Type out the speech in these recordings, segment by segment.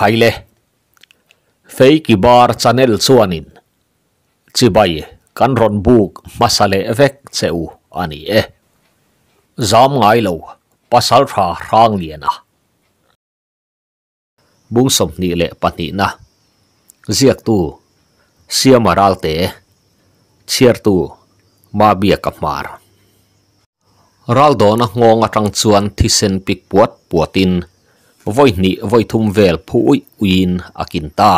khaile fake bar channel chuanin chibai kan ron buk masale vek u ani e zam ngai lo pasal tha rang liana bung som ni le pani na ziak tu sia maral te e. chiar tu ma bia kamar ral do na ngonga tang chuan thisen pik puat puatin voi ni voi thum vel pui uin akin ta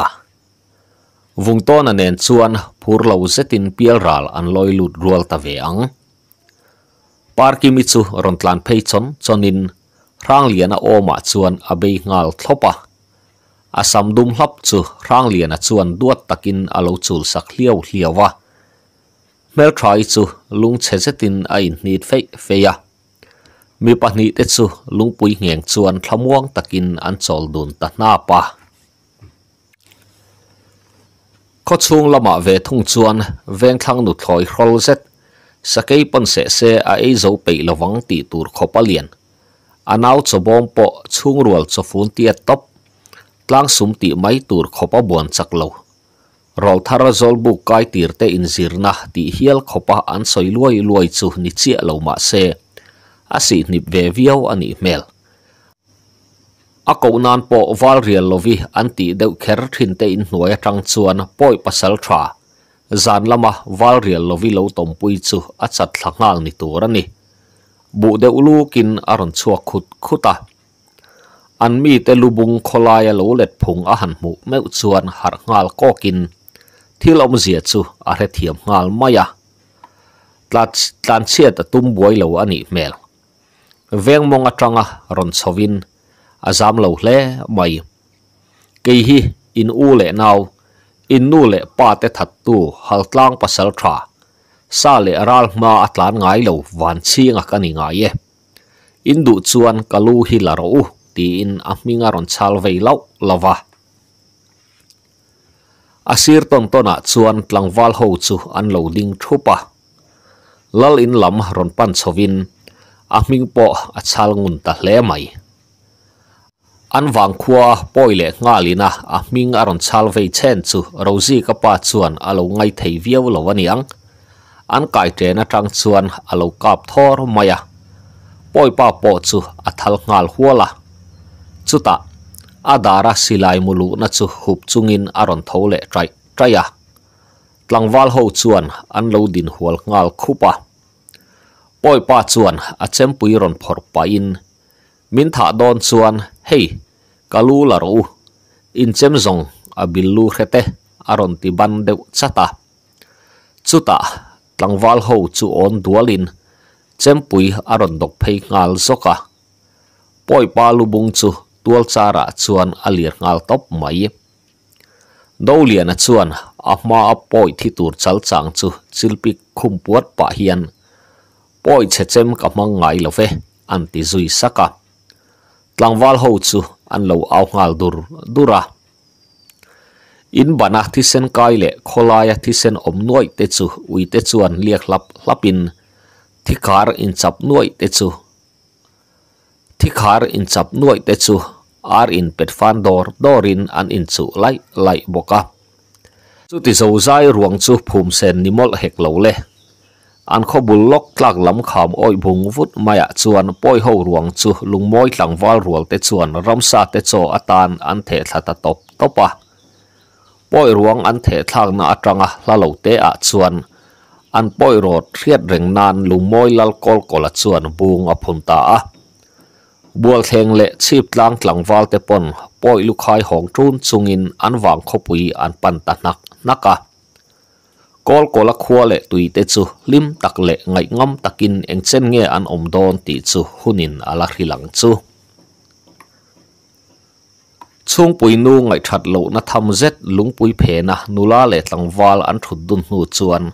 vung ton anen chuan phurlo zetin pielral an loilut rualta ve ang parki chu rontlan peichon chonin rang liana oma chuan abei ngal thlopa asam dum hlap chu rang liana chuan duat takin alo chul sak hliau hliawa mel thrai chu lung chezetin a in hnit fe feya mi pahnih te chu lungpui ngheng chuan thlamuang takin an chawl dun ta hna pa kho chung lama ve thung chuan veng thlang nu thloi hrol zet sakei pon se se a ei zo pei lawang ti tur khopalian anau bom po chung rual chofun tia top tlang sum ti mai tur khopa bon chak lo rol thara zol bu kai tir te in zirna ti hial khopa an soi luai luai chu ni chia lo ma se a si nip ve viau ani mel a ko nan po wal rial lovi an ti deuh kher thin te in hnuai atang chuan poi pasal tha zan lama wal rial lovi lo tom pui chu a chat thlangal ni tur ani bu deuh lukin aron chua khut khuta à. an mi te lubung kholai lo let phung a han mu meu chuan har ngal kokin thilom zia chu a re thiam ngal maya à. tlat tlan chiat tum buai lo ani mel veng mong atanga ron sovin azam lo hle mai ke hi in u le nau in nu le pa te that tu hal tlang pasal tha sa le aral ma atlan ngai lo van chi nga kani ngai ye in du chuan kalu hi la ro ti in aminga ron chal vei lau lova asir ton tona chuan tlangwal ho chu an lo ding thupa lal in lam ron pan chovin aming po at ngun ta le mai an vang khua poile ngalina aming aron salve chen chu rozi ka pa chuan alo ngai thei viau lo waniang an kai te na tang chuan alo kap thor maya poi pa po chu athal ngal huala chuta adara silai mulu na chu hup chungin aron thole trai traya tlangwal ho chuan an lo din hual ngal khupa poi pa chuan a à chem pui ron phor pa in min tha don chuan hey, kalu la ro in chem zong a à billu khete aron à ti ban deuh chata chuta tlangwal ho chu on dualin chem pui aron dok phei ngal zoka poi pa lubung chu tual chara chuan alir ngal top mai dolian a chuan a ma a poi thi tur chal chang chu chilpik khum puat pa hian ปอยเชจิมกับมังไงลูกเฟอันติซุยสักะตลังวอลโฮูจูอันเลวเอางาดูดูระอินบานาที่เซนไกเล่คลายที่เซนอมน่วยเตจูวิเตจวนเรียกลับลับินที่คาร์อินจับน่วยเตจูที่คาร์อินจับน่วยเตจูอาร์อินเป็ดฟันดอร์ดอรินอันอินจูไลไลบกับสุดที่สุดใจรวงจูภูมเซนนิมอลเฮกเลเล่อันขบุลล็อกหลักลำขามอ้อยบุงฟุฒไม่จวนป้อยหูรวงจูลุงม้อยหลังวารัวเตจวนรำซาเตโจอตานอันเทศตะตบตบะป้อยรวงอันเทศทางนาตรังะละเลาเตอจวนอันป้อยรถเทียดเร่งนานลุงม้อยลัลกอลกอละจวนบุงอพุนตาบัวเทงเละชีพล้างหลังวาลเตปนป้อยลูกคายของรุนจุงินอันวางขบุยอันปันตะนักนักะ kol kola khua le tuite chu lim tak le ngai ngam takin engchen nge an omdon ti chu hunin ala hilang chu chung pui nu ngai that lo na tham zet lung pui phe na nula le tlangwal an thut dun nu chuan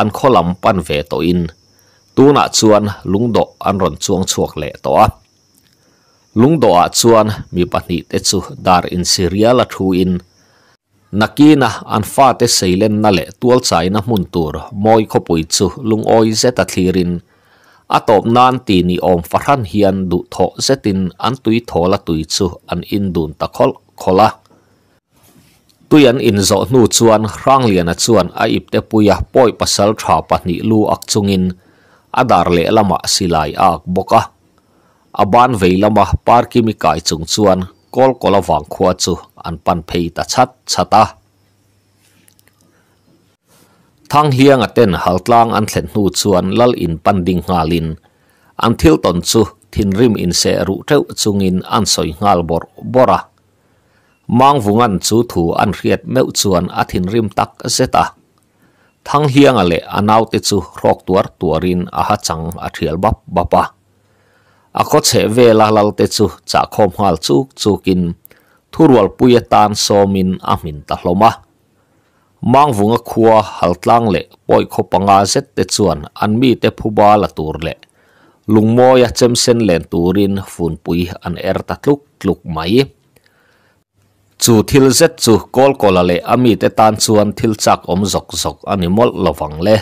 an kholam pan ve to in tu tuna chuan do an ron chuang chuak le to a do a chuan mi pahnih te chu dar in serial a thu in nakina an fa te seilen na le tual chai na hmun tur moi kho pui chu lung oi zeta thirin atop nan ti ni om farhan hian du tho zetin an tui thola tui chu an in dun takhol khola tui an in zo nu chuan rang lian a chuan a ip te puya poi pasal tha ni lu ak chungin adar le lama silai ak boka aban veilama parkimi kai chung chuan kol kola wang khua chu an pan phei ta chat chata thang hiang aten haltlang an thlen hnu chuan lal in pan ding ngalin an thil ton chu thin rim in se ru teu chungin an soi ngal bor bora mang vungan chu thu an riat meu chuan a thin rim tak zeta thang hiang ale anaute chu rok tuar tuarin a ha chang a thial bap bapa a ko che ve la lal te chu cha khom hal chu chukin thurwal puya tan somin amin ta hloma mang vunga khua hal haltlang le poi kho panga zet te chuan an mi te phuba tour lệ le mò ya chém sen lên tourin phun pui an er ta tluk tluk mai chu thil zet chu kol kola le ami te tan chuan thil chắc om zok zok animal lovang lệ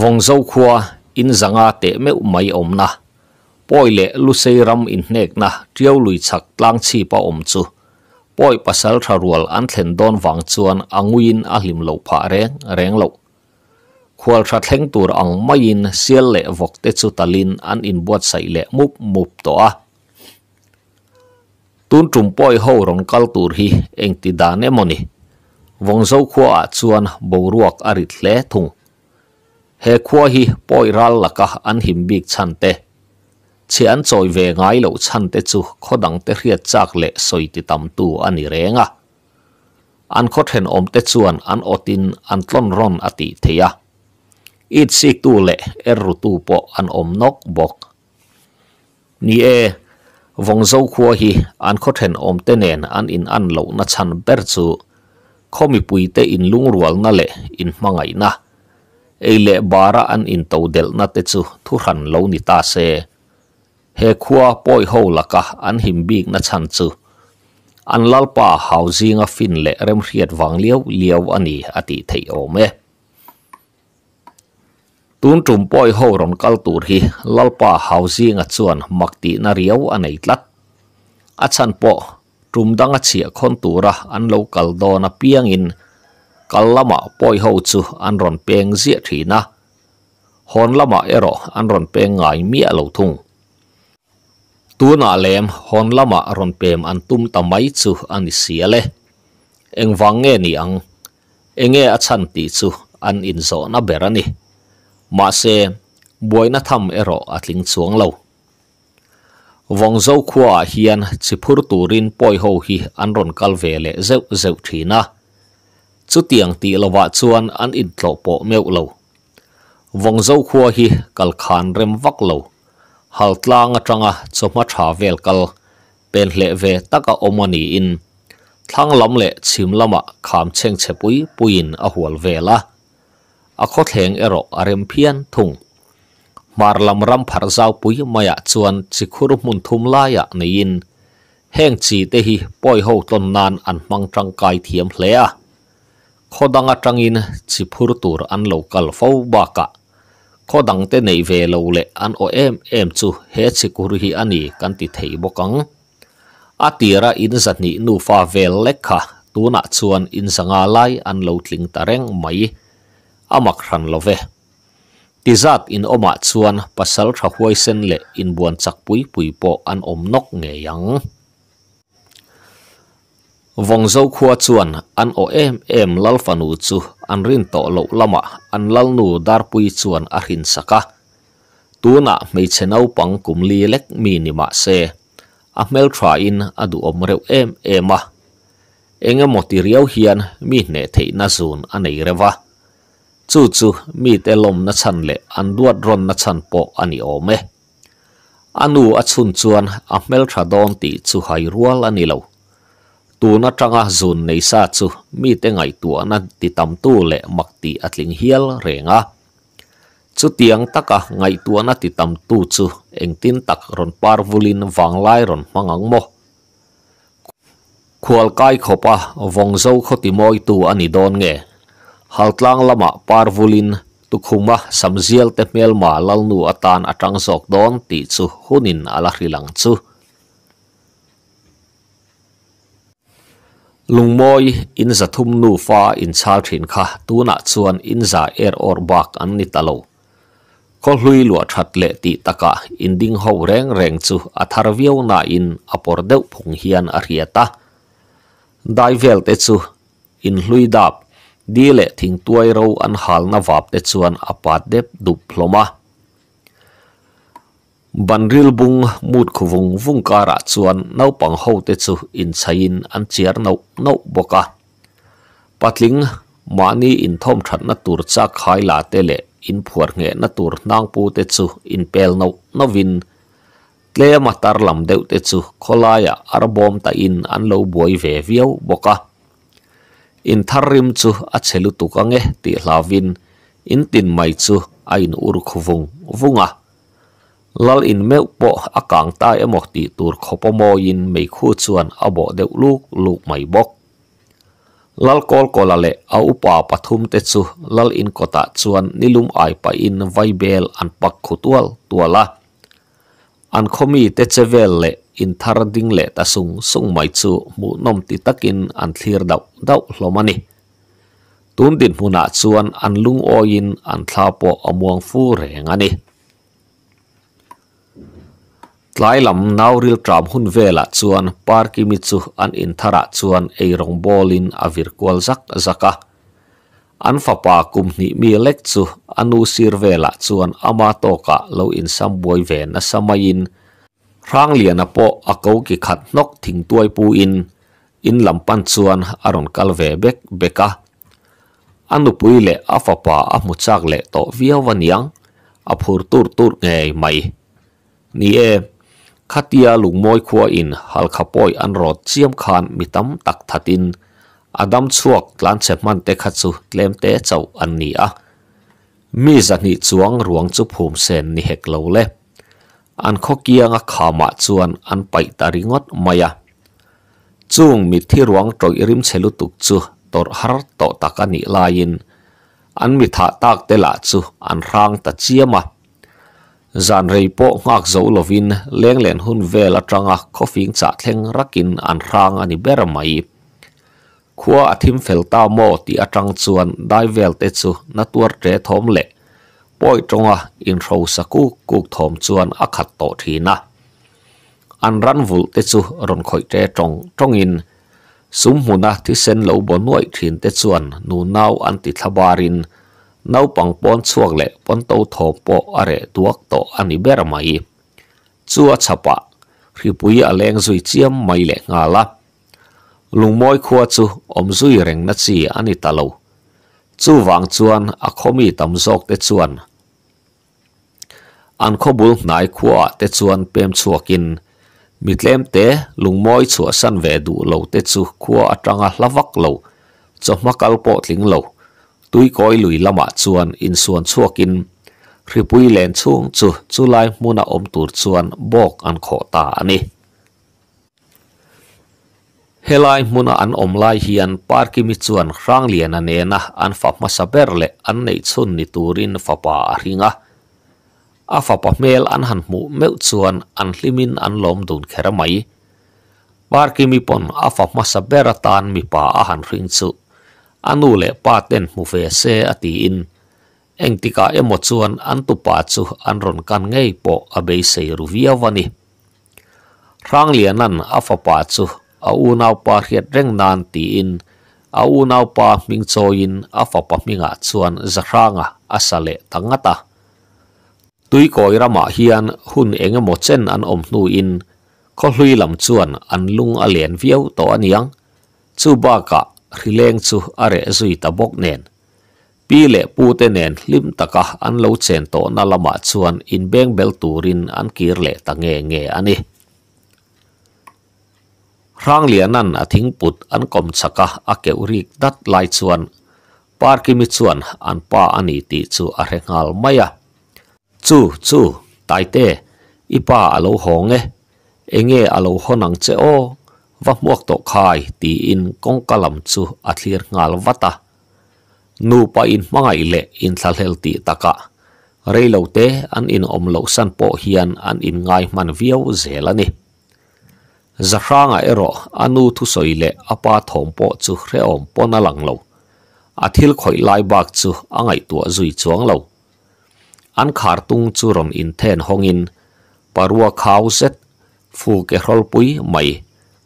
vong zau khua in zanga te meu mai om na poile lu sei ram in hnek na triau lui chak tlang chi pa om chu poi pasal tharual an thlen don wang chuan anguin a hlim lo pha reng reng lo khual tha thleng tur ang main sial le vok te chu talin an in buat sai le mup mup to a tun trum poi ho ron kal tur hi engti dane moni wangzo khua chuan boruak arit hle thung he khua hi poi ral laka an him bik chan te chi an choi ve ngai lo chan te chu khodang te hriat chak le soi ti tam tu ani renga an khot hen om te chuan an otin an tlon ron ati theya it sik tu le erru tu po an om nok bok ni e vong zo khua hi an khot hen om te nen an in an lo na chan ber chu khomi pui te in lung rual na le in mangai na เอเลบาระอันอินโตเดลนัดเตจูทุรันโลนิตาเซเฮควาปอยโฮลักะอันหิมบีกนัชันจูอันลลป่าฮาวซิงอฟินเลเรมเรียดวังเลียวเลียวอันนี้อติเทโอเมตุนจุมปอยโฮรอนกัลตูรีลลป่าฮาวซิงอัจวนมักตินาเรียวอันไอตัดอัชันปอจุมดังอัชียคอนตูระอันโลกัลโดนเพียงอิน kal lama poi ho chu an ron peng zia thi na hon lama ero an ron peng ngai mi lo thung tu na lem hon lama ron pem an tum ta mai chu an sia le eng wang nge ni ang enge a chan ti chu an in zo na berani ma se buai na tham ero atling chuang lo vong dâu khua hiền chỉ phur turin poi hầu hi an ron calve lệ dâu dâu thina chu tiang ti lowa chuan an in tlo po meu lo vong zo khua hi kal khan rem vak lo hal tlang atanga choma tha vel kal pen hle ve taka omani in thang lam le chim lama kham cheng chepui puin a hual vela a kho thleng ero arem pian thung mar lam ram phar zau pui maya chuan chikhuru mun thum la ya nei in heng chi te hi poi ho ton nan an mang trang kai thiam hle a Khó khodang atangin chipur tur an local fo baka khodang te nei ve lo le an o em em chu he chikur hi ani kan ti thei bokang atira in zatni nu fa vel tu tuna chuan in sanga lai an lo tling tareng mai amak về, love tizat in oma chuan pasal tha huai sen le in buan chak pui pui po an om nóc nge yang vòng dâu khua chuan an o em em lal fanu chu an rin to lo lama an lal nu dar pui chuan a hin saka tuna mei chenau pang kum li lek mi ni ma se a mel try in adu om reu em ema enga moti riau hian mi ne thei na zun anei rewa chu chu mi te lom na chan le an duat ron na chan po ani ome anu achun chuan a mel thadon ti chu hai rual ani lo na tuna tanga zun nei sa chu mi te ngai tu na ti tam tu le mak ti atling hial renga chu tiang taka ngai tu na ti tam tu chu engtin tak ron par vulin wang lai ron mangang mo khual kai khopa vong zo khoti moi tu ani don nge haltlang lama par vulin tukhuma samzial te mel ma lalnu atan atang sok don ti chu hunin ala rilang chu ลุงมอยอินจะทุ่มนูฟ้าอินชาทินค่ะตัวนักชวนอินจะเอร์ออร์บักอันนิตาโลก็ลุยลวดชัดเลติตะกะอินดิ้งหัวแรงแรงจูอัธรวิวนาอินอปอร์เดวพงเฮียนอาริยตาได้เวลเตจูอินลุยดับดีเลทิ้งตัวเราอันหาลนวับเตจวนอปาดเด็บดุพลมา banril bung mut khuwung vung kara chuan no pang ho te chu in chain an chiar no no boka patling mani in thom that na tur cha khai la te le in phuar nge na tur nang in pel no no win tle ma tar lam deu ta in an lo boi boka in tharrim chu tukange ti hlawin in tin mai chu vunga lal in meu po akang tai amok ti tur khopomo in mei khu chuan abo deu luk luk mai bok lal kol kolale a upa pathum te chu lal in kota chuan nilum ai pa in vaibel an pak khutual tuala an khomi te chevel le in thar ding le ta sung sung mai chu mu nom ti takin an thlir dau dau hlomani tun din huna chuan an lung oin an thlapo amuang fu rengani tlaillam nauril tram hun vela chuan parki mi chu an in thara chuan ei rong bolin avir kual zak zaka an pa kum ni mi lek chu anu sir vela chuan ama ka ah lo in sam buai ve na samayin rang lian apo ako ki khat nok thing tuai pu in in lam lampan chuan aron kalve bek beka anu pui le afapa a mu chak le to viawaniang aphur tur tur ngei mai ni e ขตียลุงมอยขวอินฮัลคาปอยอันรอดเชียมขานมิตำตักทัดอินอดัมช่วกลันเซมันเตคัตสุเลมเตเจาอันนี้อะมีสันนิจวงรวงจุภูมิเซนนิเฮกเลวเลอันขอกี้งขามาจวนอันไปตาริงดมายะจวงมิที่รวงตรวยริมเชลุตุกจูตอร์ฮาร์ตตะกันิลายินอันมิถาตักเตละจูอันร่างตัดเชี่ยมา zan rei po ngak zo lovin leng len hun vel atanga khofing cha thleng rakin an rang ani ber mai khua athim fel ta mo ti atang chuan dai vel te chu na tuar tre thom le poi tonga in ro saku kuk thom chuan akhat to thina an ran vul te chu ron khoi te tong tong in sum huna thi sen lo bo noi thin te chuan nu nau an ti thabarin bằng naupang pon chuak le pon to tho po are tuak to ani ber mai chua chapa ripui aleng zui chiam mai le nga la lungmoi khua chu om zui rèn nát chi ani talo chu wang chuan a khomi tâm zok te chuan an khobul nai khua te chuan pem chuakin té lùng lungmoi chu san ve du lo te chu khua atanga hlawak lo chawhma kalpo tling lo ตุยก้อยลุยละมาชวนอินส่วนชั่วกินริปุยเลนช่วงจุจุไลมุนาอมตูดชวนบอกอันขอตาอันนี้เฮลายมุนาอันอมไลเฮียนปาร์กิมิชวนครั้งเลียนันเนนะอันฟับมาสเบรเลอันในชุนนิตูรินฟับปาริงะอาฟับปเมลอันหันมูเมลชวนอันลิมินอันลมดุนแครไมปาร์กิมิปนอาฟับมาสเบรตานมีป่าอาหันริงจุ anu le paten mu ve se ati in eng tika emo chuan an tu pa chu an ron kan ngei po a be se ru via wani rang lianan afa pa chu a u nau pa hiat reng nan ti in a u nau pa ming cho in afa pa minga chuan zahranga asale tangata tui koi rama hian hun engemaw chen an om hnu in kho hlui lam chuan an lung a lian viau to aniang chu baka rileng chu are zui ta bok nen pi le pu te nen lim taka an lo chen to na lama chuan in beng bel turin an kir le ta nge nge ani rang lian an kom chaka urik dat lai chuan par ki mi an pa ani ti ngal maya chu chu tai te ipa alo hong e enge alo honang che và vâng, muak to khai ti in kong kalam chu a à thlir ngal wata nu pa in mangai le in thal hel ti taka lâu te an in om lâu san po hiền an in ngai man viau zelani zahranga ero anu thu soile apa à thom po chu hre om pona lang lo athil à khoi lai bạc bak chu angai tua zui chuang lo an khar tung chu ron in then hongin parua khau zet fu ke rol pui mai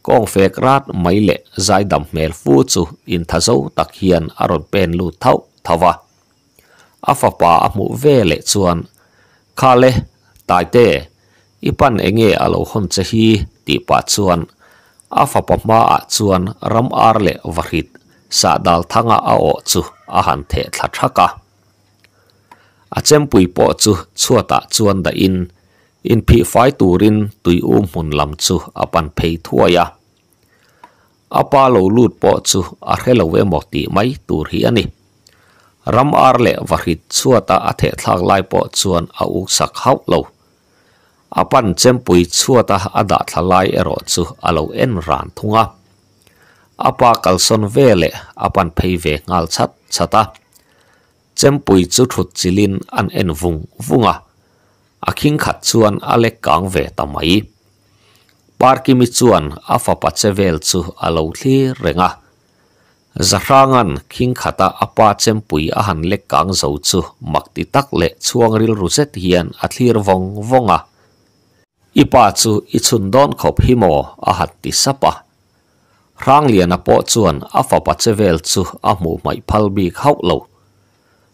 kong fek rat mai le zai dam mel fu chu in tha zo tak hian aron pen lu thau thawa afa pa a mu ve le chuan kha le tai te ipan enge alo hon che hi ti pa chuan afa pa ma a chuan ram ar le warit sa dal thanga a o chu a han the a chem pui po chu chuata chuan da in in phi fai turin tui um hun lam chu apan phei thuaya ya apa lo lut po chu a khelo ve mok ti mai tur hi ani ram ar le varit chuata a the thlak lai po chuan a uk sak hau lo apan chempui chuata ada thalai ero chu alo en ran thunga apa kalson vele apan phei ve ngal chat chata chempui chu thut chilin an en vung vunga akhing khat chuan ale kang ve tamai 巴克米祖恩阿法帕塞维尔苏阿卢里瑞阿，自然间金卡达阿帕森皮阿汉勒冈索苏马蒂塔勒双瑞罗泽蒂安阿希尔冯冯阿，伊帕苏伊孙东科普莫阿哈蒂萨帕，朗利亚波苏恩阿法帕塞维尔苏阿姆迈帕尔比豪卢，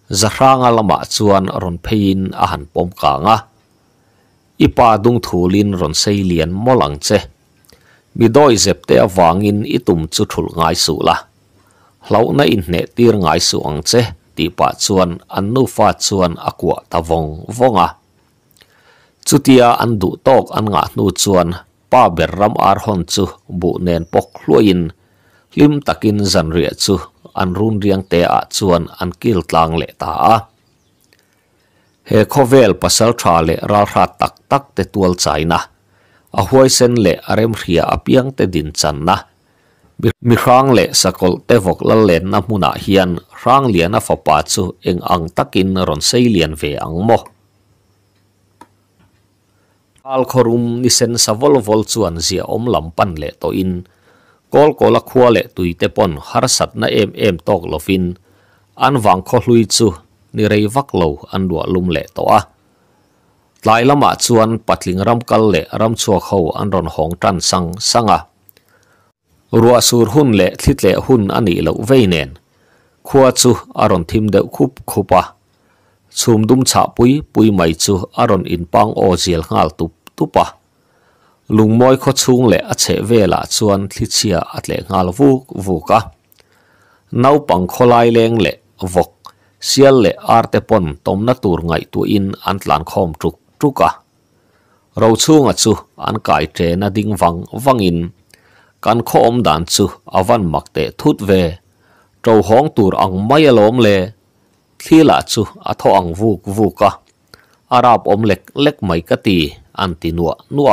自然间拉马苏恩隆皮恩阿汉蓬卡阿。ipa dung thulin ron sei lian molang che mi doi zep te awang in itum chu thul ngai su la hlo na in ne tir ngai su ang che ti pa chuan an chuan akwa tawong vonga chutia an tok an nga nu chuan pa ram ar hon bu nen pok lim takin zan ria an run te a chuan an kil le ta he khovel pasal tha le ra ra tak tak te tual chai na a huai sen le arem hria apiang te din chan na mi rang le sakol te vok la len na hmuna ah hian rang lian a fa pa chu eng ang takin ron sei lian ve ang mo al khorum ni sen savol vol chuan zia om lam pan le to in kol kola khua le tuite pon har sat na em em tok lovin an wang kho hlui chu นี่ิรยวักเลวอันดวลุมเละตัวหลายละมาชวนปัดลิงรำกัลเละรำชัวเขาอันรอนหองตันสังสังะรัวสูรหุ่นเละทิดเละหุ่นอันนี้เลวเวนเนนขวัตจูอรอนทิมเดคุบคุปะชุมดุมฉาปุยปุยไม่จูอรอนอินปังโอเจลงาลตุตุปะลุงม้อยขดชุงเละอัจเวลาชวนทิดเชียอัตเละงาลวูวูกะนาวปังขลายเลงเละวกสียเลอาร์เตปอนตอมนาตูร์ไงตัวอินอันตลันคอมจุกจุกอะเราชูงัชูอันไก่เจนัดดิ้งฟังฟังอินกันคอมดันชูอวันมักเตทุดเวเจ้าห้องตูร์อังไม่ล้มเลยที่ละชูอัทอังวูกวูกะอาราบอมเล็กเล็กไม่กตีอันตีนัวนัว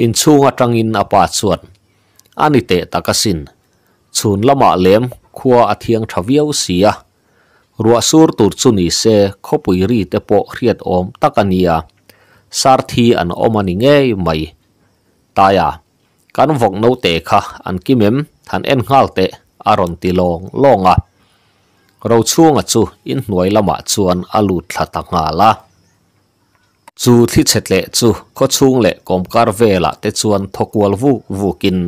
อินชูงัจังอินอปาส่วนอันนี้เตตักสินชูนละมาเลมขัวอัทียงทวิอเสียรัวสูรตูรสุนีเซคบุยรีเตโปเรียดอมตะกันียสารทีอันอมันิเงยไม่ตายาการวกนเตคะอันกิมมทันเอ็นงาลเตอารอนติลองลองอ่ะเราช่วงอ่ะจูอินหน่วยละมาชวนอลูดลตักงาละจูที่เฉดเละจูก็ช่วงเละกอมการเวละเตชวนทกวลวูวูกิน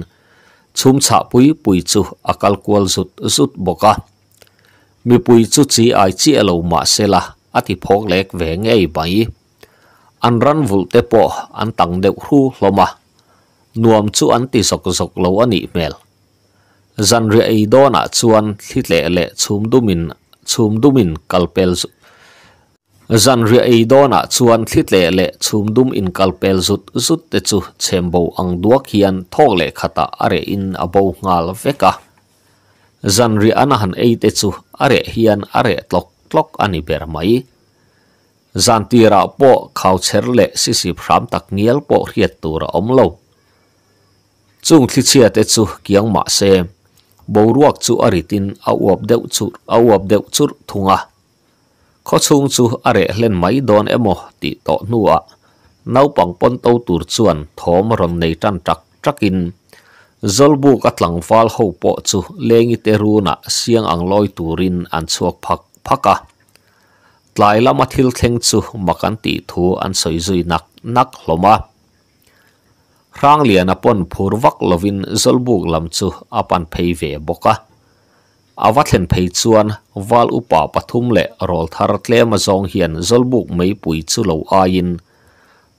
ชุมฉะปุยปุยจูอากาลกวลสุดสุดบกะ mi pui chu chi ai chi alo ma se la ati phok lek ve ngei bai an ran vul te po an tang deuh hru hloma nuam chu an ti sok sok lo ani mel zan re ei dona chuan thitle le chhum dumin chhum dumin kalpel zan re ei dona chuan thitle le chhum dum in kalpel zut zut te chu chembo ang duak hian thok le khata are in abo ngal veka จันรีอันนั้นเอติจูอะเรฮียนอะเรตลกตลกอันนี้เปรมไม่จันทีราปอเขาเชิญเลสิสิพรำตักเงียลปอเรียตตัวราอมลจุงที่เชียติจูเกียงมาเซมบูรุกจูอริตินเอาอบเดวจูเอาอบเดวจูทุงะข้อุงจูอะเรเล่นไม่โดนเอโมติโตนัวน้าปังปนเต้าตุร์ชวนทอมรอนในจันทร์จักจักิน zolbu katlang tlang fal ho po chu lengi te runa siang ang loi turin an chuak phak phaka tlai lama thil thleng chu makan ti thu an soi zui nak nak hloma rang lian apon phur vak lovin zolbu lam chu apan phei ve boka avatlen phei chuan wal upa pathum le rol thar tle ma zong hian zolbuk mei pui chu lo ain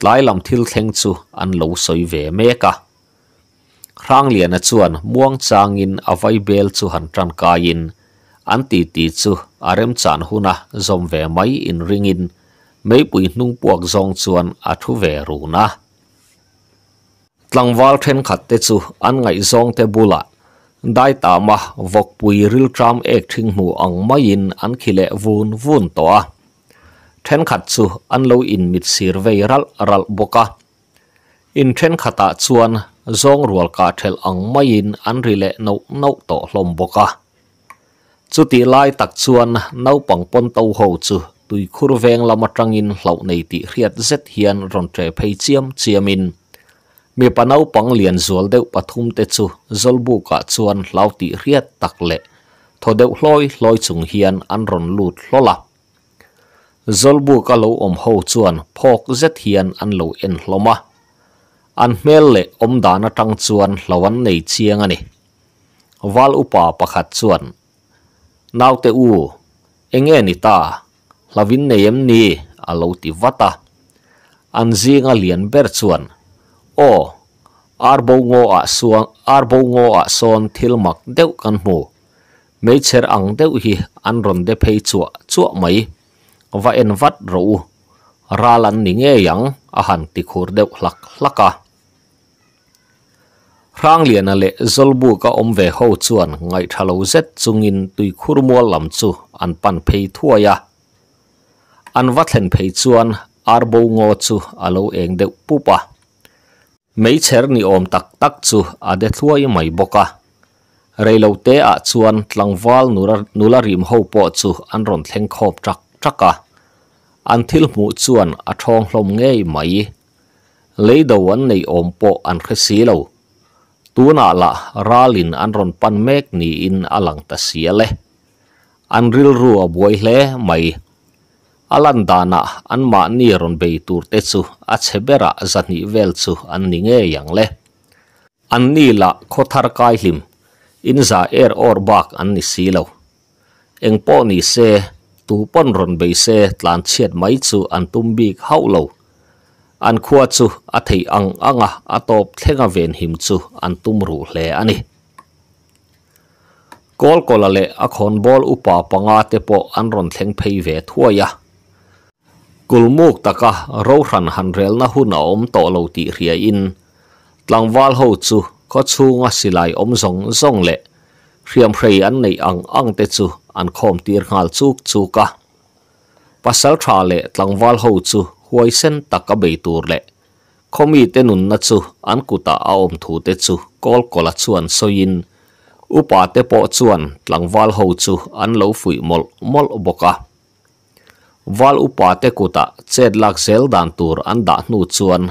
tlai lam thil thleng chu an lo soi ve meka rang lian a chuan muang changin avai bel chu han tran kain an ti ti chu arem chan huna zom ve mai in ringin mei pui nung puak zong chuan a thu ve ru na tlangwal then khat te chu an ngai zong te bula dai ta ma vok pui ril tram ek thing mu ang mai in an khile vun vun to a then khat chu an lo in mit sir ve ral ral boka in then khata chuan zong rual ka thel ang mai in an ri le no no to hlom boka chu ti lai tak chuan nau pang pon to ho chu tui khur veng lama tangin hlau nei ti hriat zet hian ron tre phei chiam chiamin mi panau pang lian zual deuh pathum te chu zolbu ka chuan hlau ti hriat tak le tho deuh hloi hloi chung hian an ron lut hlola zolbu ka lo om ho chuan phok zet hian an lo en hloma an hmel le om dana tang chuan lawan nei chiang ani wal upa pakhat chuan naute u enge ni ta lavin nei em ni alo ti vata an zinga lian ber chuan o arbo ngo a suang arbo ngo a son thilmak deuh kan mu meicher ang deuh hi an ron de phei chuwa chuwa mai va en vat ro ralan ni nge yang a han ti khur deuh hlak hlaka rang lian ale zolbu ka om ve ho chuan ngai thalo zet chungin tui khurmual lam chu an pan phei thua ya an watlen phei chuan arbo ngo chu alo eng de pupa mấy cher ni om tak tak chu ade thluai mai boka reilo te a chuan tlangwal nura nula rim ho po chu an ron thleng khop trak traka an thil mu chuan a thong hlom ngei mai leido an nei om po an khresilo tuna la ralin an pan mek ni in alang ta sia le an ril ru a le mai alan dana an ma ni ron be tur te chu a chebera zani vel chu an ni nge yang le an ni la khothar kai him in za er or bak an ni silo eng po ni se tu pon ron be se tlan chiet mai chu an tumbi bik haulo an khua chu a thei ang anga a top thlenga ven him chu an tum tumru hle ani kol kola le a khon bol upa panga te po an ron thleng phei ve thuaya kulmuk taka ro hran han rel na hun om to lo ti ria in tlangwal ho chu ko chunga silai om zong zong le riam hrei an nei ang ang te chu an khom tir ngal chuk chuka pasal tha le tlangwal ho chu huai sen taka bei tour le khomi te nun na chu an kuta a om thu te chu kol kola chuan soin upa te po chuan tlangwal ho chu an lo fui mol mol boka wal upa te kuta chet lak sel dan tur an da nu chuan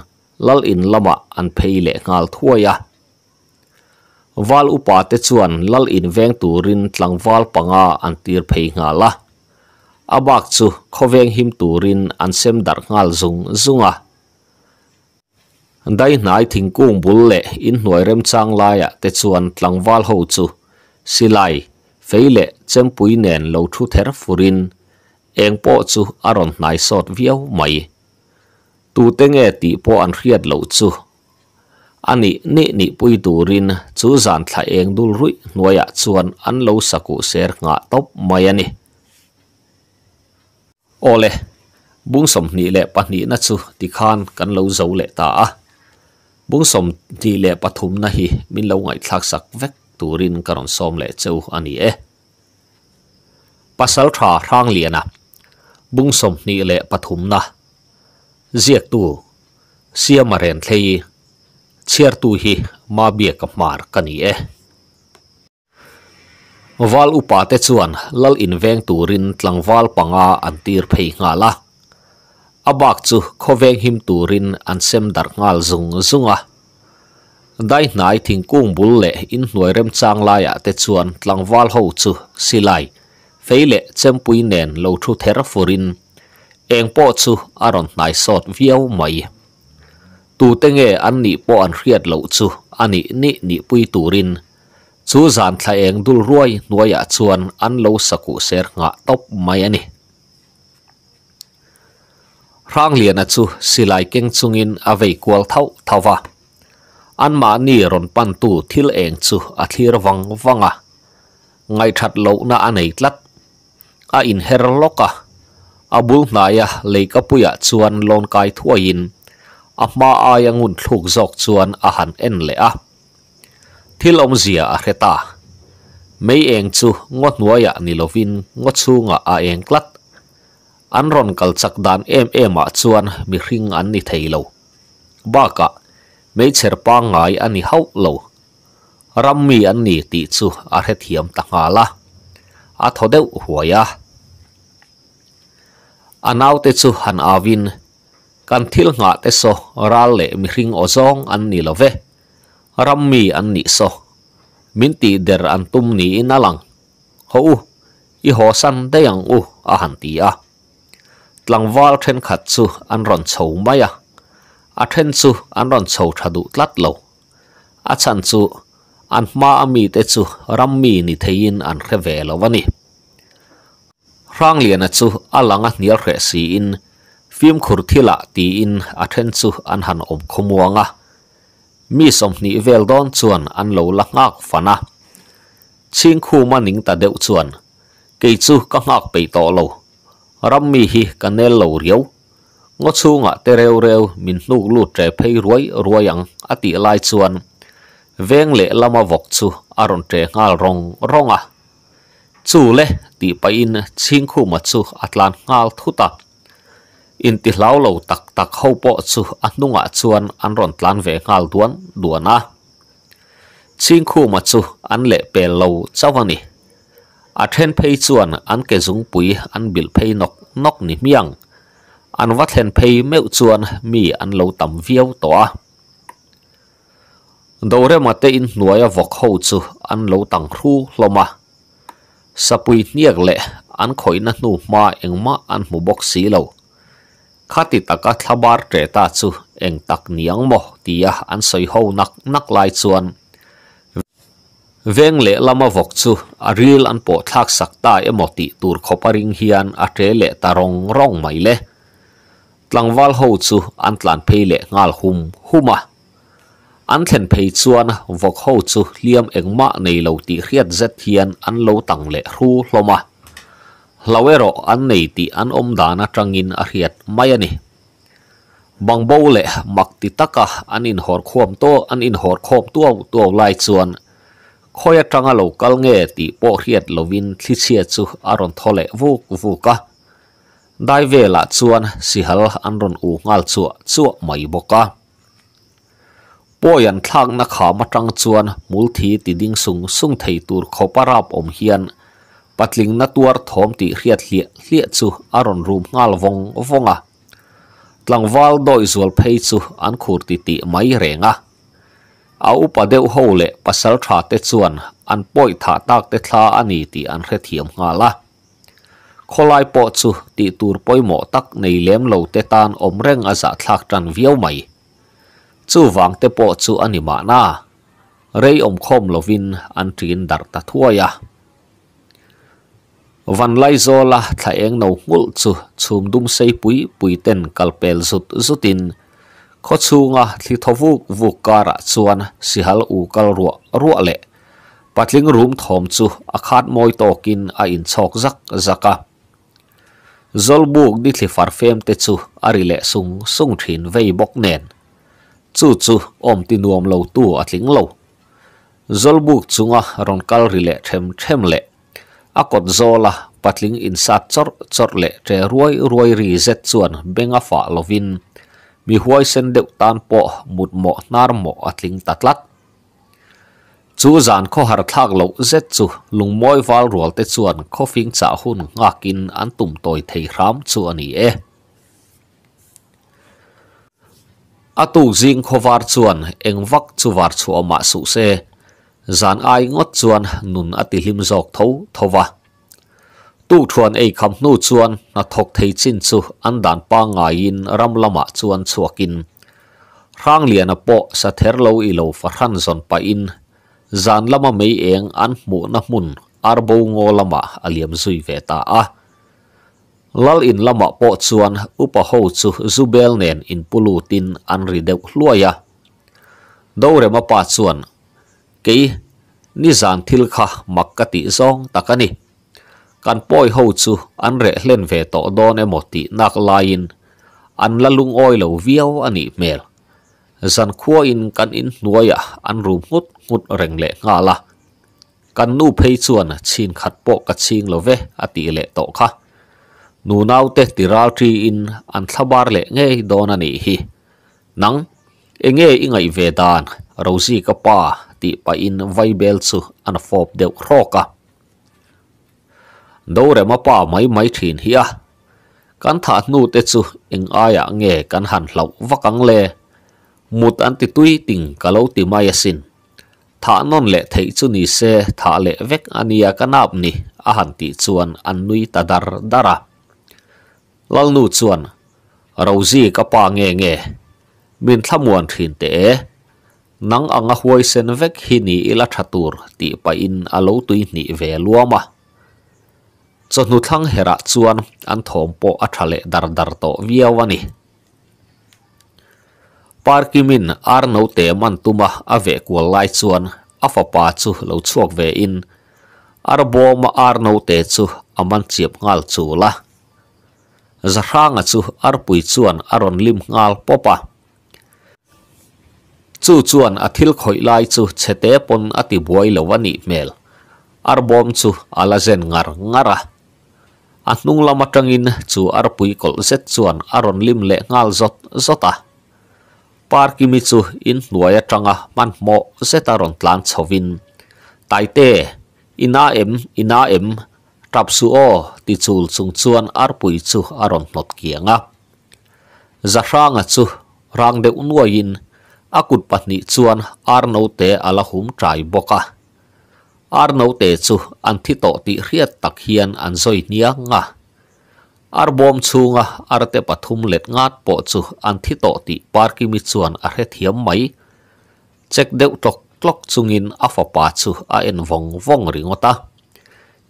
lal in lama an phei le ngal thuaya wal upa te chuan lal in veng turin tlangwal panga an tir phei ngala abak chu khoweng him turin an sem dar ngal zung zunga dai nai thingkung bul le in hnuai rem chang laia te chuan tlangwal ho chu silai feile chempui nen lo thu ther furin eng po chu aron nai sot viau mai tu tenge ti po an hriat lo chu ani ni ni pui turin chu zan thla eng dul rui hnuaiah chuan an lo saku ser nga top mai ani ô lệ buông sầm nỉ lệ bắt nỉ na chu thì khan cắn lâu dấu lệ ta buông sầm nỉ lệ bắt thum na hi min lâu ngày thạc sắc vek tu rin karon som lệ châu ani e pasal thả thang liền à buông sầm nỉ lệ bắt thum na diệt tu sia maren thay chiar tu hi ma bia kamar kani e wal upa te chuan lal inveng turin tlang wal panga an tir phei nga la abak chu khoveng him turin an sem dar ngal zung zunga dai nai thingkung bul le in hnuai rem chang laia te chuan tlang wal ho chu silai feile chempui nen lo thu ther forin eng po chu aron nai sot viau mai tu te nge an ni po an hriat lo chu ani ni ni pui turin chu zan thla eng dul ruai hnuaiah chuan an lo saku ser nga top mai ani rang liền lian a ah chu silai keng chungin a vei kual thâu thawa an ma ni ron pan tu thil chú chu a vang wang wanga ah. ngai that lo na anei lát a in her loka ah. a bul naya leika puya chuan lon kai in a ma ai ngun thuộc jok chuan a han en le a thil ông zia a hreta mei eng chu ngot nuaya ni lovin ngot chunga a eng tlat an ron kal chak dan em em a chuan mi hring an ni theilo baka mei cherpa ngai ani hau lo rammi an ni ti chu a hret hiam ta nga la a thodeu huaya anau te chu han avin kan thil nga te so ral le mi hring ozong an ni love รัมมีอันนิสโซมินตีเดรอันตุมนีนัลังฮู้อีฮอสันเดียงอู้อาหันตีอ่ะหลังวอลเทนขัดซูอันรอนโซมไปอ่ะอาเทนซูอันรอนโซมชะดุตลัดโลอาชันซูอันมาอามีเตซูรัมมีนิเทียนอันเขเวลวันี้ร่างเลียนซูอัลลังอันเนียร์เรซีอินฟิมคุรทิลาตีอินอาเทนซูอันฮันอมคุมวงอ่ะ mi som ni vel don chuan an lo la ngak fana ching khu ma ning ta deuh chuan ke chu ka ngak pe to lo ram mi hi kanel lo riau ngo chu nga te reu reu min nu lu tre phei ruai ruayang ati lai chuan veng le lama vok chu aron tre ngal rong ronga chu le ti pa in ching khu ma chu atlan ngal thuta in ti hlau lo tak tak ho po chu a hnungah chuan an rawn tlan ve ngal duan duana ching khu ma chu an le pel lo chawani a then phei chuan an ke zung pui an bil phei nok nok ni miang an wat hen phei meu chuan mi an lo tam viau to a dore mate in nuaya vok ho chu an lo tang hru hloma sapui niak le an khoina hnu ma engma an mu bok si lo khati taka thabar tre ta chu eng tak niang mo tia an soi ho nắc nắc lại chuan veng le lama vok chu aril à an po thak sắc ta emoti tur khoparing hian a à tre le tarong rong mai lệ. le tlangwal ho chu an tlan phei le ngal hum huma an thlen phê chuan vok ho chu liam engma nei lo ti hriat zet hiền an lâu lo tang ru hru à. ลาเวโรอันในที่อันอมดานะจังอินอาริยไม่ยนีิบางบูเลมักติตักะอันอินหอร์ควมตัวอันอินหอร์ควมตัวตัวลายส่วนคอยจังอโลกลเงติปอเรียดลวินทิเชียจุอารอนทอลเลวูกวูกะได้เวลาส่วนสิฮัลอันรอนอูงาลชัวชัวไม่บกะป่วยันทางนักขามาจังชวนมูลที่ติดดิ่งสุงสุงไทยตูร์เขาปราบอมเฮียน patling na tuar thom tih hriat hliah hliah chu aron room ngal vong vonga tlangwal doi zual phei chu an khur ti ti mai renga a upa deuh ho le pasal tha te chuan an poi tha tak te thla ani ti an hre thiam ngala kholai po chu ti tur poi mo tak nei lem lo te tan om reng a za thlak tan viau mai chu wang te po chu anima na rei om khom lovin an trin dar ta thuaya văn lai zo la thla eng no ngul chu chum dum sei pui pui ten kalpel zut zutin kho chunga thli thovu vu kara chuan sihal u kal ruwa ruwa le patling room thom chu akhat moi tokin a in chok zak zaka zolbuk di thli farfem tê chu ari le sung sung thin vây bốc nen chu chu om ti nuam lâu tu atling lo zolbuk chunga ronkal ri le them them lệ A Kot zola patling in sat chor chor le tre ruai ruai ri zet chuan benga fa lovin mi huai sen deuh tan po mut mo nar mo atling tatlat chu zan kho har thak lo zet chu lung moi val rual te chuan kho fing cha hun ngakin an tum toi thei ram chu ani e atu Zing kho var chuan engvak chu var chu ama su se zan ai ngot chuan nun ati hlim zawk tho thowa tu thuan ei kham nu chuan na thok thei chin chu an dan pa ngai in ram lama chuan chuakin rang lian a po sa ther lo i lo fa ran zon pa in zan lama mei eng an mu na mun arbo ngo lama aliam zui ve ta a lal in lama po chuan upa ho chu zubel nen in pulu tin an ri deuh hluaya dore ma pa chuan kì ni zan thil kha mặc cái tỷ zong ta cái ni kan poi ho chu an re hlen ve to don e moti nak lain an la lung oi lo viau ani mel zan khuo in kan in nuaya à, an rum ngut ngut reng le nga la kan nu phei chuan chin khat po ka ching lo ve ati le to kha nu nau te tiral tri in an thabar le nge don ani hi nang enge ingai ve dan rozi ka pa ti pa in vai su chu an fop deuh hrawka do re ma pa mai mai thin hia a kan tha nu te chu eng aya nge kan han hlau wakang le mut an ti tui ting kalo ti mai asin thả non le thấy chu ni se thả lệ vek ania kanap ni a han ti chuan an nui ta dar dara lal nu chuan rozi ka pa nge nge min thlamuan thin te e nang anga huai sen vek hi ni ila thatur ti pa in alo tui ni ve luama cho nu thang hera chuan an thom po a thale dar dar to viawani parkimin arno te man tuma ave kual lai chuan afa pa chu lo chuak ve in arbom arno te chu aman chiep ngal chu la zarhanga chu arpui chuan aron lim ngal popa chu chuan a thil khoi lai chu chete pon ati buai lo ani mel bom chu ala zen ngar ngara a hnung lama tangin chu ar arpui kol zet chuan aron lim le ngal zot zota parki mi chu in hnuaia tanga man mo zeta ron tlan chovin taite ina em ina em tap su o ti chul chung chuan arpui chu aron not kianga zaranga chu rang de unwa in akut pahnih chuan arno te ala hum trai boka arno te chu an thi to ti riat tak hian an zoi nia nga ar bom chunga arte pathum let ngat po chu an thi to ti parki mi chuan a hre thiam mai chek deuh tok clock chungin afa pa chu a en vong vong ringota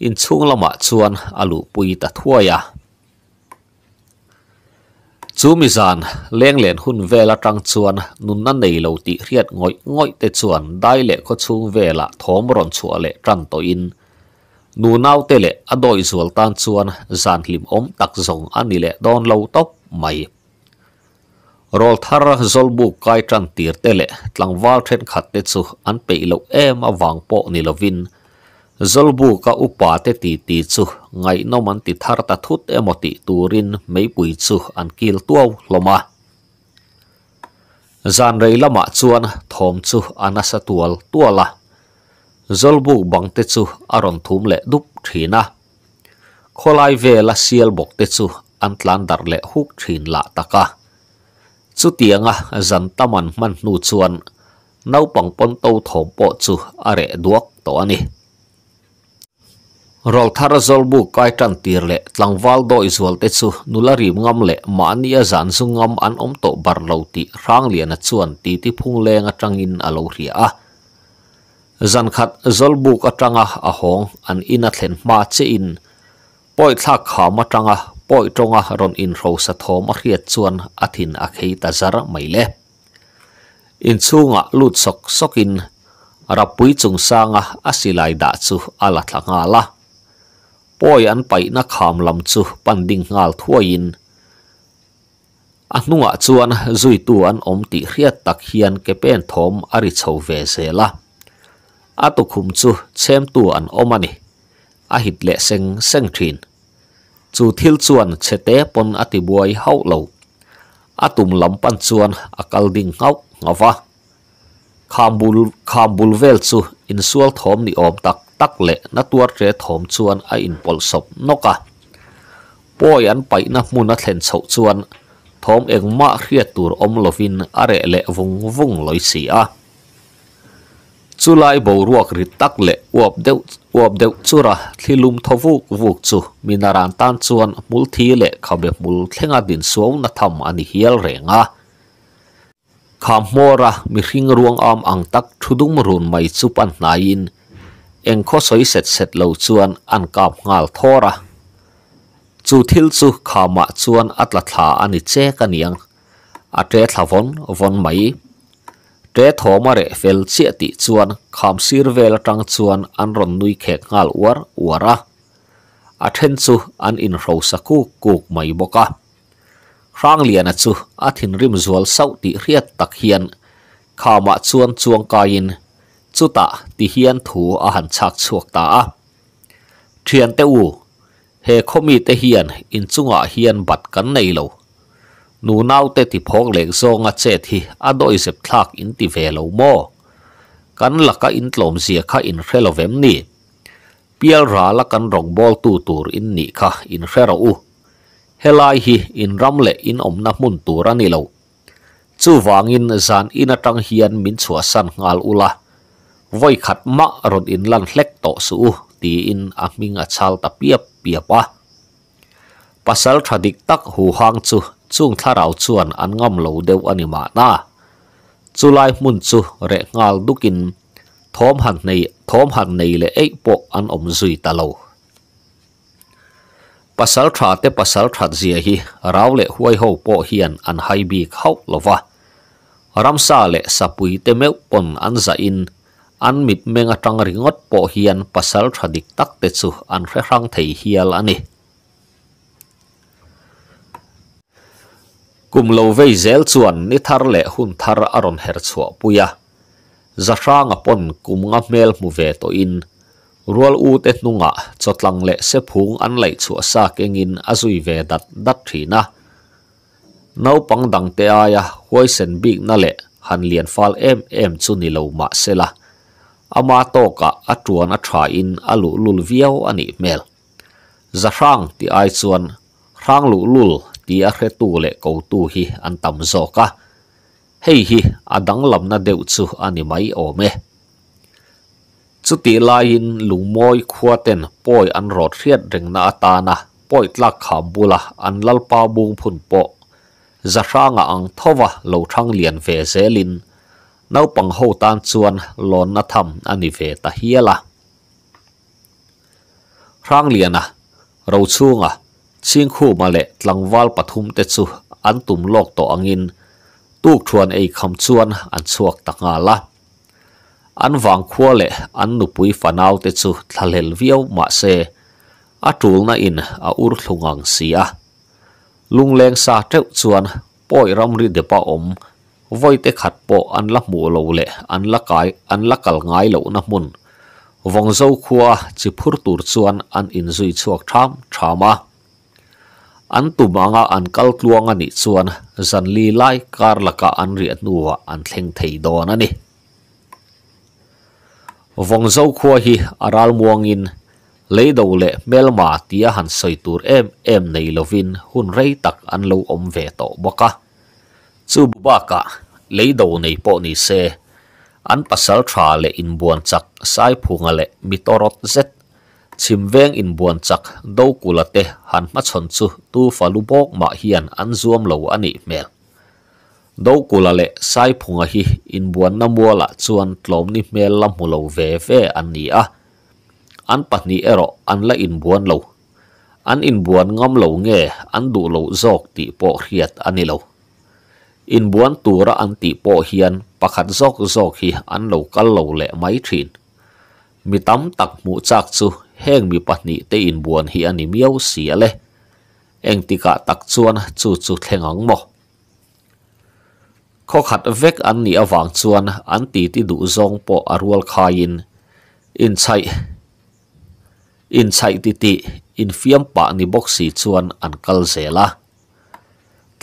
in chung lama chuan alu pui ta thuaya chú mi giàn leng lẻn hun về là trăng chuan nun năn nỉ lâu tị riết ngồi ngồi tê chuan đai lệ có chung về là thóm rộn chùa lệ trăng tổ in nu nau tê lệ a đôi ruột tan chuan giàn hìm om tặc rồng ăn lệ đón lâu tóc mai rồi thar zol bu kai trăng tiệt tê lệ tlang vào trên khát tê chu ăn bị lâu em a vàng bộ ni lovin Zolbu ka upa te ti ti chu ngai no man ti thar ta thut emoti turin mei pui chu an kil tuau loma zan rei lama chuan thom chu anasa tual tuala zolbu bang te chu aron thum le dup thina kholai ve la sial bok te chu an tlan dar le huk thin la taka chu tianga zan taman man nu chuan naupang pon to thom po chu are duak to ani rol thara zol bu kai tan tir le tlangwal do izol te chu nulari ngam le ma ni a zan su ngam an om to bar lo ti rang lian a chuan ti ti phung leng atangin alo ria a zan khat zol bu ka tanga a hong an in a thlen ma che in poi thla kha ma tanga poi tonga ron in ro sa thom a riat chuan athin a khei ta zar mai le in chunga lut sok sokin rapui chung sanga asilai da chu ala thlanga la poi an pai na kham lam chu pan ding ngal thuain a hnunga chuan zui tu an om ti hriat tak hian ke pen thom ari chho ve zela a tu khum chu chem tu an om ani a hit le seng seng thin chu thil chuan chete pon ati buai hau lo a tum lam pan chuan a kal ding ngau ngawa khambul khambul vel chu in sual thom ni om tak tắc leh na tuar tre thawm chuan a inpawlh sawp cả. a pawi bay paihna hmun a thlen choh chuan thawm engmah hriat tur awm lovin a reh leh vung vung loi si a chu lai bo ruak ri tak leh uap deuh uap deuh chura thlilum thovuk vuk chu minaran tan chuan mul thi leh khabe mul thlenga din suau na tham ani hial renga kham mora mi hring ruang am ang tak thudum run mai chu pan nain em có soi set set lâu chuan an kap ngal thora chu thil chu khama chuan atla thla ani che kaniang a tre thlavon von mai tre thoma re fel chia ti chuan kham sir vel tang chuan an ron nui khe ngal war ra, a then chu an in ro saku kuk mai boka rang lian a chu a thin rim zual sau ti riat hiền hian khama chuan chuang kain จุตาที่เฮียนถูอาหารชักชวกตาเทียนเตอูเฮคมีเตเฮียนอินจุงอาเฮียนบัดกันในโลนูนาวเตติพกเหล็กซงอาเจทีอดอยเสบทักอินติเวลโมกันลักอินตลมเสียข้าอินเรลเวมนี่เปียราละกันรองบอลตูตูรอินนี่ค่ะอินเรลอูเฮลายฮีอินรัมเลอินอมนับมุนตูรันนิโลจู่วางอินซานอินตังเฮียนมินชัวสันงาลอุลา voi khát ma rồi in lan hlek to su ti in a ming a chal ta pia pia pa pasal thadik tak hu hang chu chung tharau chuan an ngam lo deuh ani ma na chulai mun chu re ngal dukin thom han nei thom han nei le ei po an om zui ta lo pasal tha te pasal tha zia hi raw le huai ho po hian an hai bi khau lova ramsa le sapui te meu pon an za in an mit meng atang ringot po hian pasal thadik tak te chu an hre hrang thei hial ani kum lo vei zel chuan ni thar le hun thar aron her chhuah puya za hrang pon kum nga mel mu ve to in rual u te hnunga chotlang le se phung an lai chu sa kengin azui ve dat dat thina nau pang dang te aya huai big bik na le han lian fal em em chu ni lo ma sela ama ka atuan a ṭha in a luh lul viau anih hmel zarang ti ai chuan rang lu lul ti a hre tu leh ko tu hi an tam ka hei hi adang lam na deuh chu ani mai awme chu ti laiin lungmawi khuaten poi an rawt hriat na a tana pawi tlak kham bula an lal pa bung phun pawh zaranga ang thowa lo ṭhang lian ve zelin นาปังโฮตานชวนหลอนนัทำอันนี้เวตาเฮียละร่างเลียนะเราช่วงอ่ะชิงคู่มาเละหลังวัลปฐุมเตจุอันตุมโลกต่ออังินตูกชวนไอคำชวนอันชวกตักงาละอันวางขั้วเละอันนุปุยฟันเอาเตจุทะเลวิวมาเซอาตูลนาอินอาอุรุลงังเสียลุงเลงสาเจ้าชวนป่อยรำริเดปะอม voi te khat bộ an lắc mu lo lệ an lắc cái an lắc cả ngai lo na mun vong dâu khua chỉ phur tur chuan an in zui chuak tham thama an tumanga an kal tluang ani chuan zanli lai kar laka an ri nuwa an thleng thei don nè vong dâu khua hi aral à muang in lấy đầu leido le melma tia han soitur em em nei lovin hun rei tak an ông về tổ to boka chu bu ba ka leido nei po ni se an pasal tha le in buan chak sai phunga le mitorot zet chim veng in buan chak do kulate han ma chon chu tu falu bok ma hian an zuam lo ani Đâu do kula le sai phunga hi in buan na muala chuan tlom ni mel lam mulo ve ve an ni a an patni ero an la in buan lâu. an in buan ngam lo nge an du lo zok ti po hriat ani lâu. อินบวนตัวระอันติปอเฮียนประคัดซอกซอกฮีอันเหล่ากันเหล่าแหล่ไม่ถินมีตั้มตักหมูจากซูแห่งมีปัณิเตอินบวนฮีอันนิเมียวเสียเลยเองติกะตักชวนจู่จู่แทงังหมอข้อขัดเวกอันนี้อวังชวนอันตีที่ดูซองปออารวลคายินอินไซอินไซติติอินฟิยมปะนิบกสีชวนอันกัลเซล่ะ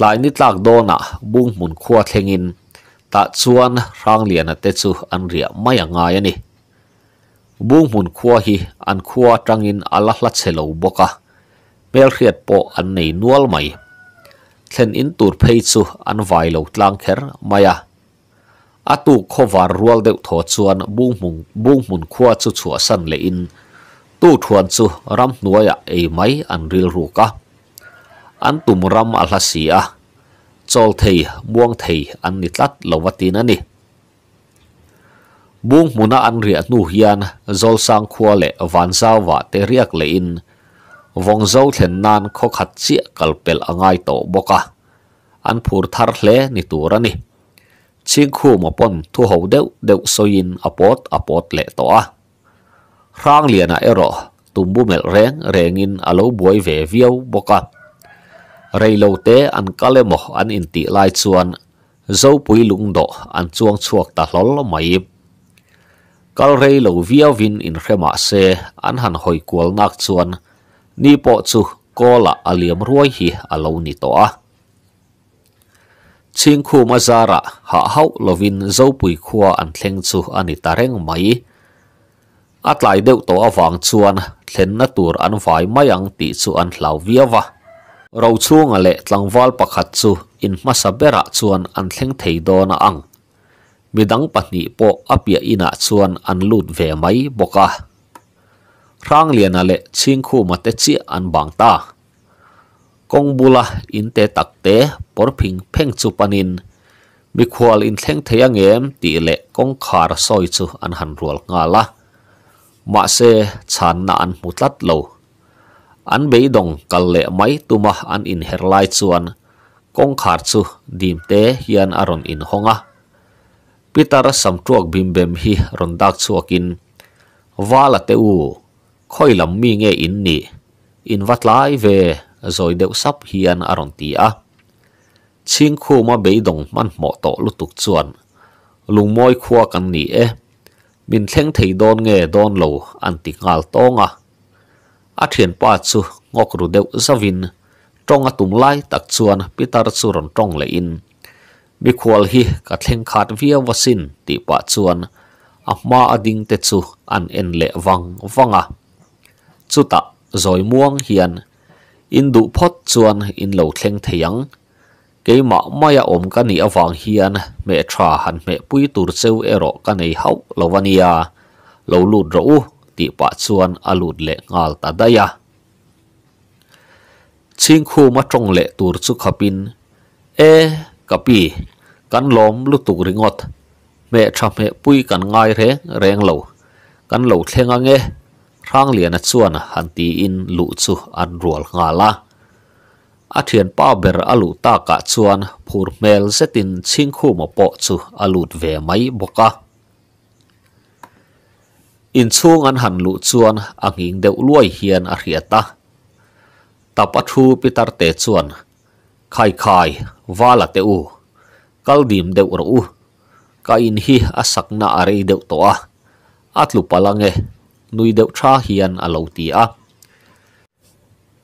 ลายนิดลากโดนะบุ้งมุนขว้เทงินตาชวนร่างเลียนเตจูอันเรียไม่ยังไงนี่บุ้งมุนขว้ฮีอันขว้จังอินอัลลัเซลูบกะเมลเรียดโปอันนี้นัวลไม่เ่นอินตู์เพจูอันไว์ลูตลางเขรมายะอาตุขวารัวเดือดอดชวนบุ้งมุนบุ้งมุนขว้จุดชัวสันเลอินตูทวนจูรำนัวยะเอไมอันริลรูกะ an tum ram a hla si a chol thei buang thei an ni tlat lowatin ani buông muna an ria nu hian zol sang khua le van zau wa te riak le in vong zau thlen nan kho khat chi kalpel angai to boka an phur thar hle ni turani ching khu ma pon thu ho deu deu soin apot apot le to a rang liana ero tumbu mel reng rengin alo buai ve viau boka reilo te an kalemo an inti lai chuan zo pui lung do an chuang chuak ta hlol mai kal reilo via vin in rema se an han hoi kual nak chuan ni po chu kola aliam ruai hi alo ni to a chingkhu mazara ha hau lovin zo pui khuwa an thleng chu ani tareng mai atlai deuh to awang chuan thlenna tur an vai mayang ti chu an hlau viawa ro chunga à le tlangwal pakhat chu in masa bera chuan an thleng thei dawn a ang midang pahnih pawh a pia ina chuan an lut ve mai boka rang liana à le chingkhu mate chi an bang ta bula in te takte porphing pheng chu panin mi khual in thleng thei angem ti le kongkhar soi chu an han rual nga la ma se chan na an mutlat lo an be dong kal le mai tuma an in herlai chuan kong khar chu dim te hian aron in honga peter sam truak bim bem hi ron dak chuakin wala te u khoi lam mi nge in ni in vat lai ve rồi deu sap hian aron ti a ching khu ma be dong man mo to lutuk chuan lung moi khua kan ni e min thleng thei don nge don lo an ti ngal tonga a thiền pa chu ngok ru deuh zavin trong a tum lai tak chuan pitar chu ron tong le in mi khwal hi ka thleng khat via wasin ti pa chuan a ma ading te chu an en le wang wanga chuta zoi muang hian in du phot chuan in lo thleng theyang cái mọ mai ôm cái nị vàng hiền mẹ trà han mẹ bùi tụt sâu ero cái này hậu lâu vania lâu lụt rũ tih pah chuan a lut leh ngal ta đây à, khu mà daia chingkhum atawng leh tur chu khapin e kapi kan lawm lutuk ringot mẹ tha mẹ pui kan ngai re reng lo kan lo thlenga nge rang liền a chuan han ti in lu chu an ruột nga la a thian pa ber alu ta ka chuan phur mel setin chingkhum a po chu alut ve mai boka inchung an han lu chuan a nging deuh luai hian a hriata tap thu pitar te chuan khai khai vala te u kaldim deuh ro u ka in hi a sakna a rei deuh to a atlu palange nui deuh tha hian a lo ti a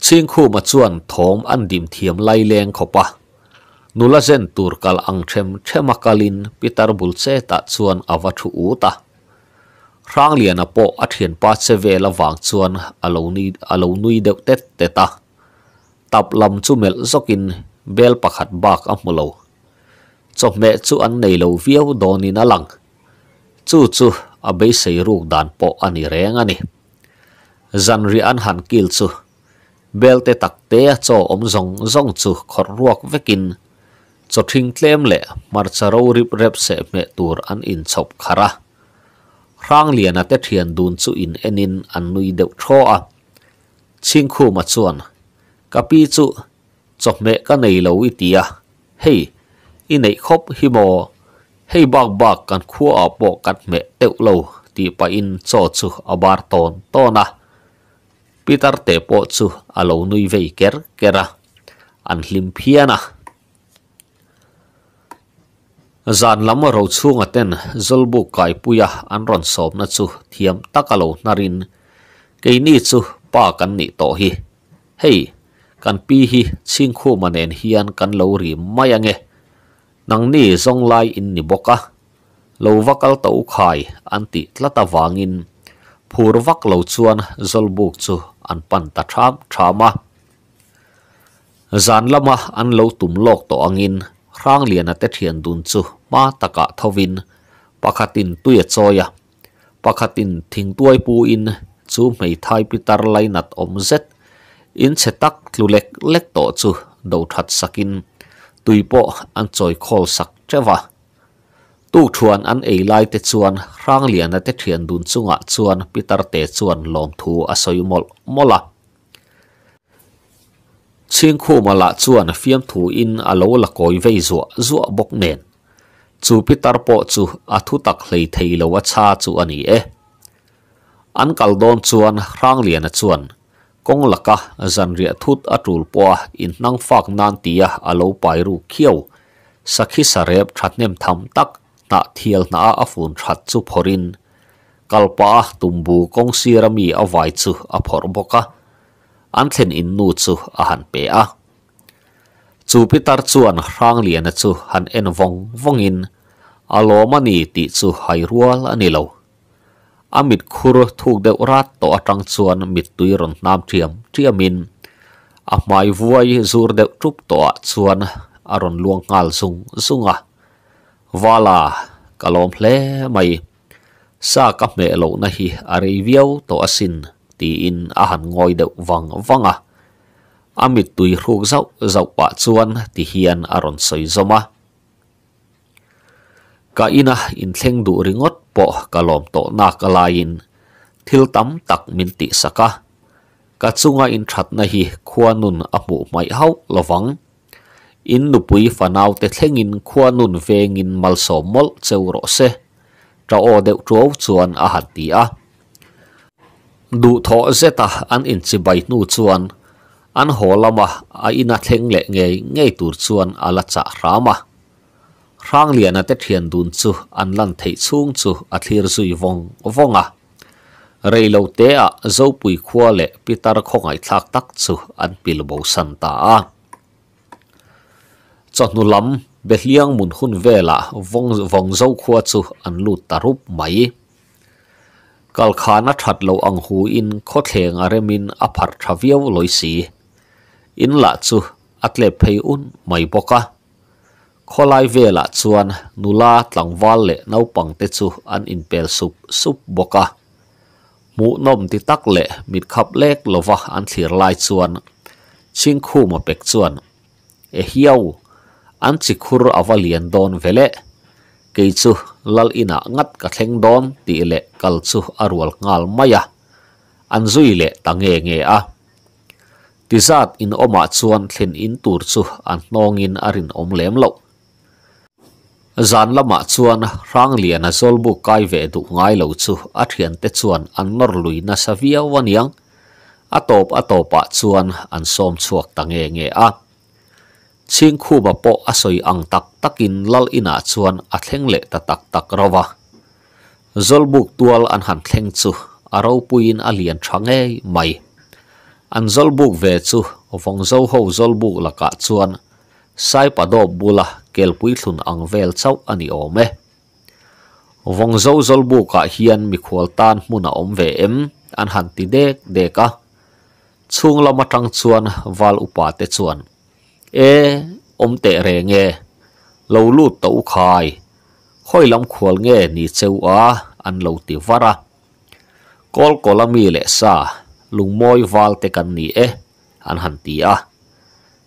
ching khu ma chuan thom an dim thiam lai leng khopa nula zen tur kal ang them thema kalin pitar bul che ta chuan awa u ta rang lian po a thian pa cheve la wang chuan alo ni alo nui deuh te te ta tap lam chu mel zokin bel pakhat bak a mulo chop me chu an nei lo viau donin a lang chu chu a be sei ruk dan po ani reng ani zan ri an han kil chu bel te tak te cho om zong zong chu khor ruak vekin cho thing tlem le mar charo rip rep se me tur an in chop khara rang lian a te thian dun chu in enin an nui deuh thaw a ching khu ma chuan kapi chu chop me ka nei lo i tia hei i nei khop hi mo hei bak bak kan khu a po kat me teuh lo ti pa in cho chu abar ton to na pitar te po chu alo nui vei ker kera an hlim phiana zan lama ro chunga ten zolbu kai puya an ron sop na chu thiam takalo narin ke ni chu pa kan ni to hi hei kan pi hi ching khu manen hian kan lo ri mai à nang ni zong lai in ni boka lo vakal to khai anti ti tlata wangin phur vak lo chuan zolbuk chu an pan ta tham thama zan lama an lo tum lok to angin rang lian a te thian dun chu ma taka thovin pakhatin tuya choya pakhatin thing tuai pu in chu mei thai pitar lainat om zet in chetak thlulek lek to chu do that sakin tuipo an choi khol sak chewa tu thuan an ei lai te chuan rang lian te thian dun chunga chuan pitar te chuan lom thu a soimol mola chiang khu mala chuan fiam thu in alo la koi vei zuwa zuwa bok nen chu pi tar po chu a thu tak hlei thei lo wa cha chu ani e an kal don chuan rang lian a chuan kong laka zan ria thut atul poa in nang fak nan tia alo pai ru khiao sakhi sareb thatnem tham tak ta thiel na a tumbu kong sirami a vai chu a phor boka an chu pitar chu rang lian chu han en vong vongin alomani ti chu hai rual ani lo amit khur thuk deuh rat to atang chuan mit tui ron nam thiam thiamin a mai vuai zur deuh trup to chuan aron luang ngal sung sunga wala kalom hle mai sa ka me lo na hi ari viau to asin ti in a han ngoi deuh wang wanga amit tui ruk zau zau pa chuan ti hian aron soi zoma ka ina in thleng du ringot po kalom to na kalain thil tam tak min ti saka ka chunga in that na hi khuanun amu mai hau lovang in nupui fanau te thlengin khuanun vengin malso mol cheuro se trao deuh tuau chuan a hatti a du tho zeta an in chi bai nu chuan an holama a ina thleng le nge nge tur chuan ala cha rama rang liana te thian dun chu an lan thei chung chu a thlir zui vong vonga reilo te a zo pui khua le pitar khongai thak tak chu an pil bo san ta a chotnu lam behliang mun hun vela vong vong zo khua chu an lut tarup mai kalkhana that lo ang hu in khothleng a remin a phar thaviau loi si in la chu atle phei un mai boka kholai vela chuan nula tlangwal le naupang te chu an in pel sup sup boka mu nom ti tak le mit khap lek lova an thlir lai chuan ching khu ma pek chuan e hiau an chi khur avalian don vele ke chu lal ina ngat ka thleng don ti le kal chu arwal ngal maya an zui le tange nge a tizat in oma ah chuan thlen in tur chu an hnawngin a rin awm lem lo zan lama ah chuan rang lian a zawlbu kai ve duh ngai lo chu a thian te chuan an nor lui na savia aniang a tawp a tawpa ah chuan an som chuak ta nge nge a ching khu ba po a soi ang tak takin lal ina chuan a thleng le ta tak tak rova zolbuk tual an han thleng chu a ro puin a lian e mai an zol buk ve chu ovong zo ho zol buk laka chuan sai padop bula kelpui thlun ang vel chau ani ome vong zo zol bu ka hian mi khol tan hmuna om ve em an han ti dek deka chung lama tang chuan wal upa te chuan e om te re nge lo lut to khai khoi lam khol nge ni cheu a an lo ti vara kol kolami le sa lungmawi wal te kan ni e an han ti a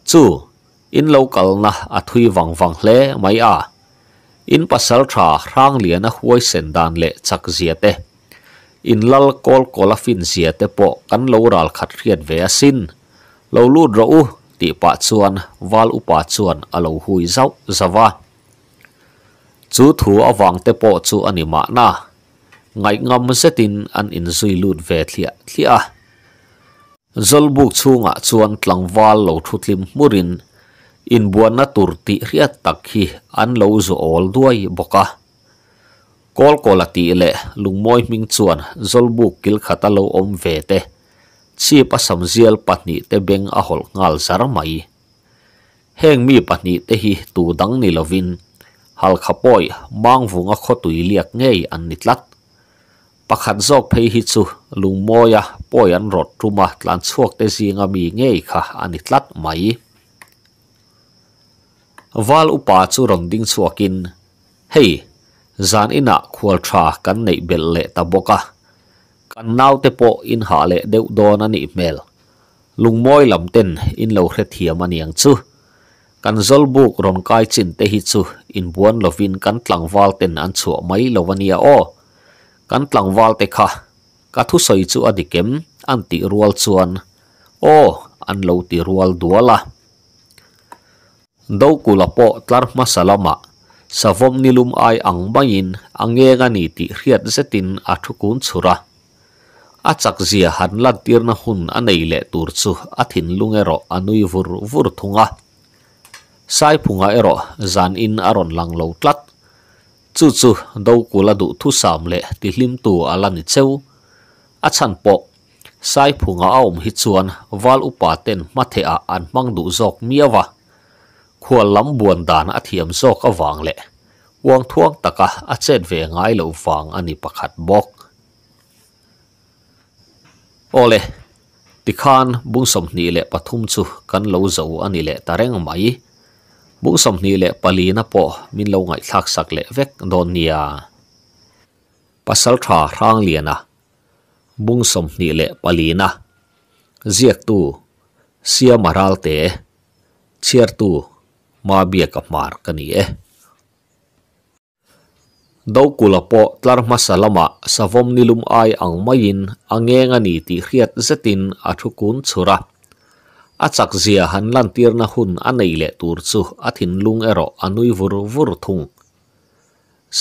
chu in local na a thui wang wang hle mai a in pasal tha rang lian na huai sen dan le chak zia te in lal kol kola fin zia te po kan lo ral khat riat ve sin lo lu dro u ti pa chuan wal u pa chuan a lo hui zau zawa chu thu awang te po chu anima na ngai ngam zetin an in zui lut ve thlia thlia zolbuk chunga chuan tlangwal lo thutlim murin in buana turti riat tak hi an lo zo ol duai boka kol kola ti le lungmoi ming chuan zolbuk kil khata lo om ve te chi pa samzial patni te beng a hol ngal zar mai heng mi patni te hi tu dang ni lovin hal khapoi mang vunga khotui liak ngei an nitlat pakhat zawk phei hi chu lungmawi poi an rot tuma tlan chuak te zinga mi ngei kha ani tlat mai wal upa chu ron ding chuakin hei zan ina khual tha kan nei bel le ta boka kan po in ha le deu don ani mel lungmoi lam ten in lo hre thiam aniang chu kan zol buk ron kai chin te hi chu in buan lovin kan tlang wal ten an chu mai lovania o kan tlang wal te kha ka thu soi chu adikem anti ti rual chuan o an lo ti rual duala do kula po tlar masalama savom nilum ai ang bangin ange nga ni ti hriat zetin a thukun chura a chak zia han lat na hun anei le tur chu athin lungero anui vur vur thunga sai phunga ero zan in aron lang lo tlat chu chu đâu cú là đủ thu sàm lệ thì lim tù à lan ni cheu a à chan sai phu nga om hi chuan wal upa ten ma the a à an mang du zok miawa khua lam buan dan a à thiam zok awang le wang thuang taka a chet ve ngai lo wang ani pakhat bok ole tikhan bung som ni le pathum chu kan lo zo ani le tareng mai มุสมนีเละปาลีนะปอมินลงไงทักสักเละเวกโดนเนียปัสสลทราร่างเลียนะบุงสมนีเละปาลีนะเจียกตูเสียมารัลเตเชียร์ตูมาเบียกับมาร์กันนี่เอดาวกุลปอตลาร์มาสลามะสวมนิลุมไออังมายินอังเงงานีตีเขียดเซตินอัทุกุนชุระอักเสยหันลันทีียนหุนอันในเละตร์ซูอัถินลุงเอรออันนุยวุรวุรทุง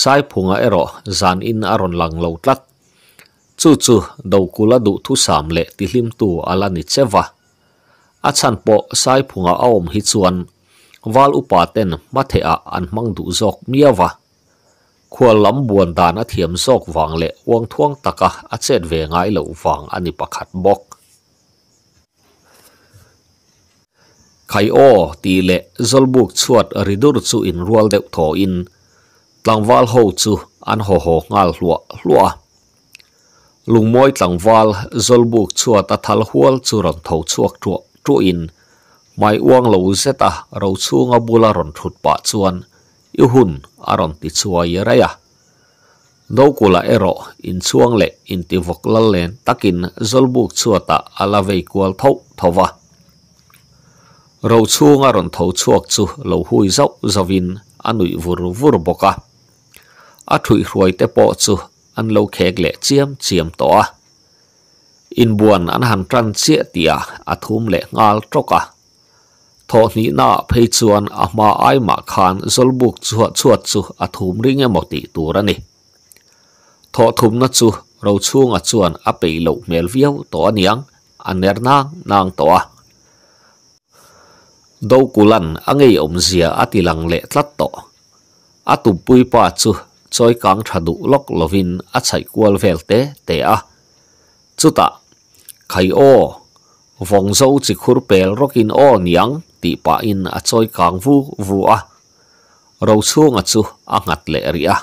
สายพุงเอร่อจานอินอารอนลังเลวตัดจู่จู่ดูคุลาดูทุสามเละติลิมตัวอัลันิเจวะอัจฉันโปสายพุงเออมฮิจวนวาลุปาเตนมาเทอะอันมังดูจอกเมียวะขวลำบวนดานอัเทียมจอกวางเละวงทวงตะกะอัจเจดเวงไงเลววางอันนิปะขัดบก khai o ti le zolbuk chuat ridur chu in rual deuh tho in tlangwal ho chu an ho ho ngal hlua hlua lungmoi tlangwal zolbuk chuat a thal hual chu ron tho chuak tru tru in mai uang lo zeta ro chu nga bula ron thut pa chuan i hun a ron ti chuai raya no kula ero in chuang le in ti vok lal len takin zolbuk chuata ala vei kwal tho thowa rau chuang a ron tho chuak chu lo hui zau zawin anui vur vur boka a thui hruai te po chu an lo khek le chiam chiam to a in buan an han tran chia tia a thum le ngal troka thọ ni na phê chuan a ma ai ma khan zol buk chuat chuat chu a thum ring emoti turani tho thum na chu rau chuang a chuan a pei lo mel viau to aniang aner nang nang to a do kulan angai omzia atilang le tlat to atupui pa chu choi kang thadu lok lovin achai kual velte te a chuta khai o vong zo chi khur pel rokin o niang ti pa in a choi kang vu vu a ro chung a chu a ngat le ri a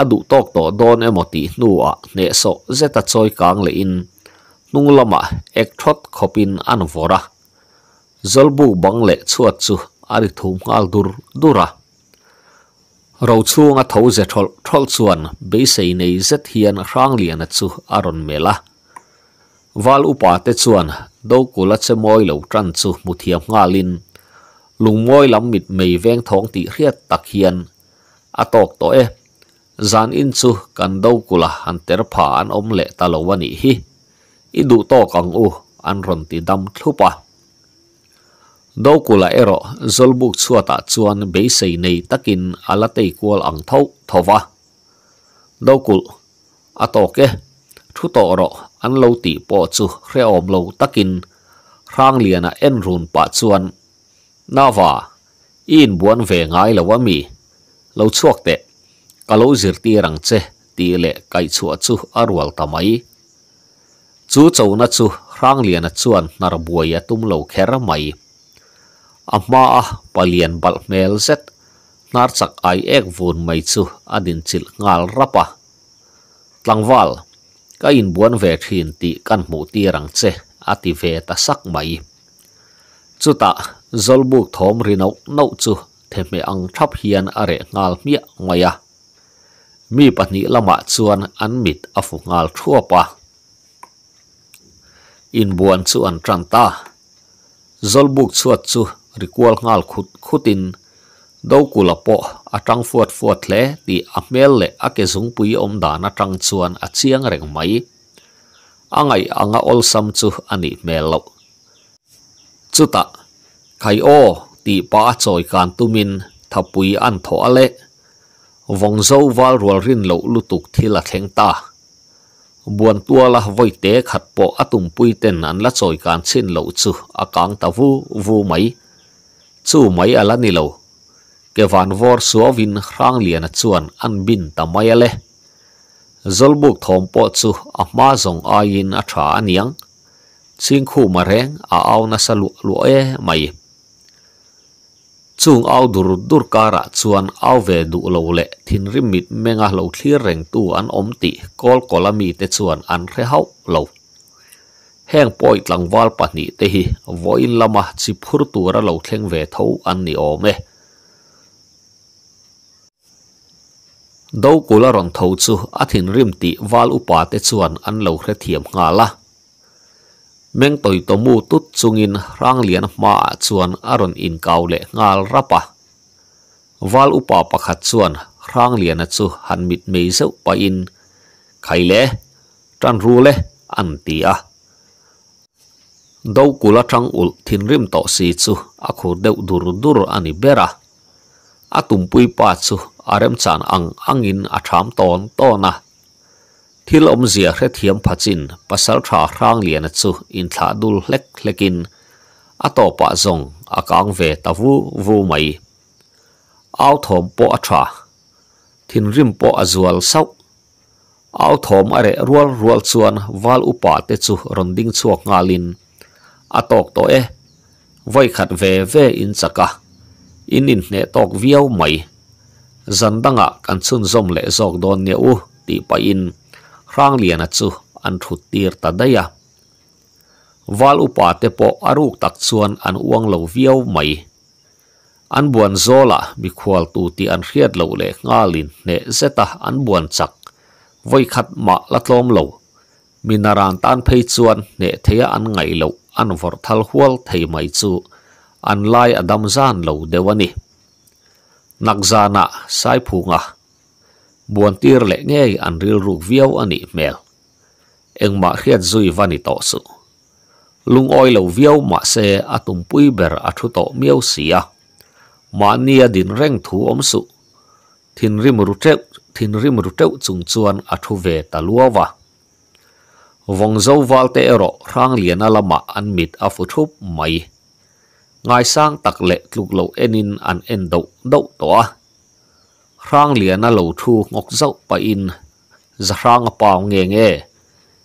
adu tok to don emoti nu a ne so zeta choi kang le in nung lama ek thot khopin an vora zalbu bang le chuat chu ari thum ngal dur dura ro chunga tho ze thol thol chuan be sei nei zet hian rang lian chu aron mela wal upa te chuan do kula che moi lo tran chu muthiam ngalin lung moi lam mit mei veng thong ti riat tak hian atok to e zan in chu kan do kula an ter pha an om le ta lo wani hi i du to kang u an ron ti dam thlupa đâu do là ero zolbuk chuata chuan be sei nei takin alatei kual ang tho thowa do kul atoke thu to ro an lo ti po chu hreom lo takin rang à en run pa chuan nawa in buan ve ngai lo wa mi lo chuak te kalo chê, ti lệ che ti le kai chu chu arwal tamai chu chona chu rang liana chuan nar buai atum lo khera mai ama palian bal mel zet nar chak ai ek vun mai chu adin chil ngal rapa tlangwal ka in buan ve thin ti kan mu ti rang che ati ve ta sak mai chuta zolbuk thom rinau nau chu theme ang thap hian are ngal mia ngaya mi pahnih lama ah chuan an mit a fu ngal thuapa in buan chu an tranta zolbuk chuat chu rikual ngal khut khutin do kula po atang fuat fuat le ti amel le ake pui om na tang chuan achiang reng mai angai anga ol sam chu ani melo chuta khai o ti pa choi kan tumin thapui an tho ale vong zo wal rual rin lo lutuk thila theng ta buan tua la voi te khat po atum pui ten an la choi kan chin lo chu akang ta vu vu mai chu mai ala ni lo ke van vor suavin rang lian chuan an bin tamai ale zolbuk thom po chu ama zong ain a tha aniang ching khu ma reng a au na salu lu e mai chung au dur dur kara chuan au ve du lo le thin rim mit menga lo thlir reng tu an om ti kol kolami te chuan an re hau lo แห่งปอยหลังวาลปนีเตหวอยนละมาจิพุรตัวระเลาเทงเวทาอันนี้ออมเอดากุลารองท้าจูอัธินริมติวาลอุปาเตชวนอันเลาเครเทียมงาละเมงตอยตมูตุดจุงินร่างเลียนมาชวนอรุณอินเกาเลงาลรับปะวาลอุปาปะขัดชวนร่างเลียนจูหันมิดเมยเซวไปอินครเล่จันรู้เล่อันตีอ่ะ đâu do la tang ul thin rim to si chu akho deu dur dur ani bera atum pui pa chu arem chan ang angin atham ton to na thil om zia hre thiam phachin pasal tha rang lian chu in thla dul hlek hlekin ato pa zong akang ve tavu vu mai ao thom po atha thin rim po azual sau ao thom are ruol ruol chuan wal upa te chu ronding chuak ngalin a tok to e voi khat ve ve in chaka in in ne tok viau mai zandanga ah kan chun zom le zok don ne u ti pa in rang liana chu an thu tir ta daya wal upa te po aruk tak chuan an uang lo viau mai an buan zola ah, mi khwal tu ti an hriat lo le ngalin ne zeta ah, an buan chak voi khat ma latlom lo minaran tan phei chuan ne theya an ngai lo an vor thal hual thei mai chu an lai adam zan lo dewani nakzana sai phunga buan tir le nge an ril ruk viau ani mel eng ma khiat zui vani to su lung oi lo viau ma se atum pui ber athu to miau sia ma nia din reng thu om su thin rim ru teu thin rim ru teu chung chuan athu ve ta luawa vòng dâu val te ero rang liền a à lama an mit a à phụ thup mày ngài sang tặc lệ lục lầu enin an en đậu đậu tỏa rang liền a à lâu thu ngọc dâu pa in za dạ rang pa nghe nghe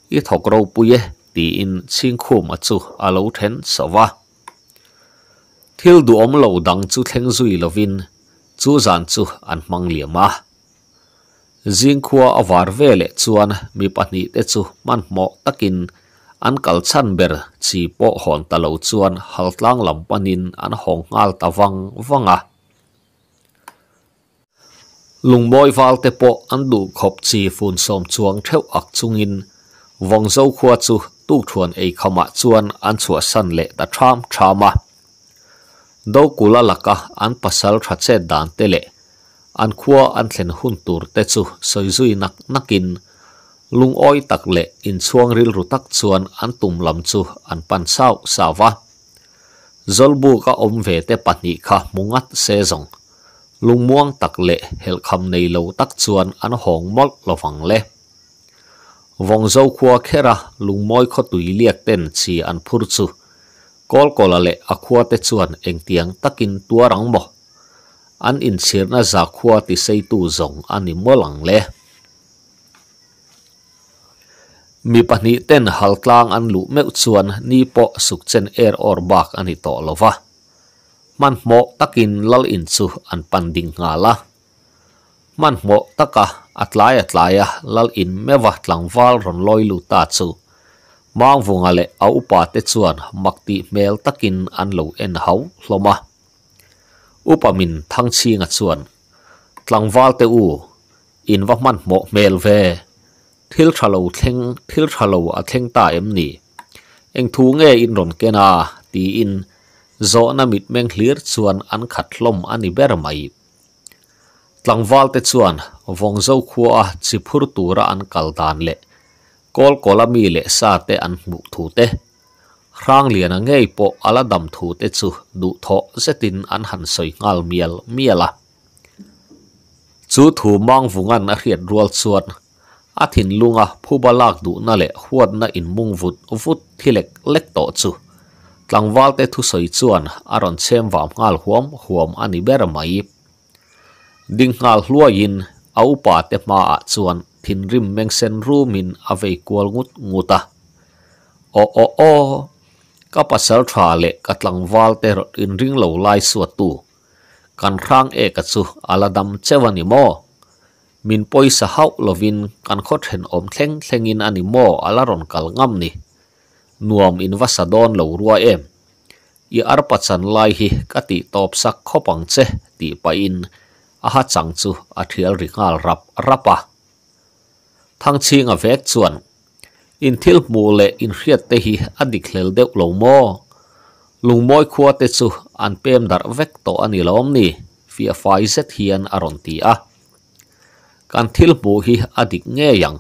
ít thọc râu puye ti in xin khu mà chu a lầu thén sợ va thiêu đủ ống lầu đằng chu theng duy lovin chú giàn chu an mang liềm à zingkhua avar vele chuan mi pahnih te chu manhmawh takin an kalchan ber chỉ pawh hòn ta lo chuan haltlang lam panin an hong ngal ta vang vang wang wanga lungmawi val te pawh an khóc khawp phun fun sawm theo theuh ak in vong zo khua chu tu thuan khăm khama chuan an chua san lệ ta tham thama do kula laka an pasal tha che dan te le an khua an thlen hun tur te chu soizui nak nakin lung oi tak le in chuang ril ru tak chuan an tum lam chu an pan sau sawa zolbu ka om ve te pahnih kha mungat se zong lung muang tak le hel kham nei lo tak chuan an hong mol lo lovang le vong zo khua khera lung moi kho tui liak ten chi an phur chu kol kola le akhua te chuan engtiang takin tuarang mo an in sirna zakhua ti tu zong ani molang le mi pahnih ten haltlang an lu meu chuan ni po sukchen er or bak ani to lova man mo takin lal in chu an panding ding man mo taka atlai atlaya lal in mewa tlang wal ron loi lu ta chu mang vunga le au pa te chuan makti mel takin an lo en hau hloma อุปมินทั้งชีงัดส่วนตลังวาลเตอูอินวัมันโมเมลเวทิลทาโลเทงทิลทาโลอัเทงตาเอ็มนี่เองทูเงอินรอนเกนาตีอินโซนามิดเมงเลียดส่วนอันขัดลมอันนีเบรมาอีลังวาลเตส่วนวงเจ้าขัวจิพุรตูระอันกัลดานเลกอลกอลามีเลสาเตอันบุกทูเตครั้งเลียนง่ายปออาลดัมถูเตจูดูทอสตินอันหันสวยงามเมียลเมียละจูถูมองฟุงันเรียนรัวส่วนอาถินลุงอ่ะผู้บลากดูนั่นแหละหัวน่ะอินมุงฟุตฟุตที่เล็กเล็กโตจูตั้งวัลเตทุสวยชวนอารอนเซมวามงาลหวมหวมอันนี้เบรมัยดิ้งงาลลัวยินเอาป่าเตมาชวนทินริมเมงเซนรูมินอาเวกวลงุดงุตะโอโอโอก็ปัสสาวะเละกัดลังวาลเตอร์อินริงเหลวลหลสวดตูกันร่างเอกสุอาลดัมเจวันิโมมินปอยสหาวลวินกันคดเห็นอมเทงเทงินอันิโมอาลารอนกัลงมนี่นวมอินวัสดอนเหลวรัวเอ็มอีอาร์ปัสันไลฮิกติตอบสักขปังเจตีไปอินอาหัดสังจูอาเทียริงาลรับรับปะทั้งชิงอเวกส่วน in thil mu le in hriat te hi adik hlel deuh lo mo lung moi khua te chu an pem dar vek to ani lom ni fi a fai zet hian aron ti a kan thil mu hi adik nge yang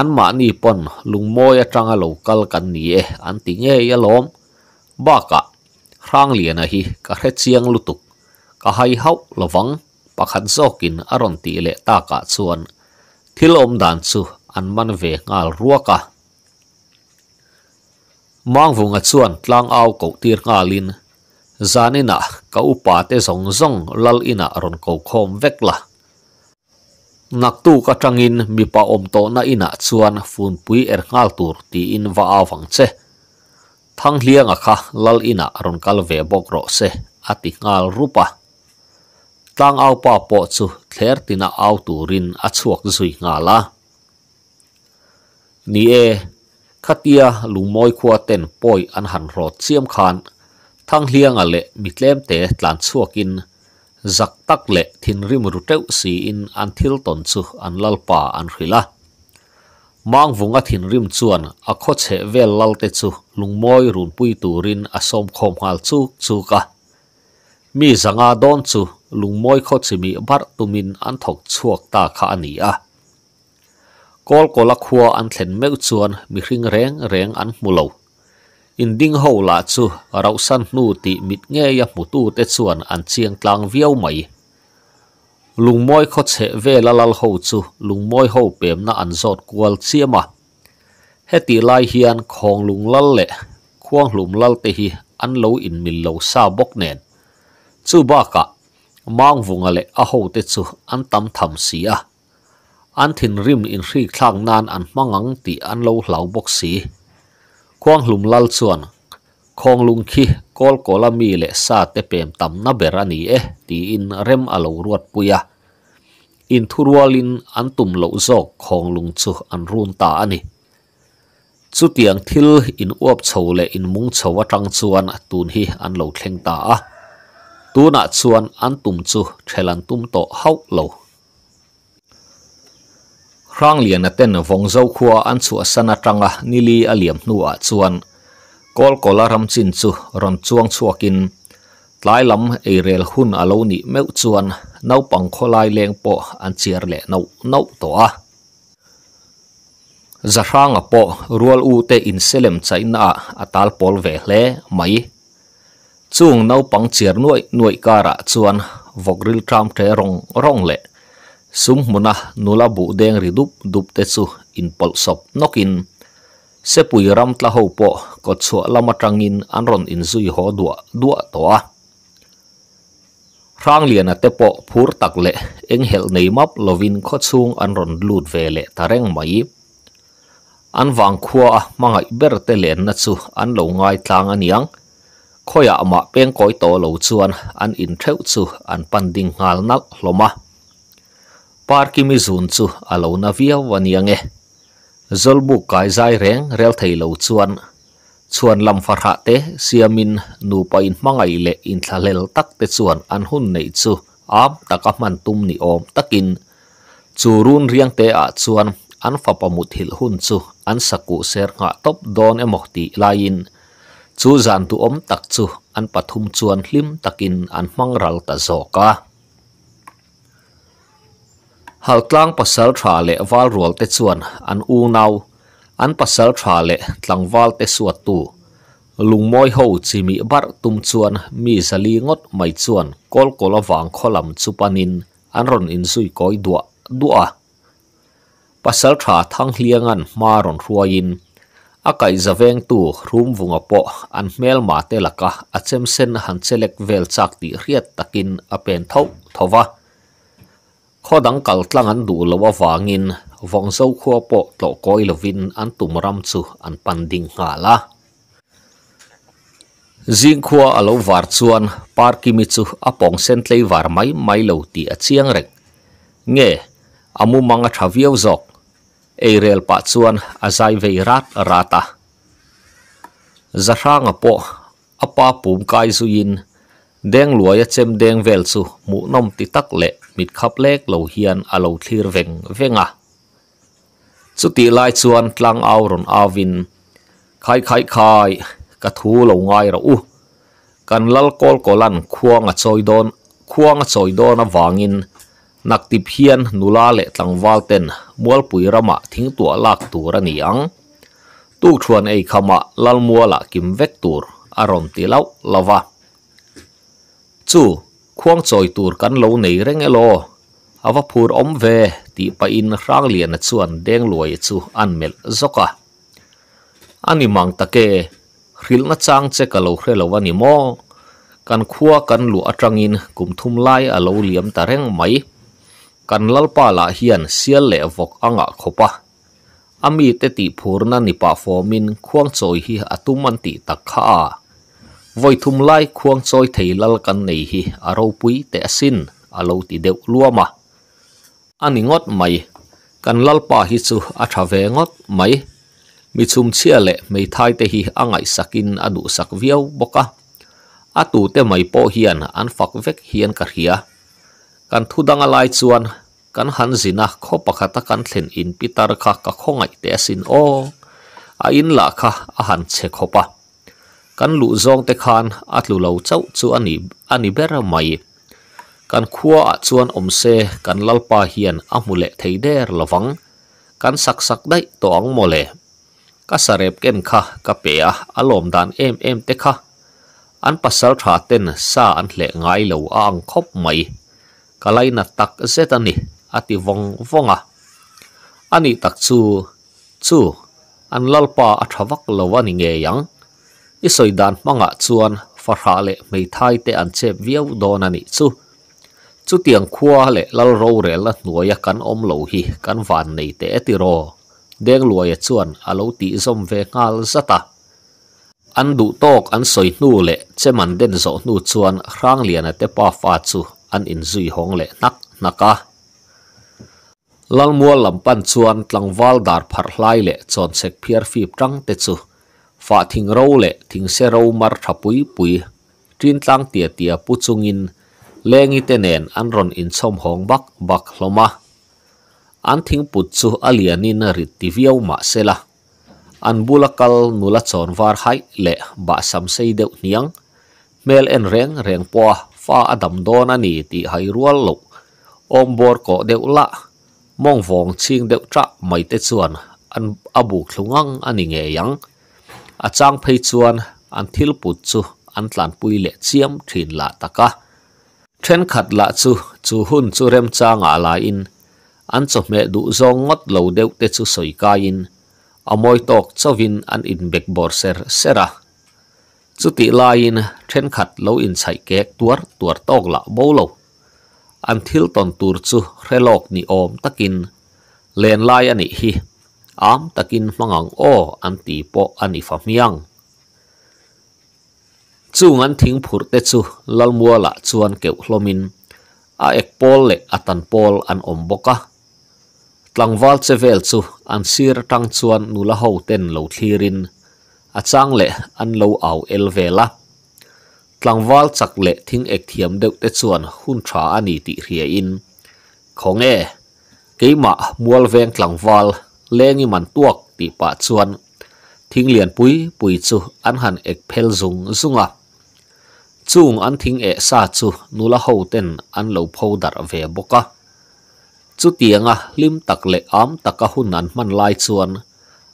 an ma ni pon lung moi atanga lo kal kan ni e an ti nge ya lom ba ka rang lian a hi ka hre chiang lutuk ka hai hau lawang pakhat zokin aron ti le ta ka chuan thil dan chu an man ve ngal ruaka mang vùng ngặt xuân tlang ao cậu tiệt ngà lin zani na cậu pa te zong zong lal ina ron cậu khom vek la nak tu ka trangin mi pa om to na ina chuan phun pui er ngal tur ti in va awang che thang hlianga kha lal ina ron kal ve bok ro se ati ngal rupa tlang au pa po chu thler tina au turin achuak zui nga la ni e ขัดยาลุงมอยขวาเต็นปอยอันหันรอดเสียมขานทั้งเลียงอะเลมิเล่มเตะหลานชั่วกินจักตักเละทินริมรุเตวสีอินอันทิลตนซุอันลลป่าอันริละมังวงอทินริมจวนอคดเชเวลลลเตซุลุงมอยรุนปุยตูรินอสมคมฮาลซุซุกะมีสังอาดอนซุลุงมอยคดสิมีบัตตุมินอันถกชวกตาขานีอะ kol kola khua an thlen mek chuan mi hring reng reng an hmulo in ding ho la chu rau san nu ti mit nge ya mu tu te chuan an chiang tlang viau mai lung moi kho che ve la lal ho chu lung moi ho pem na an zot kwal chiama heti lai hian khong lung lal le khuang lum lal te hi an lo in mil lo sa bok nen chu ba ka mang vunga le a ho te chu an tam tham sia อันถิ่นริมอินทรีคลางนานอันมังังตีอันเลวเหลาบกสีควงหลุมลัลส่วนคงลุงขี้กอลกอลมีเละซาเตเปมตำนาเบรานีเอตีอินเริมอโลวรวดปุยะอินทุรวลินอันตุมเลวซอกคงลุงซูอันรุนตาอันนี้สุดทียงทิลอินอวบโชเละอินมุงโชวะจังส่วนตูนฮีอันเลวเทงตาตูนัดส่วนอันตุมซูเชลันตุมโตเฮาเลว rang lian aten vong zo khua an chu asana tanga nili aliam nu a ah chuan kol kola ram chin chu ron chuang chuakin tlai lam e rel hun alo ni meu chuan nau pang kholai leng po an chiar le nau nau to a zaranga po rual u te in selem chaina atal pol ve hle mai chung nau pang chiar nuai nuai kara chuan vokril tram te rong rong le sum mona nula bu deng ri dup dup te chu in pol sop nokin sepui ram tla ho po ko chu lama tangin anron in zui ho dua dua to a rang lian te po phur tak le eng hel nei map lovin kho chung anron lut ve le tareng mai an wang khua mangai ber te len na chu an lo ngai tlang aniang khoya ma peng koi to lo chuan an in theu chu an panding ngal nak hloma parki mi zun chu alo na viau aniange zolbu kai zai reng rel thei lo chuan chuan lam farha te siamin nu pa in mangai le in thalel tak te chuan an hun nei chu am taka man tum ni om takin churun riang te a chuan an fa pamut hil hun chu an saku ser nga top don emokti lain chu zan tu om tak chu an pathum chuan hlim takin an mangral ta zoka hal tlang pasal tha le wal rol te chuan an u nau an pasal tha le tlang wal te suat tu lung moi ho chi mi bar tum chuan mi zali ngot mai chuan kol kol awang kholam chu an ron in zui koi dua dua pasal tha thang hliangan ma ron ruain akai zaveng tu room vunga po an mel ma te laka achem sen han chelek vel chak ti riat takin apen thau thowa khó đắng cẩu tlang ăn đủ lâu avangin à vòng sâu khua bộ lộ coi là vin ăn tùm ram chu ăn pan ding à à dạ ngà la zing khua alo var chuan parkimi chu apong sen tlei var mai mai lo ti a chiang rek nge amu manga thaviau zok eirel pa chuan azai vei rat rata zaranga po apa pum kai su in deng luaya chem deng vel chu mu nom ti tak le มิดขับเล็กโลหิยนอาโลทีร์เวงเวงอ่ะสุดที่ไล่ชวนกลางเอารอนอาวินคายคายคายกระทูลงไงเราอู้กันลัลกอลกอลันควงอ่ะซอยโดนควงอ่ะซอยโดนะวางินนักติเพียนนุลาเลตังวาลเตนมัวลปุยระมะทิ้งตัวลากตัวระเนียงตู้ชวนไอ้ขมะลัลมัวละกิมเวกตัวอารมณ์ตีเล่าลาวาจู่ khuang choi tur kan lo nei reng elo awa phur om ve ti pa in rang lian chuan deng luai chu an mel zoka ani mang take hrilna chang che ka lo hre lo ani mo kan khua kan lu atangin kum thum lai a lo liam ta reng mai kan lalpa la hian sial le vok anga khopa ami te ti phurna nipa fomin khuang choi hi atuman ti takha voi thum lai khuang choi thei lal kan nei hi aro pui te asin alo ti deuh luama ani ngot mai kan lalpa hi chu a tha ve ngot mai mi chum chia le mei thai te hi angai sakin adu sak viau boka atu te mai po hian an fak vek hian ka hria kan thudang alai chuan kan han zina kho pakhata kan thlen in pitar kha ka khongai te asin o a in la kha a han che khopa กันลู่จงเตคานอัดลู่เลาเจ้าจู่อันนี้อันนี้เบร์ไม่กันขวาู่อันอมเซกันลลปาเฮียนอามุเลทเดอร์ลวังกันสักสักได้ตัวอังโมเลก็เสเรบเกนค่ะก็เปียอารมณ์ดันเอ็มเอ็มเตค่ะอันพัสสาวะเต้นสาอันเละไงเลวอ่างคบไม่ก็เลยนัดตักเซตันนี่อัติวงฟงอ่ะอันนี้ตักซูซูอันลลปาอัฐวักเลวันนี้ยัง isoidan manga chuan farha le meithai te an chep viau don ani chu chu tiang khua le lal ro rel la nuaya kan om lo hi kan van nei te etiro deng luaya chuan alo ti zom ve ngal zata an du tok an soi nu le cheman den zo nu chuan rang liana te pa fa chu an in zui hong le nak naka lal mual lampan chuan tlangwal dar phar lai le chon sek phiar fip tang te chu fa thing ro le thing se ro mar thapui pui trin tlang tia tia pu chungin lengi tenen ron in som hong bak bak hloma an thing put chu alianin rit ti viau ma sela an bulakal nula chon var hai le ba sam sei deuh niang mel en reng reng po fa adam dona ni ti hai rual lo om bor ko deu la mong vong ching deu tra mai te chuan an abu thlungang ani nge yang achang phei chuan an thil put chu an tlan pui le chiam thin la taka then khat la chu chu hun chu rem changa ala in an chawhme du zawng ngot lo deuh te chu soika in amoi tawk chawin an in bek bor ser sera chu ti la in then khat lo in chhai kek tuar tuar tok la bo lo an thil ton tur chu relok ni om takin len lai ani hi am takin mangang o oh, an ti po an i famiang chung an thing phur te chu lalmua la chuan keu hlomin a ek pol le atan pol an om boka tlangwal chevel chu an sir tang chuan nula ho ten lo thirin a chang le an lo au el vela tlangwal chak le thing ek thiam deuh te chuan hun tha ani ti hria in khonge keima mual veng tlangwal như man tuak ti pa chuan thing lian pui pui chu an han ek phel zung zunga chung an thing e sa chu nula ho ten an lo pho dar ve boka chu tianga à, lim tak le am taka hun an man lai chuan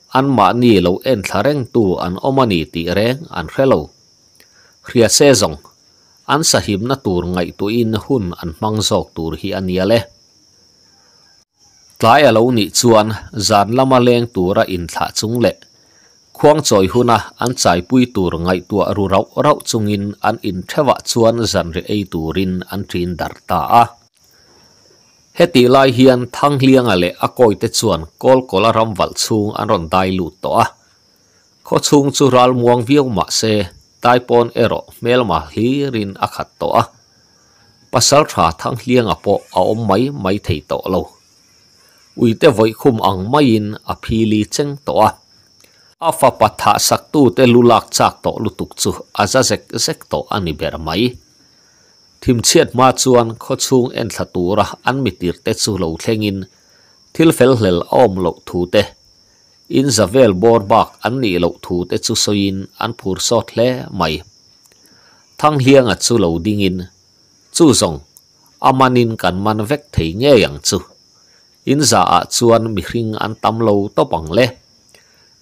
an ma ni lo en thareng tu an omani ti reng an hrelo hria se zong an sahim na tur ngay tu in hun an mang zok tur hi ania le tlai alo ni chuan zan lama leng tura in thla chung le khuang choi huna an chai pui tur ngai tua ru rau rau chungin an in thewa chuan zan re ei turin an thin dar ta a heti lai hian thang hliang ale akoi te chuan kol kola ram wal chung an ron dai lu to a kho chung chu ral muang viau ma se tai pon ero mel ma hi rin akhat to a pasal tha thang hliang apo a om mai mai thei to lo ui te voi khum ang mai in a phi li cheng to a a fa patha sak tu te lulak chak to lutuk chu a za zek zek to ani ber mai thim chiat ma chuan kho chung en thla tura an mitir te chu lo thlengin thil fel hlel om lo thu te in zavel bor bak an ni lo thu te chu soin an phur sot le mai thang hiang a chu lo dingin chu zong amanin kan man vek thei nge yang chu in za a chuan mi hring an tam lo to pang le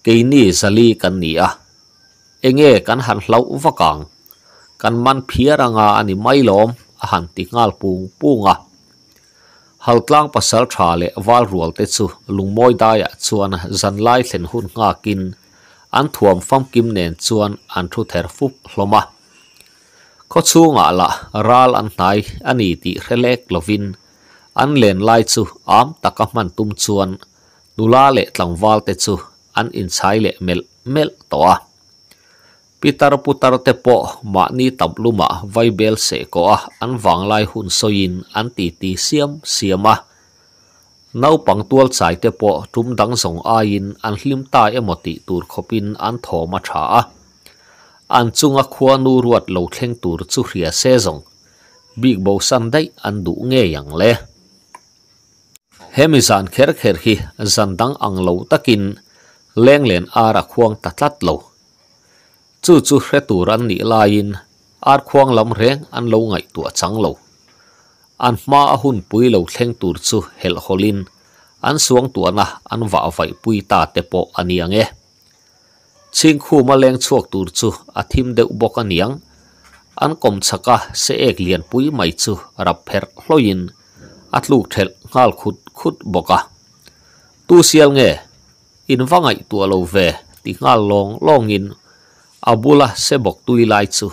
keini zali kan ni a enge kan han hlau vakang kan man phia ranga ani mai lom a han ti ngal pung punga haltlang pasal tha le wal rual te chu lungmoi dai a chuan zan lai thlen hun nga kin an thuam fam kim nen chuan an thu ther fup hloma ขาชูงอ่ะละรัลอันไหนอันนี้ที่เล็กลวินอันเลนไลจูอามตะกมันตุมชวนนุลาเลตังวาลเตจูอันอินไซเลเมลเมลตัวพิตรพุตรเตปอมานีตับลุมาไวเบลเซกออันวังไลหุนโซยินอันตีตีเสียมเสียมะนาปังตัวสายเตปอจุมดังสงอายินอันลิมตายเอมติตูรขบินอันทอมาชาอันจุงอควานูรวดโลเทงตูรจุเรียเซซงบิก b บสันได้อันดูเง h ยงเล่เฮมิซันเคิร์เคิร์ฮีจันดังอังโลตะกินเลงเลีนอารักควงตัดลัดโลจู่จู่เรตุรันนีลายินอารควงลำเรงอันโลไงตัวจังโลอันมาหุ่นปุยโลเซงตูจู่เฮลฮอลินอันสวงตัวนะอันว่าไฟปุยตาเตโปอันยังเอชิงคู่มาเลงชวกตูจู่อาทิมเดอุบกันยังอันกมสะกะเสเอกเลียนปุยไม่จู่รับเพลลอยินอัดลูกเทลงาลขุด khút khut boka à. tu sial nge in vangai tu lo ve ti nga long long in abula se bok tui lai chu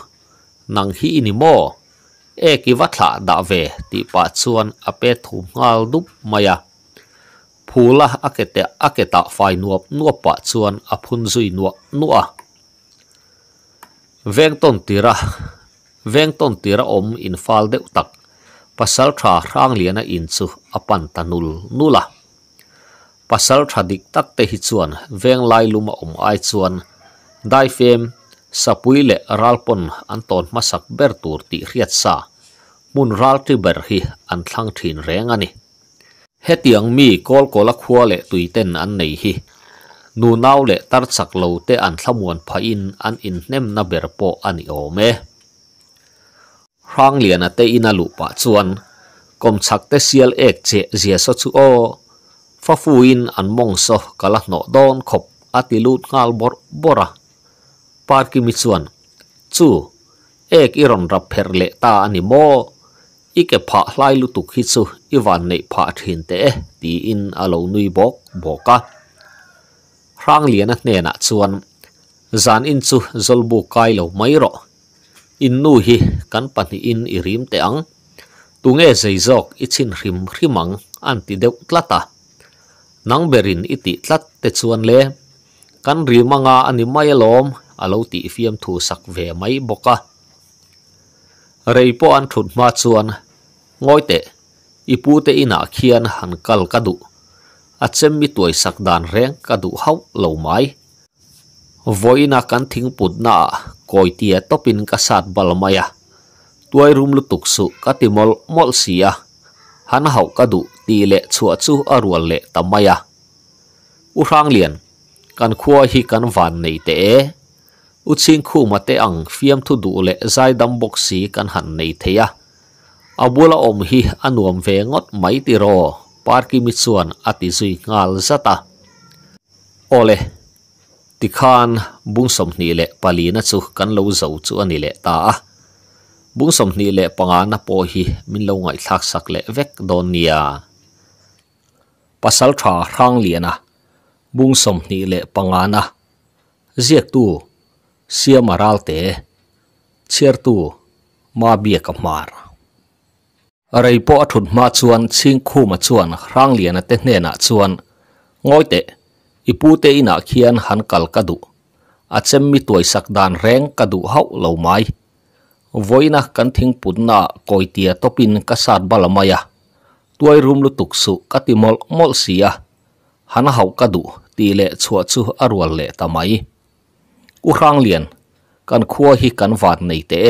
nang hi ni mo e ki watla da ve ti pa chuan ape thu ngal dup maya à. phula akete aketa fai nuop nuop pa chuan aphun zui nuwa nuwa à. veng ton tira veng ton tira om in phal deuh tak pasal tha rang liana in chu apan tanul nula pasal tha dik tak te hi chuan veng lai luma om ai chuan dai fem sapui le ralpon an ton masak ber tur ti riat sa mun ral ti ber hi an thlang thin reng ani hetiang mi kol kola khua le tuiten an nei hi nu nau le tar chak lo te an thlamuan pha in an in nem na ber po ani o me rang lian ate ina lupa chuan kom chak te sial ek che zia so chu o fa fuin an mong so kala no don khop ati lut ngal bor bora parki mi chuan chu ek iron rap pher le ta ani mo ike pha hlai lu tu khi chu iwan nei pha thin te ti in alo nui bok boka rang lian a hne na chuan zan in chu zolbu kai lo mai ro in nu hi kan pahnih in i rim te ang tunge zei zawk i chin hrim hrimang an ti deuh tlata nang berin i tih tlat te chuan le kan rim anga ani mai lawm alo tih fiam thu sak ve mai boka reipo an thut ma chuan ngoi te ipu te ina khian han kal kadu achem mi tuai sak dan reng kadu hau lo mai voina kan thing put na คอยเตียตบินกษัตริย์บาลมายะตัวรุมลุตุกสุกติมอลมอลเสียฮันฮากัดุตีเละชัวชูอารวเละตมายะอุรังเลียนกันขัวฮิกันวันในเตะอุชิงคู่มาเตอังฟิมทุดูเล่ใจดำบกสีกันหันในเทียอาบุลาอมฮิอันวมเวงดไม่ติรอปาร์กิมิสวนอติซุยงาลซาตาโอเล่ tikhan bungsom ni le palina chu kan lo zo chu ani le ta bungsom ni le panga na po hi min lo ngai thak sak le vek don nia pasal à. tha rang liana bungsom ni le panga na ziek tu sia maral te chier tu ma bia ka mar rei po thun ma chuan ching khu ma chuan rang liana te hne na chuan ngoi te ipute ina khian kal kadu mi achemmi tuaisak dan reng kadu hau lo mai voina kan thing punna koitia topin kasat balamaya tuai rum tuk su katimol mol sia han hau kadu ti le chua chu arwal le tamai u rang lien, kan khua hi kan wat nei te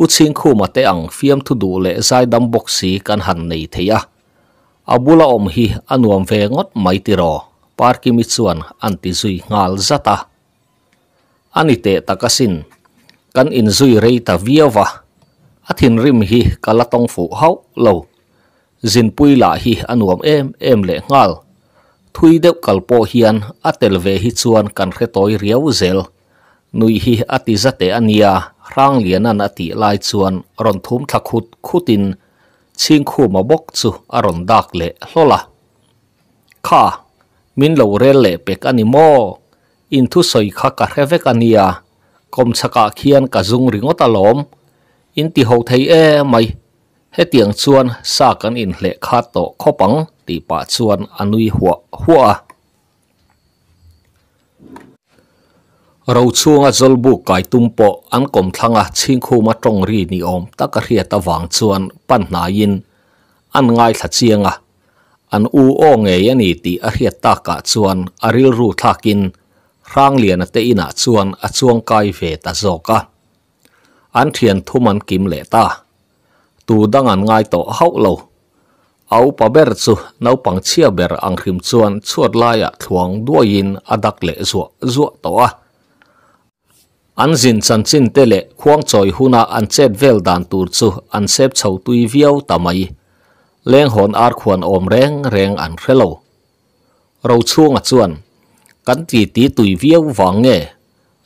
u ching khu ma te ang fiam thu du le zai dam boxi kan han nei theya abula om hi anuam ve ngot mai ti ro parki mi chuan an ti zui ngal zata ani te takasin kan in zui reita viawa athin rim hi kalatong fu hau lo zin pui la hi anuam em em le ngal thui deuh kalpo hian atel ve hi chuan kan hretoi riau zel nui hi ati zate ania rang lianan ati lai chuan ron thum thlakhut khutin ching khu ma bok chu aron dak le hlola kha min lo rel le pek ani mo in thu soi kha ka hevek ania kom chaka khian ka zung ringota lom in ti ho thei e mai he tiang chuan sa kan in hle kha to khopang ti pa chuan anui huwa huwa rau chuanga zolbu kai po an kom thlanga chingkhu ma tong ri ni om ta taka ta wang chuan pan na in an ngai thla chianga an u o nge ani ti a hriat ta ka ah chuan a ril ru thakin rang lian a te ina ah chuan a chuang kai ve ta zoka an thian thuman kim le ta tu dang an ngai to hau lo au pa ber chu no pang chia ber ang khrim chuan chuat laia ah thuang duain adak le zo zo to a an zin chan chin te le khuang choi huna an chet vel dan tur chu an sep chho tui viau tamai เลี้ยงหอนอาร์ขวนอมแรงแรงอันเรลเราช่วงอัดส่วนกันตีตีตุยเวียววังเง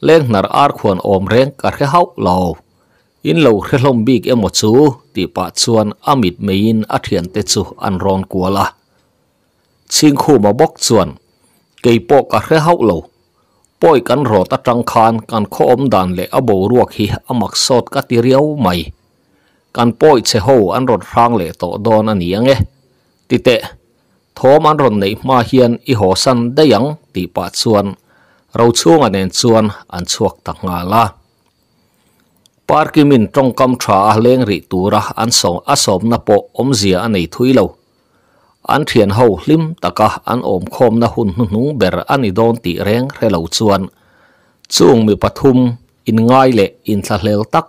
เลี้ยงนารอาร์ขวนอมแรงกันแค่เฮาเราอินเราเรลมบีกเอมดสูตีปัดส่วนอามิดเมยินอัธเหียนเตจูอันรอนกัวละชิงคู่มาบกส่วนเกยปอกกันแค่เฮาเราป่อยกันรอตะจังคานกันข้อมดันเลยอโบรัวกฮีอมักสดกัติเรียวใหม่กันป่อยเชโฮอันรดรังเลยตโดนอันยังเงติเตะทอมันรดในมาเฮียนอีหอสันได้ยังตีปัดส่วนเราช่วงอันเนส่วนอันชวกต่างาละปาร์กิมินตรงคำทราเลงริตูระอันสองอสมนบปอมเสียอันในทุยเลาอันเทียนหูลิมตะกะอันอมคมนะหุนหนุงเบรอันอีโดนติแรงเรเลาชวนช่วงมีปทุมอินง่ายเลอินทะเลตัก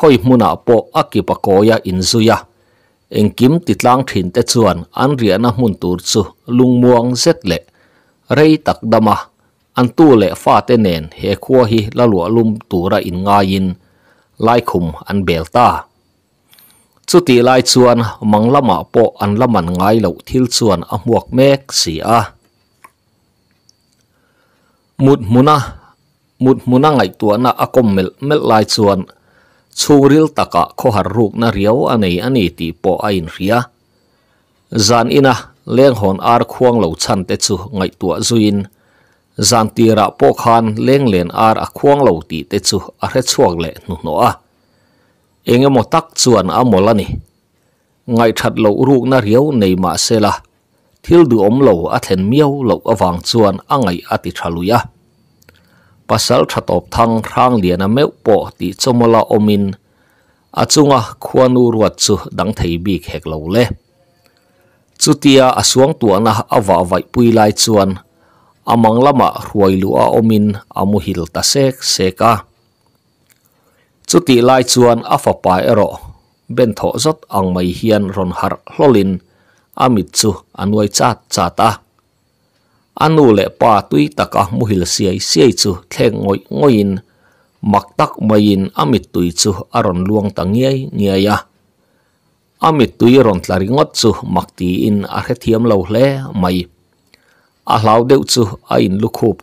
khoi muna po akipakoya inzuya engkim titlang thin te chuan an riana hmun tur chu lungmuang zet le rei tak dama an tu le fa te nen he khua hi lalua lum tura in ngain lai khum an bel ta chu ti lai chuan manglama po an laman ngai lo thil chuan a muak mek si a mut muna mut muna ngai tuana akom mel mel lai chuan chungril taka khohar ruk na riau anei ani ti po a in ria zan ina leng hon ar khuang lo chan te chu ngai tua zuin zan ti ra po khan leng len ar a khuang lo ti te chu a re chuak le nu no a engemaw tak chuan a mol ani ngai that lo ruk na riau nei ma sela thil du om lo a then miau lo awang chuan angai ati thaluya pasal thatop thang rang lian a meu po ti chomola omin achunga khuanu ruat chu dang thei bik hek lo le chutia asuang tuana awa vai pui lai chuan amang lama ruailu a omin amu hil ta sek seka chuti lai chuan afa pa ero ben tho zot ang mai hian ron har hlolin amit chu anuai chat chata anu le pa tui taka muhil siai siai chu thleng ngoi ngoin mặc mayin amit tui chu aron luang tangiai niaya amit tui ron tlaringot chu makti in a hethiam lo hle mai a hlau deuh chu a in lukhup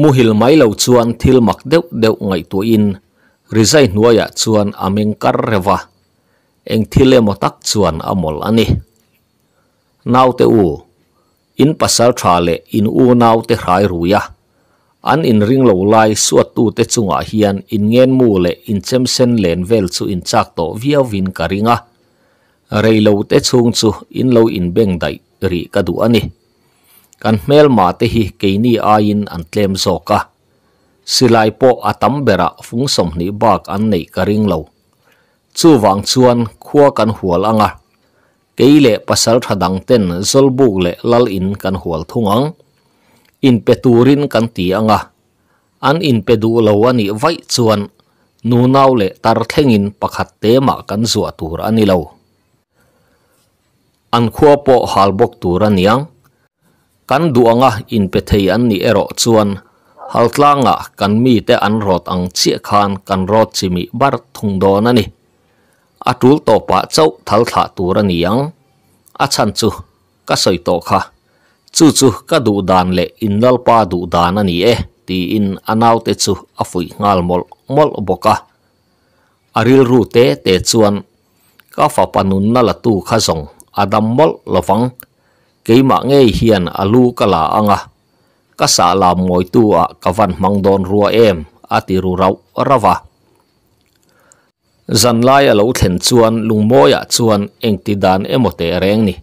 muhil mai lo chuan thil mak deuh deuh ngai in rizai nuaya chuan ameng kar eng thile motak chuan amol ani nau te u in pasal tha le in u nau te hrai ruya an in ring lo lai suat tu te a hian in ngen mu le in chem sen len vel chu in chak to via win karinga rei lo te chung chu in lo in beng dai ri ka du ani kan mel ma te hi ni a in an tlem zoka silai po atam bera fung som ni bak an nei karing lo chu wang chuan khua kan hual anga กี่เล่ปัสสาวะดังเต้นสลบุกเล่ลลินกันหัวทุ่งอังอินเปตูรินกันตีอังะอันอินเปดูลาวันนีิไว้สวนนูนาเล่ตาร์เทงินปักหัดเตมากันสัวตูรานิลาอันขัวโปฮัลบกตูรานิยังกันดูอ่งะอินเปเทียนนิเอรอส่วนฮัลทลางะกันมีแต่อันรอดอังเชี่ยคานกันรอดจิมีบาร์ทุ่งโดนันนี่ a tul to pa chau thal tha tur aniang a chan chu ka soi to kha chu chu ka du dan le indal pa du dan ani e ti in anau te chu a fui ngal mol mol boka aril ru te te chuan ka fa panun na la tu kha zong adam mol lawang keima nge hian alu kala anga ka sa la moi tu a ka van mang don rua em atiru rau rawa dân lai zanlai alo thlen chuan lungmawiah chuan engtidan emawte reng ni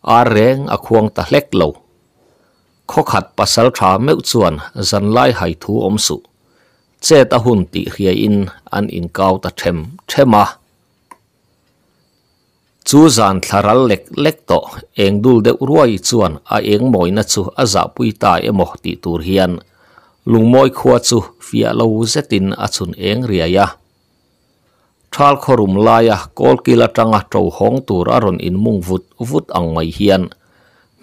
a reng a khuang ta hlek lo khawkhat pasal tha meuh chuan zanlai hai thu awm su chet a hun tih hriaiin an cao ta them thema chu zan thlaral lek lek to anh dul deuh ruai chuan a eng mawina chu a za pui ta emaw tih tur hian lungmawi khua chu lâu lo tin a chun eng riaia thal khorum laia kol kila tanga tro hong tur aron in mung vut vut ang mai hian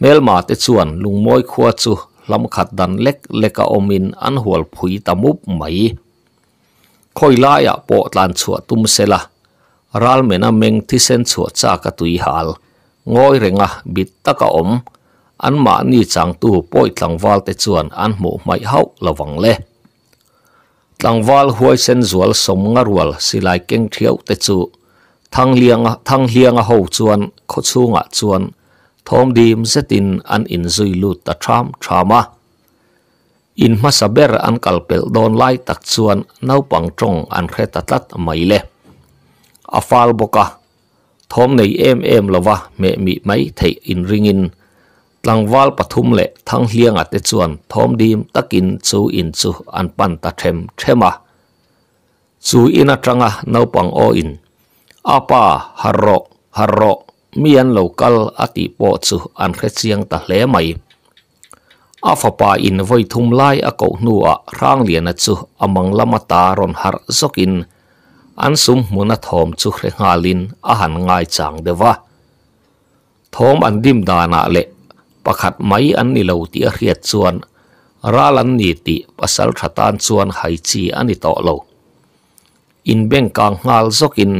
melma te chuan lungmoi khuwa chu lam khat dan lek leka omin an hual phui tamup mai khoi laia po tlan chua tum sela ral mena meng thi sen chua cha ka tui hal ngoi renga bit taka om an ma ni chang tu poi tlang wal te chuan an mu mai hau lawang le tlangwal huai sen zual som nga rual silai keng thiau te chu thang liang thang hiang a ho chuan kho chunga chuan thom dim zetin an in zui lut ta tham thama in masaber saber an kalpel don lai tak chuan nau pang trong an khe tatlat mai le afal boka thom nei em em lova me mi mai thei in ringin ตังวัลปทุมเละทั้งเลียงอัดจวนทอมดีมตะกินสูอินสูอันปันตะเทมเทมาสูอินจังะนาวปังโออินอาปาฮารอกฮารอกมียนโลกัลอติปอสูอันเคสซียงตะเลไม่อาฟปาอินไวทุมไลอากนัวร่างเลียนซูอมังลามตารอนฮาร์ซกินอันสุมมุนทอมซูเรงาลินอาหารง่ายจังเดวะทอมอันดิมดานาเล pakhat mai an ni lo ti a hriat chuan ralan ni ti pasal thatan chuan hai chi ani to lo in bank kang ngal zokin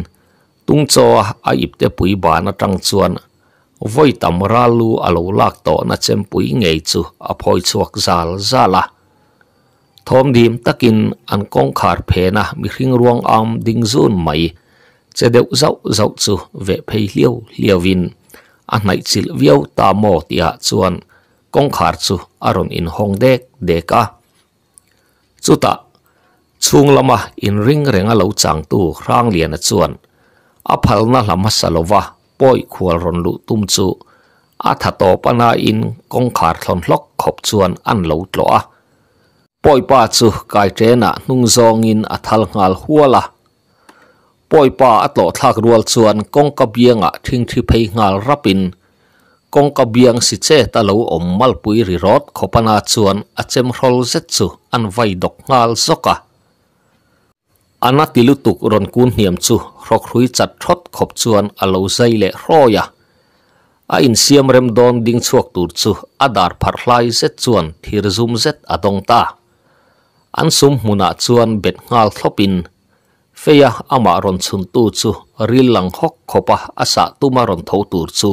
tung cho a ipte pui ba na tang chuan voi tam ralu alo lak to na chem pui ngei chu a phoi chuak zal zala thom dim takin an kong khar phe na mi hring ruang am ding zun mai che deuh zau zau chu ve phei liu liêu vin a ngai chil viau ta mo tia chuan kong khar chu aron in hong de de ka chuta chung lama in ring renga lo chang tu rang lian a chuan a phal na lama salowa poi khual ron lu tum chu a tha to pa na in kong khop chuan an lo tlo a poi pa chu tre na nung zong in a thal ngal huala ป่วยป่าอัตโลทักรวัส่วนกงกระเบียงอ่ะทิ้งที่ไปงาลรับินกงกระเบียงสิเจตะลูอมมัลปุยริรอดขปนาส่วนอาเจมรอลเซจูอันไวดกงาลสกะอันนัติลุตุกรอนกุนเหียมจูรกรุยจัดทดขบ่วนอโลไซเลรอยะอินเซียมเรมดอนดิงชวกตูดจูอัดาร์พารไลเซจวนทีรซุมเซตอดงตาอันซุมมุนาชวนเบ็ดงาลทบิน feya ama à, ron chun tu chu ril lang hok khopa asa à tuma ron tho tur chu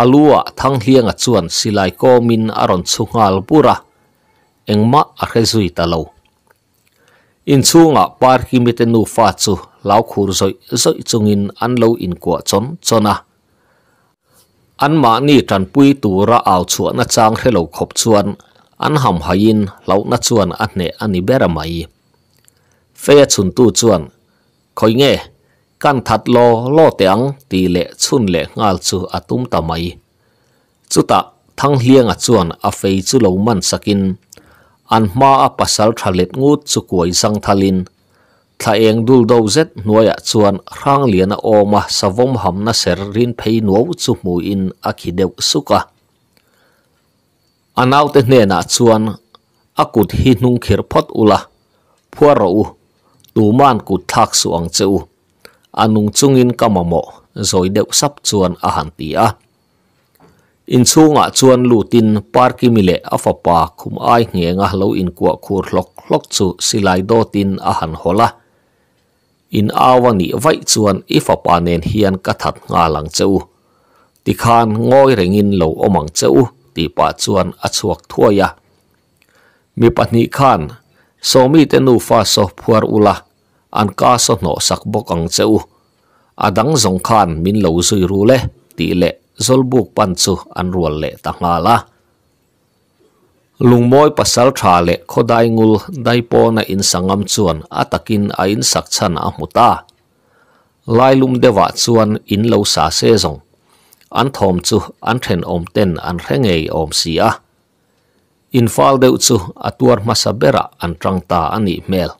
alua à thang hianga chuan silai ko min aron chungal pura engma a khezui talo in chunga par ki mite nu fa chu lau khur zoi zoi chungin an lo in kwa chon chona an ma ni tran pui tu ra aw chuan a chang helo khop chuan an ham hain lau na chuan an ne ani mai phê chun tu chuan khoi nghe kan thật lo lo tiếng tỷ lệ chun lệ ngal chu a tum ta mai chu ta thang hliang a chuan a phê chu lo man sakin an ma a pasal tha let ngu chu koi sang thalin dul do zet noi chuan rang lian a oma savom ham na rin phei no chu a khi suka anaute hne na chuan akut hi nung khir ula phuaro tuman ku thak suang cheu anung chungin kamamo zoi deu sap chuan a han ti a in chunga ah chuan lutin parki mile afapa khum ai ngenga ah lo in kwa khur hlok hlok chu silai do tin a han hola in awani vai chuan ifapa nen hian ka that nga lang cheu ti khan ngoi rengin lo omang cheu ti pa chuan a chuak thuaya mi pahnih khan สมีเตนูฟาสอพัวอุลาอันกาสอหนอสักบกังเจ้าอาดังสงคานมินเหลาซุยรูเลตีเลซอลบุกปันซุอันรวลเลตังลาลาลุงมอยปัสัลทาเลขอได้งุลได้ปอนอินสังอำชวนอาตกินอา a ินสักชันอมุตาลายลุมเดวะชวนอินเลาาเซซงอันทอมจุอันเทนอมเตนอันแรงเออมเสีย in infal deuh chu atuar masabera an tangta ani mel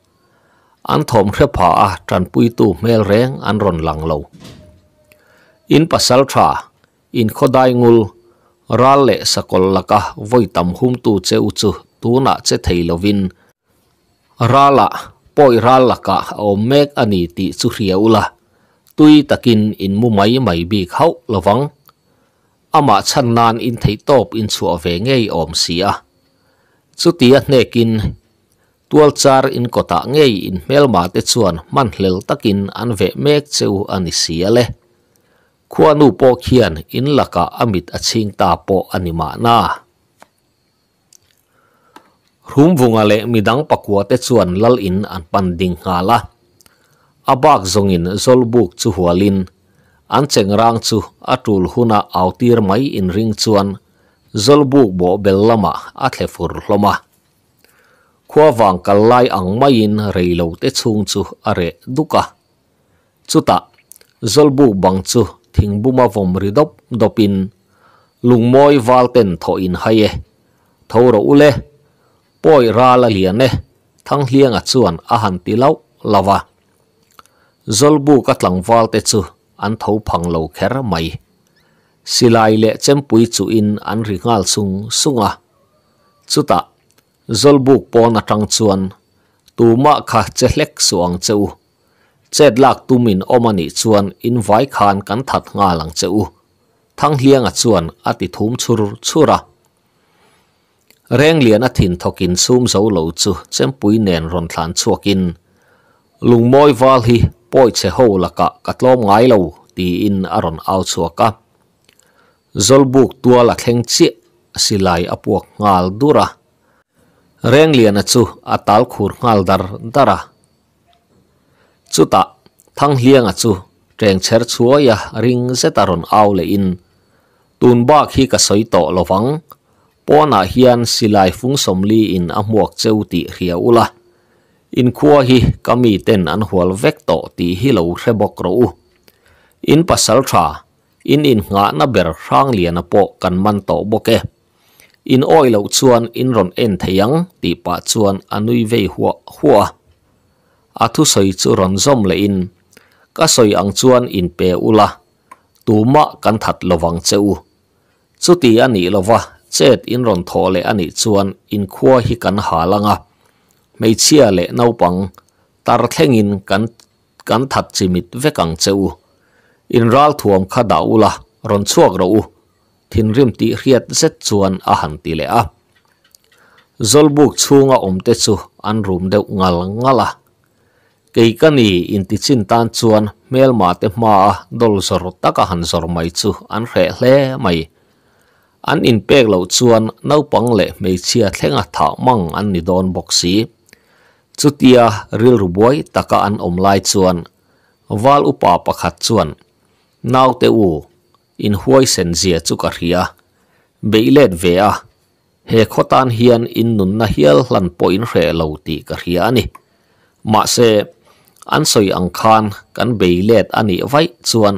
an thom hre pha a tran pui tu mel reng an ron lang lo in pasal tha in khodai ngul ral le sakol laka voi tam hum tu che u chu tu na che theilovin rala poi ral laka o mek ani ti chu hriaula tui takin in mu mai mai bi khau lawang ama chan nan in thei top in chu ve ngei om sia chutia nekin tual char in kota ngei in melma te chuan man hlel takin an ve mek cheu ani siale khuanu po khian in laka amit a ching ta po ani ma na rum vungale midang pakua te chuan lal in an panding hala abak zongin zolbuk chu hualin an rang chu atul huna autir in ring chuan Zolbu bo Belama, lama a the fur hloma khua wang kal lai ang mai in reilo te chung chu are duka chuta zolbuk bang chu thingbuma vom ridop dopin lungmoi valten tho in haye thoro ule poi ra la lian e thang hliang a chuan a han ti lau lawa zolbu ka tlang valte chu an tho phang lo kher mai silai le chempui chu in an ri ngal sung sunga chuta zolbuk po na tang chuan tu ma kha chelek suang cheu chet lak tu min omani chuan in vai khan kan that nga lang cheu thang hliang a chuan ati thum chur chura reng lian a thokin sum zo lo chu chempui nen ron thlan chuakin lungmoi wal hi poi che ho laka katlom ngai lo ti in aron au chuaka zolbuk tua la kheng chi silai apuak ngal dura reng lian chu atal khur ngal dar dara chuta thang hliang chu teng cher chuaya ring zetaron aw le in tun ba khi ka soi to lovang pona hian silai phung somli in amuak cheu ti hria ula in khua hi kami ten an hual vek to ti hi lo hrebok ro in pasal tha in in ngā nā berā hāng lia nā pō kañ māntō bōke, in oi lau chuwan in ron ān thayāng tī pā chuwan anuī vēi hua hua. A tu soi chu ron zom le in, ka soi ang chuwan in pē ula, tu mā kañ thāt lovāng ce u. Cu tī anī lovā, che et in ron thō le anī chuwan in kuwa hī kañ hā langa, mei chi ya le naupang, tar thēng in kañ thāt chi mit vekañ in rāl-tuwāṋ kha-dā'u-la, ron-cuwak-ra-u, thiñ-riṋ-ti-khiyat-tset-cuwan-a-hañ-ti-le-a. Zolbuk-chū-nga-om-te-chū, an rūm-de-uk-ngal-ngal-a. Kei-ka-ni-i-nti-tsin-taan-chū-wan, a a a a a a a a a a a a a nau te u in huai sen zia chuka ria beilet vea he khotan hian in nun na hial hlan po in re lo ti ka ria ni ma se an soi ang khan kan beilet ani vai chuan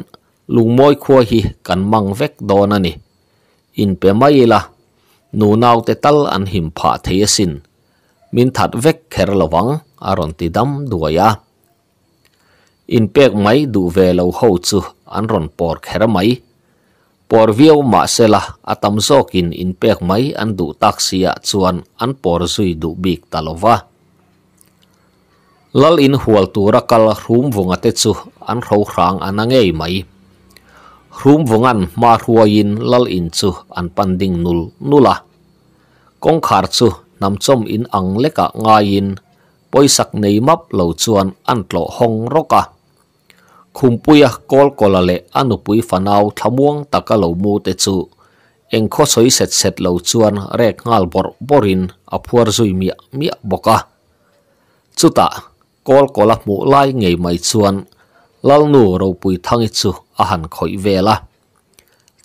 lungmoi khua hi kan mang vek don ani in pe mai la nu nau te tal an him pha the sin min that vek kher lawang aron ti dam duaya ya in pek mai du ve lo ho chu an ron por khera mai por viau ma sela atam zokin in pek mai an du taksia chuan an por zui du bik talova lal in hual ra kal hrum vunga te chu an ro rang anangei mai hrum vungan ma ruain lal in chu an panding nul nula kong khar chu nam chom in ang leka ngain poisak nei map lo chuan an tlo hong roka khum puya kol kola le anu pui fanau thamuang taka lo mu te chu eng kho soi set set lo chuan rek ngal bor borin aphuar zui mi mi boka chuta kol kola mu lai ngei mai chuan lalnu ro pui thangi chu a han khoi vela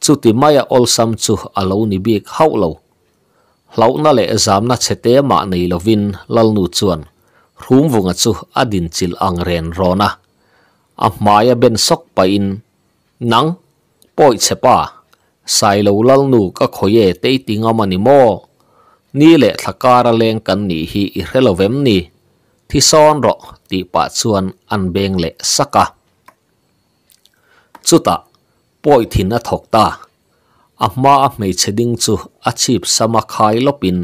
chuti maya olsam chu alo ni bik haulo launa le exam na chete ma nei lovin lalnu chuan rhum vunga chu adin chil ang ren rona a mai a ben sok pa in nang poi chepa sai lo lal nu ka khoye te tinga mani mo ni le thakara leng kan ni hi i relovem ni thi son ro ti pa chuan an beng le saka chuta poi thin a thok ta ama a mei cheding chu a chip sama khai lopin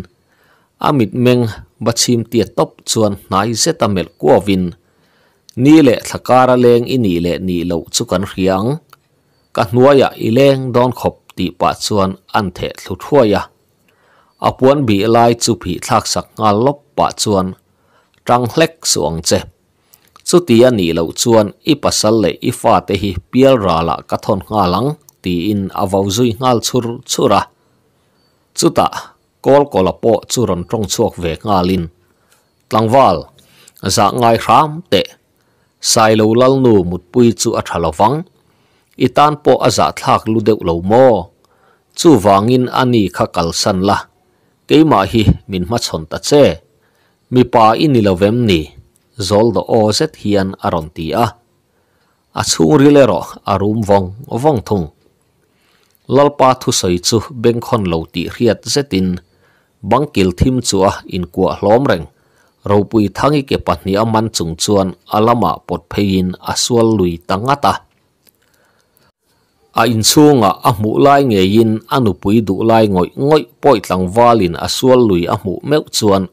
amit meng bachim tia top chuan nai zeta mel kuawin Ni le lakara leng i ni le ni lau cukan riang. Kad nuaya i leng don khob ti pa cuan ante thudhuaya. A puan bi ilay cu pi thak sak nga lop pa cuan. Trang lek suang ze. Cu ti ya ni lau cuan i pasal le i faa tehi pial ra la katon nga lang ti in avau zui nga lchur chura. Cu ta kol kolapo cu trong chuak ve nga lin. za ngay ram te. sai lo lal nu mut pui chu a thalovang itan po aza thak lu deuh lo mo chu wangin ani kha kal san la keima hi min ma chon ta che mi pa in lovem ni zol do o zet hian aron ti a a chung ri le ro arum vong vong thung lalpa thu soi chu bengkhon lo ti hriat zetin bangkil thim chu a in kwa hlom reng ropui thangi ke pahni aman chung chuan alama pot phein asual lui tangata a inchunga a mu lai nge in anupui du lai ngoi ngoi poi tlang valin asual lui a mu meu chuan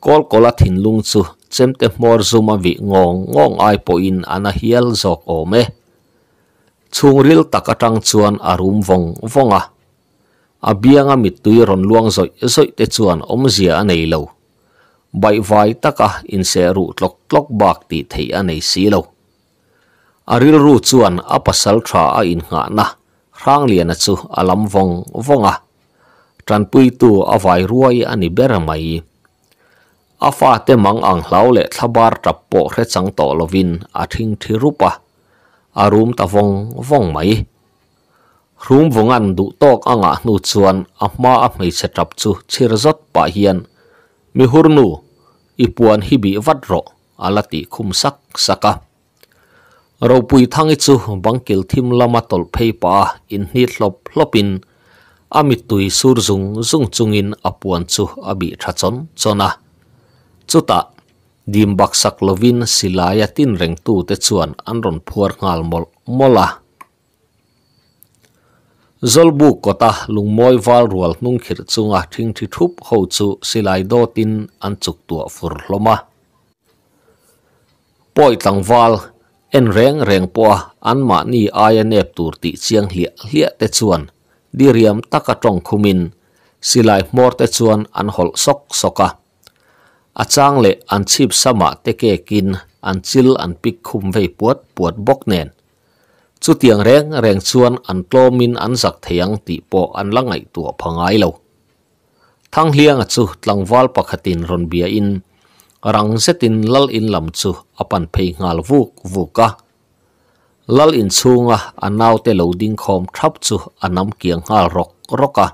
kol kola thin lung chu chemte mor zuma vi ngong ngong ai po in ana hial zok ome chungril takatang chuan arum vong vonga abianga mitui ron luang zoi zoi te chuan omzia anei lâu. ใบไฟตักอะอินเซรูตลกตลกบากตีเทียในสีเลอาริลรูจวนอาปัสลทราอินงานะร่างเลียนจูอาลัมวงวงอะจันปุยตัวอวไยรวยอันนเบรมัยอาฟาเตมังอังเลาเลทบาร์จับโปเรจังตอลวินอาทิงทิรุปะอารุมตะวงวงไหมรุมวงอันดุตอกอ่างนูจวนอามาอเมยเสจับจูชิรจดปะเฮียน mi hurnu ipuan hi bị vắt rộ alati khum sắc saka rau pui thang chu bangkil thim lama tol pa in ni lop lopin amit tui sur zung zung chungin apuan chu abi thachon chona chuta dim baksak lovin silaya tin reng tu te chuan anron phuar ngal mol mola zolbu kota lungmoi wal rual nung khir chunga thing thi thup ho chu silai do tin an chuk tua fur loma poi tang wal en reng reng po an ma ni inf tur ti chiang hlia hlia te chuan diriam taka tong khumin silai mor te chuan an hol sok soka a chang le an chip sama te ke kin an chil an pik khum puat puat bok chu tiang reng reng chuan an tlomin an zak theiang ti po an langai tu phangai lo thang hliang à chu tlangwal pakhatin ron bia in rang setin lal in lam chu apan phei ngal vu vu vuka lal in chunga anaw te lo ding khom thap chu anam kiang ngal rok roka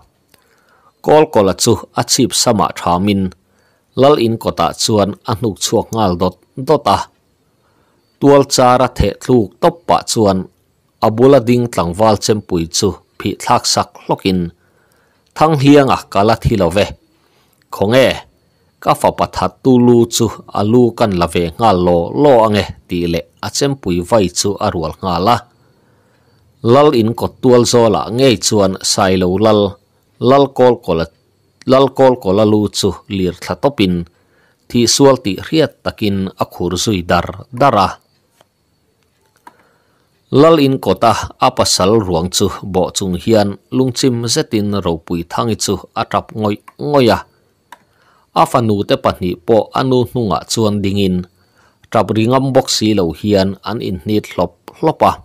kol kola chu achip sama thamin lal in kota chuan anuk chuak ngal dot dota tual chara the thluk top pa chuan abula ding tlangwal chem pui chu phi thak sak lokin thang hianga ah kala thilove khonge ka fa patha tulu chu alu kan lave nga lo lo ange ti le achem pui vai chu arwal nga la lal in ko tual zo la nge chuan sai lo lal lal kol kol lal kol lir thla ti sual riat takin akhur zui dar dara lal in kota apasal ruang chu bo chung hian lungchim zetin ro pui thangi chu atap ngoi ngoya afanu te patni po anu hnunga chuan dingin tap ringam boxi lo hian an in hni thlop hlopa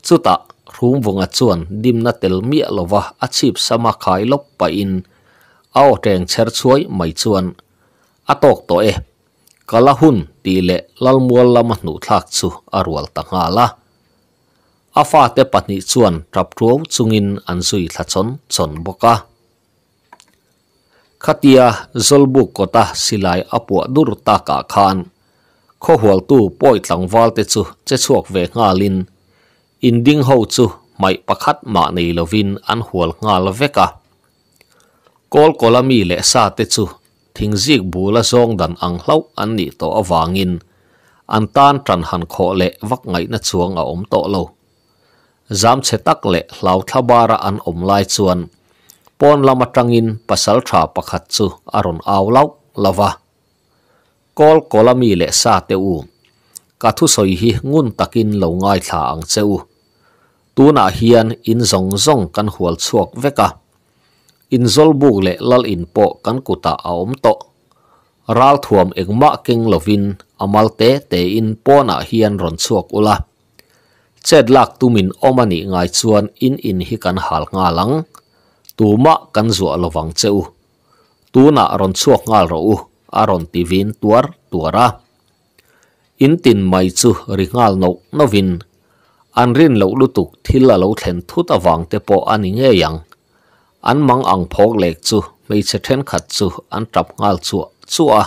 chuta room vonga chuan dim na tel mi sama khai lop pa in aw teng cher chuai mai chuan atok to e kalahun ti le lalmual lama nu thak chu arwal tangala la afa te patni chuan rap ro chungin an zui thachon chon boka khatia zolbu kota silai apua dur ta ka khan kho hual tu poi tlang wal te chu che chuak ve nga lin in ding ho chu mai pakhat ma nei lovin an hual nga la veka kol kolami le sa te chu thing zik bula zong dan ang hlau an ni to awangin an tan tran han kho le vak ngai na chuang a om to lo zam che tak le hlau thabara an om lai chuan pon lama tangin pasal tha pakhat chu aron aw lau lova kol kolami le sa te u ka thu soi hi ngun takin lo ngai thla ang tu na hian in zong zong kan hual chuak veka in zol buk le lal in po kan kuta a om to ral thuam engma keng lovin amal à te te in pona hian ron chuak ula chet lak tu min omani ngai chuan in in hi kan hal nga lang tu ma kan zo lawang cheu tu na ron chuak ngal ro u aron tivin tuar tuara in tin mai chu ri ngal no novin an rin lo lu tu thil la lo thlen thu ta te po ani nge yang an mang ang phok lek chu mei che then khat chu an tap ngal chu chu a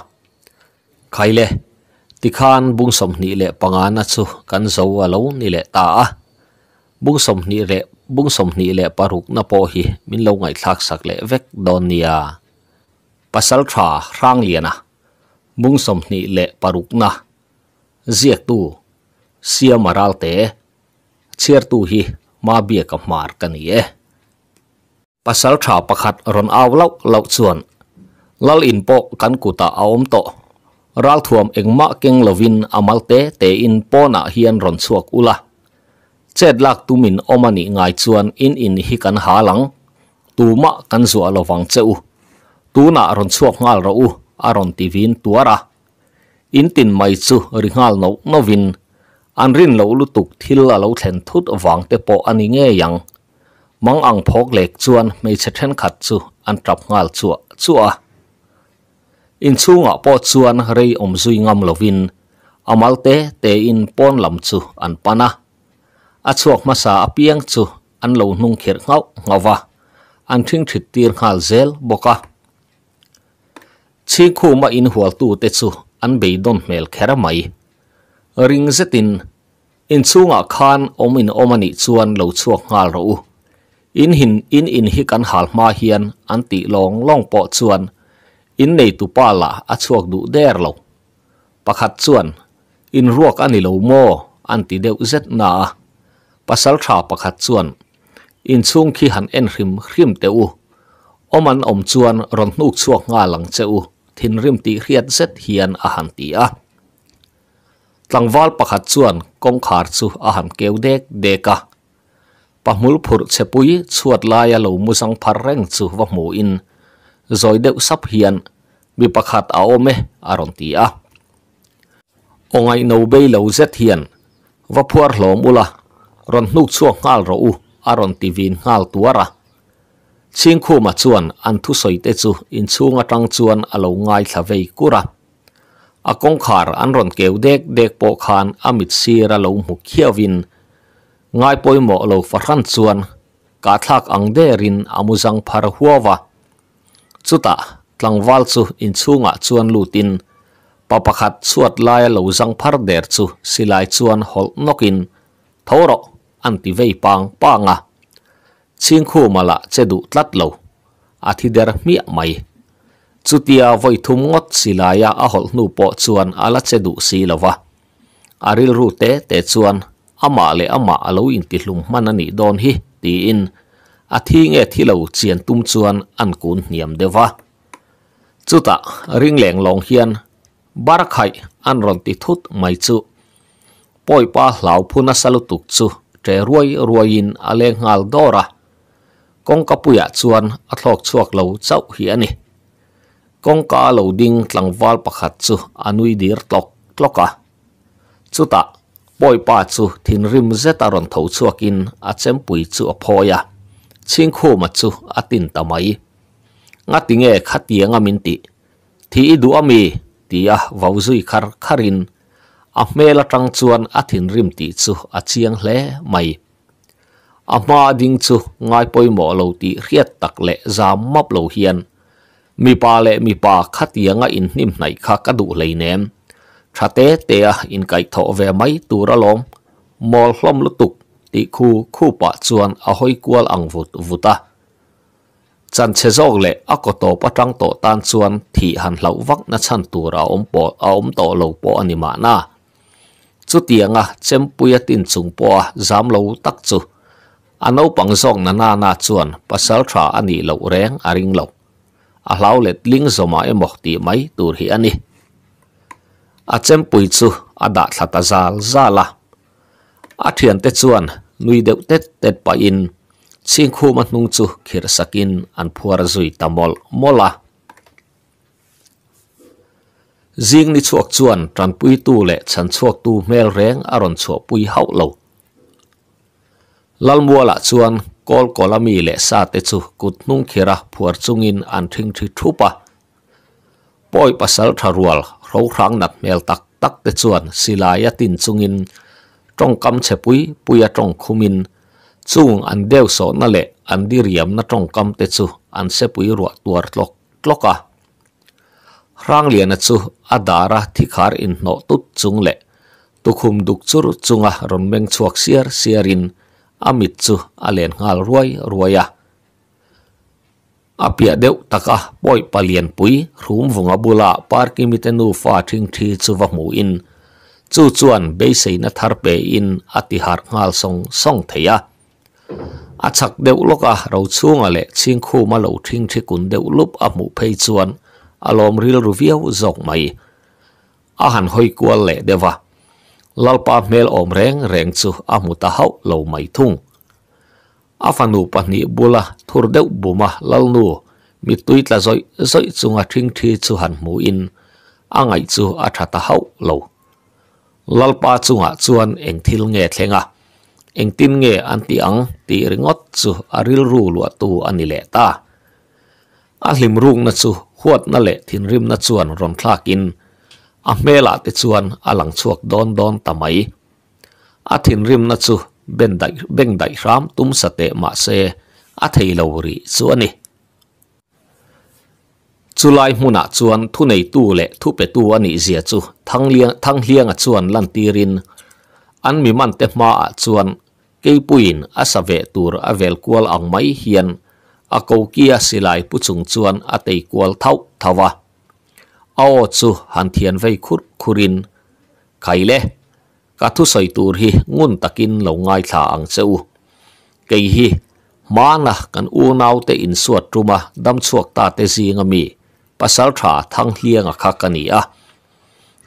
ที่ขานบุ้งสมนี่แหล่ปังานัชุกันโซวาลูนี่แหล่ตาบุ้งสมนี่แหล่บุ้งสมนี่แหล่ปารุกนับโอหีมินลงไงทักสักเล่เวกดอนเนียปัสสลทราครางเลียนะบุ้งสมนี่แหล่ปารุกนะเจียตูเสียมาราลเตเชียร์ตูหีมาเบียกับมาร์กันเย่ปัสสลทราประคัดรอนเอาเล่าเล่าส่วนลลินโปกันกุตาเอาอมโต ral thuam engma keng lovin amalte te in po na hian ron chuak ula chet lak tumin omani ngai chuan in in hi kan halang tuma kan zua lovang cheu na ron chuak ngal ro u aron tivin tuara in tin mai chu ringal no novin an rin lo lutuk thil a lo thlen thut wang te po ani nge yang mang ang phok lek chuan mei che then khat chu an trap ngal chu chu a in inchunga po chuan rei om zui ngam lovin amalte te in pon lam chu an pana a chuak masa apiang chu an lo nung kher ngau ngawa an thing thit tir khal zel boka chi khu ma in hual tu te chu an be don mel khera mai ring zetin in chunga khan om in omani chuan lo chuak ngal ro in hin in in hi kan hal ma hian an ti long long po chuan in nei tu pa la a chuak du der lo pakhat chuan in ruak ani lo mo an ti deuh zet na pasal tha pakhat chuan in chung khi han en hrim hrim te u om an om chuan ron hnuk chuak nga lang che u thin rim ti hriat zet hian a han ti a tlangwal pakhat chuan kong khar chu a han keu dek deka pahmul phur chepui chuat laia lo musang phar reng chu wa mu in rồi deuh sắp hiện bị pakhat hạt áo e a à rawn ti a à. ongai no bei lo zet hian va phuar hlawm ula ron hnu chuak ngal ro u a à ron ti vin ngal tuara chingkhu ma chuan an thu soi te chu in chunga tang chuan alo ngai thlavei kura a kongkhar an ron keu dek dek po khan amit sira lo mu khiawin ngai poimo lo farhan chuan ka thlak ang derin amuzang phar huawa chuta tlangwal chu inchunga chuan lutin papakhat chuat lai lo zang phar der chu silai chuan hol nokin thoro anti vei pang panga chingkhu mala chedu tlat lo athi der mi mai chutia voithum ngot silaya a hol nu po chuan ala chedu silawa aril ru te te chuan ama le ama alo in ti hlum man ani don hi ti in a thi nge thi lâu chian tung chuan an kun niam dewa chuta ring leng long hian bar khai an ron ti thut mai chu poi pa hlau phuna salutuk chu tre ruai ruain ale ngal dora kong kapuya chuan a thlok chuak lo chau hi ani kong ka lo ding tlangwal pakhat chu anui dir à, tloka ta poi pa chu thin rim zeta ron tho chuakin a chempui chu a ya. ชิงคู่มาจูอตินตามัยงัดติงเอขัดเตียงอามินติที่ดูอามีทีอาวาวซุยคาร์คารินอาเมลตังชวนอทินริมติจูอาเชียงเล่ไม่อามาดิงจูง่ายปอยหมอเลวตีเรียดตักเละจามมับเลวเฮียน มีปาเละมีปาขัดเตียงอินนิมในขากระดูเลยเนมชาเตเตียอินไก่ทอเวไม่ตัวระลมมอลล้มลุตุก đi khu khu pah chuan a hoi kual ang vut ta à. chẳng che zawk lệ a kawtaw patang tawh tan chuan thih han hloh vak na chan tur a awm pawh a ông tawh lo pawh anh mà na tiếng chu tianga chempui tin chung pawh zam lo tắc chu a naupang zawk na na na chuan pasal tha ani lo reng a ring lo a hlau let ling zoma emaw ti mai tur hi ani a chempui chu a dah ta a zal zala a thiền te chuan nui deuh tet tet pa in sing khu man nung chu khir sakin an phuar zui tamol mola zing ni chuak chuan tran pui tu le chan chuak tu mel reng aron chuak pui hau lo lal mua la chuan kol kolami le sa te chu kut nung khira phuar chungin an thing thi thupa poi pasal tharual ro khrang nat mel tak tak te chuan silaya tin chungin trong kam che pui puya trong khumin chung an deu so na le an dir yam na trong kam te chu an se pui ru tuar tlok tloka rang lian na chu adara thikhar in no tu chung le tukhum duk chur chunga ron meng chuak siar siarin amit chu alen ngal ruai ruaya apia deu taka boy palian pui room vunga bula parking mitenu fa thing thi chu chuan be sei na thar pe in ti har ngal song song theya a chak deuh loka ro chunga le khu mà lâu trinh thi kun deuh lúc a mu phê chuan alom ril ru viau zok mai a han hoi kual le dewa lalpa mel om reng reng chu a mu ta hau lo mai thung a fanu pahni bula thur deuh buma lalnu mi tuitla zoi zoi chunga thing thi chu han mu in a ngai chu a tha ta hau lo lalpa chunga chuan eng thil nge thlenga eng tin nge an ti ang ti ringot chu aril ru luwa tu anile le ta a hlim rung na chu huat na le thin rim na chuan ron thlak in a mela te chuan alang chuak don don tamai a thin rim na chu ben beng dai ram tum sa te ma se a thei lo ri chulai hmuna chuan thu nei tu le thu pe tu ani zia chu thang liang thang hiang a chuan lan tirin an mi man te ma a chuan keipuin a save tur a vel kual ang mai hian a ko kia silai puchung chuan a tei kual thau thawa ao chu han thian vei khur khurin khaile ka thu soi tur hi ngun takin lo ngai tha ang cheu kei hi mana kan u nau te in suat truma dam chuak ta te zinga mi pasal tha thang hliang a kha ka ni a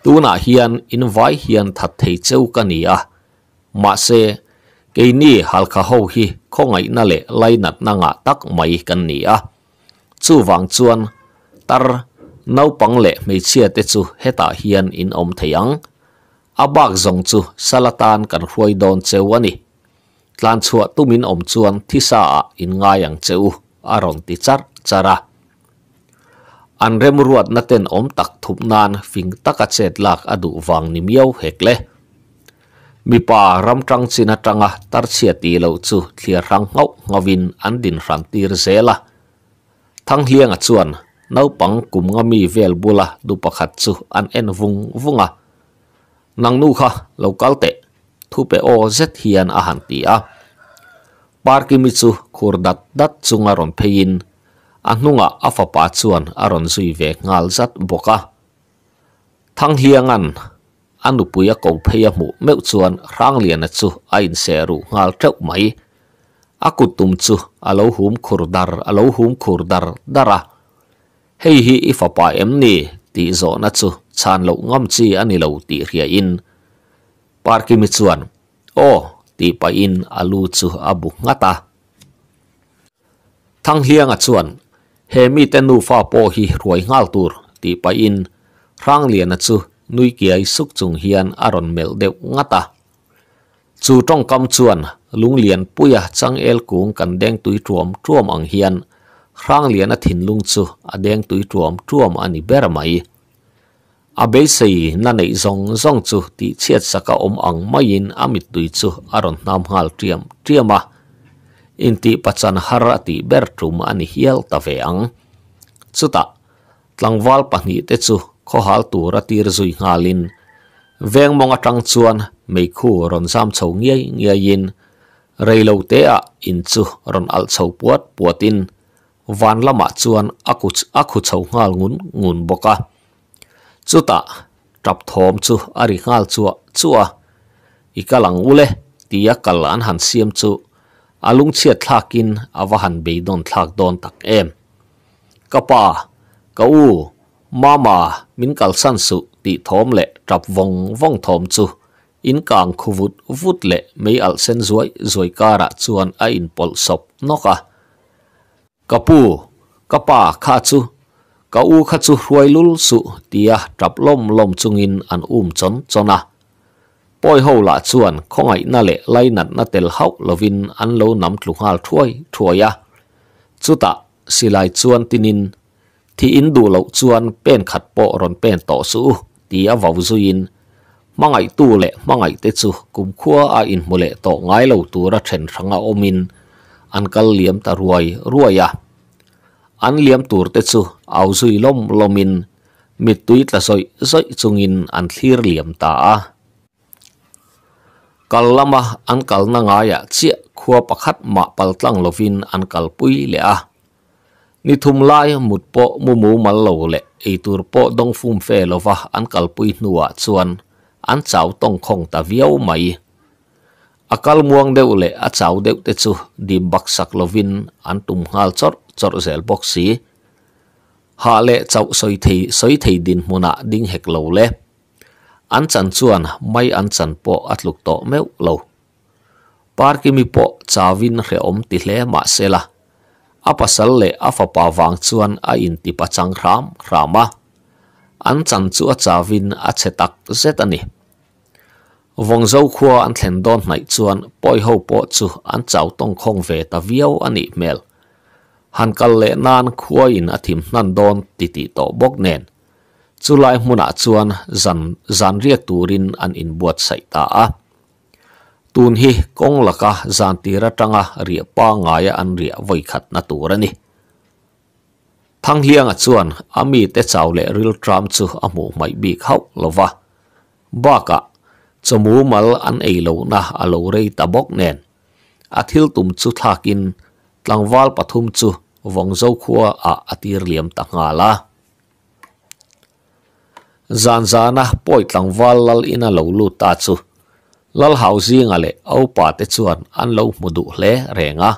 tuna hian in vai hian that thei cheu ka ni a ma se hal kha ho hi khongai na le lai nat na nga tak mai chu wang chuan tar nau pang le me chia te chu heta hian in om theyang abak zong chu salatan kan huai don chewani tlan chua tumin om chuan thisa in ngayang cheu aron ti char chara an rem ruat na ten om tak thup nan fing taka chet lak adu wang ni miau hekle mipa ram trang china tanga tar chia ti lo chu thlia rang ngau ngawin an din ran tir zela thang hianga chuan nau pang kum ngami vel bula du pakhat chu an en vung vunga nang nu kha local te thu pe o z hian a han ti a parki mi chu khur dat dat chunga ron phein anunga afapa chuan aron zui ve ngal zat boka thang hiangan anupuya ko pheya mu meu chuan rang lian chu ain seru ngal teu mai akutum chu alo hum khurdar alo hum khurdar dara hei hi em emni ti zo na chu chan lo ngam chi ani lo ti ria in parki mi chuan o ti pa in alu chu abu ngata thang hianga chuan he mi te nu fa po hi ruai ngal tur ti pa in rang lian a chu nui ki ai suk chung hian aron mel deuh ngata chu tong kam chuan lung lian puya chang el kung kan deng tui tuam tuam ang hian rang lian a thin lung chu a deng tui tuam tuam ani ber mai a be sei na nei zong zong chu ti chiat saka om ang mai in amit tui chu aron nam hal triam tiama inti pachan harati bertum ani hial ta ve ang chuta tlangwal pahni te chu khohal tur atir zui ngalin veng monga tang chuan mei khu ron sam chho nge nge yin reilo te a in chu ron al chho puat puatin van lama chuan aku aku chho ngal ngun ngun boka chuta trap thom chu ari ngal chua chua ikalang ule tia kalan han siam chu alung chia thlakin avahan be don thlak don tak em kapa kau mama min kal san su ti thom le trap vong vong thom chu in kang khuvut vut le mei al sen zuai zuai kara chuan a in pol sop noka kapu kapa kha chu kau kha chu ruailul su tia trap lom lom chungin an um chon chona poi ho la chuan khongai na le lai nat na tel hau lovin an lo nam tlu hal thuai thuaya chuta silai chuan tinin thì in đủ lậu chuan pen khát po rồi pen tổ su tí á vào duin mà ngày tu lệ mà ngày tết su cùng khua a in mù lệ tổ ngái lầu tu ra chen sang a omin ăn cal liếm ta ruồi ruồi à ăn liếm tu tết su áo duy lom lomin mít tuyết là soi soi chung in ăn thier liếm ta kal lama an kal na nga ya chia khua pakhat ma pal tlang lovin an kal pui le a ni thum lai mut po mu mu mal lo le ei tur po dong fum fe lova an kal pui nuwa chuan an chau tong khong ta viau mai akal muang deuh le a chau deuh te chu dim bak sak lovin an tum hal chor chor zel boxi ha le chau soi thei soi thei din muna ding hek lo le an chan chuan mai an chan po atluk to meu lo parkimi po chawin re om ti hle ma sela apasal le afa pa wang chuan a in ti pachang ram rama an chan chu a chawin a chetak zetani vòng dâu khua an thèn don này chuan poi hậu po chu an chào tông không về ta viêu an ị mel han kal le nan khua in a thim nan don ti ti to bok nen chu lai hmunah chuan zan zan riak turin an in buat say ta a tun hi kong laka zan tira tanga ria pa ngaya an ria voi khát na tur ani thang hianga chuan ami te chaw lệ ril tram chu amu mai bi khau lova baka chomu mal an ei lo na a lo rei tabok nen a thil tum chu thakin tlangwal pathum chu vongzo khua a atir liam ta ngala zan zana poi tlang wal lal ina lo lu ta chu lal hau zinga le au pa te chuan an lo mudu hle renga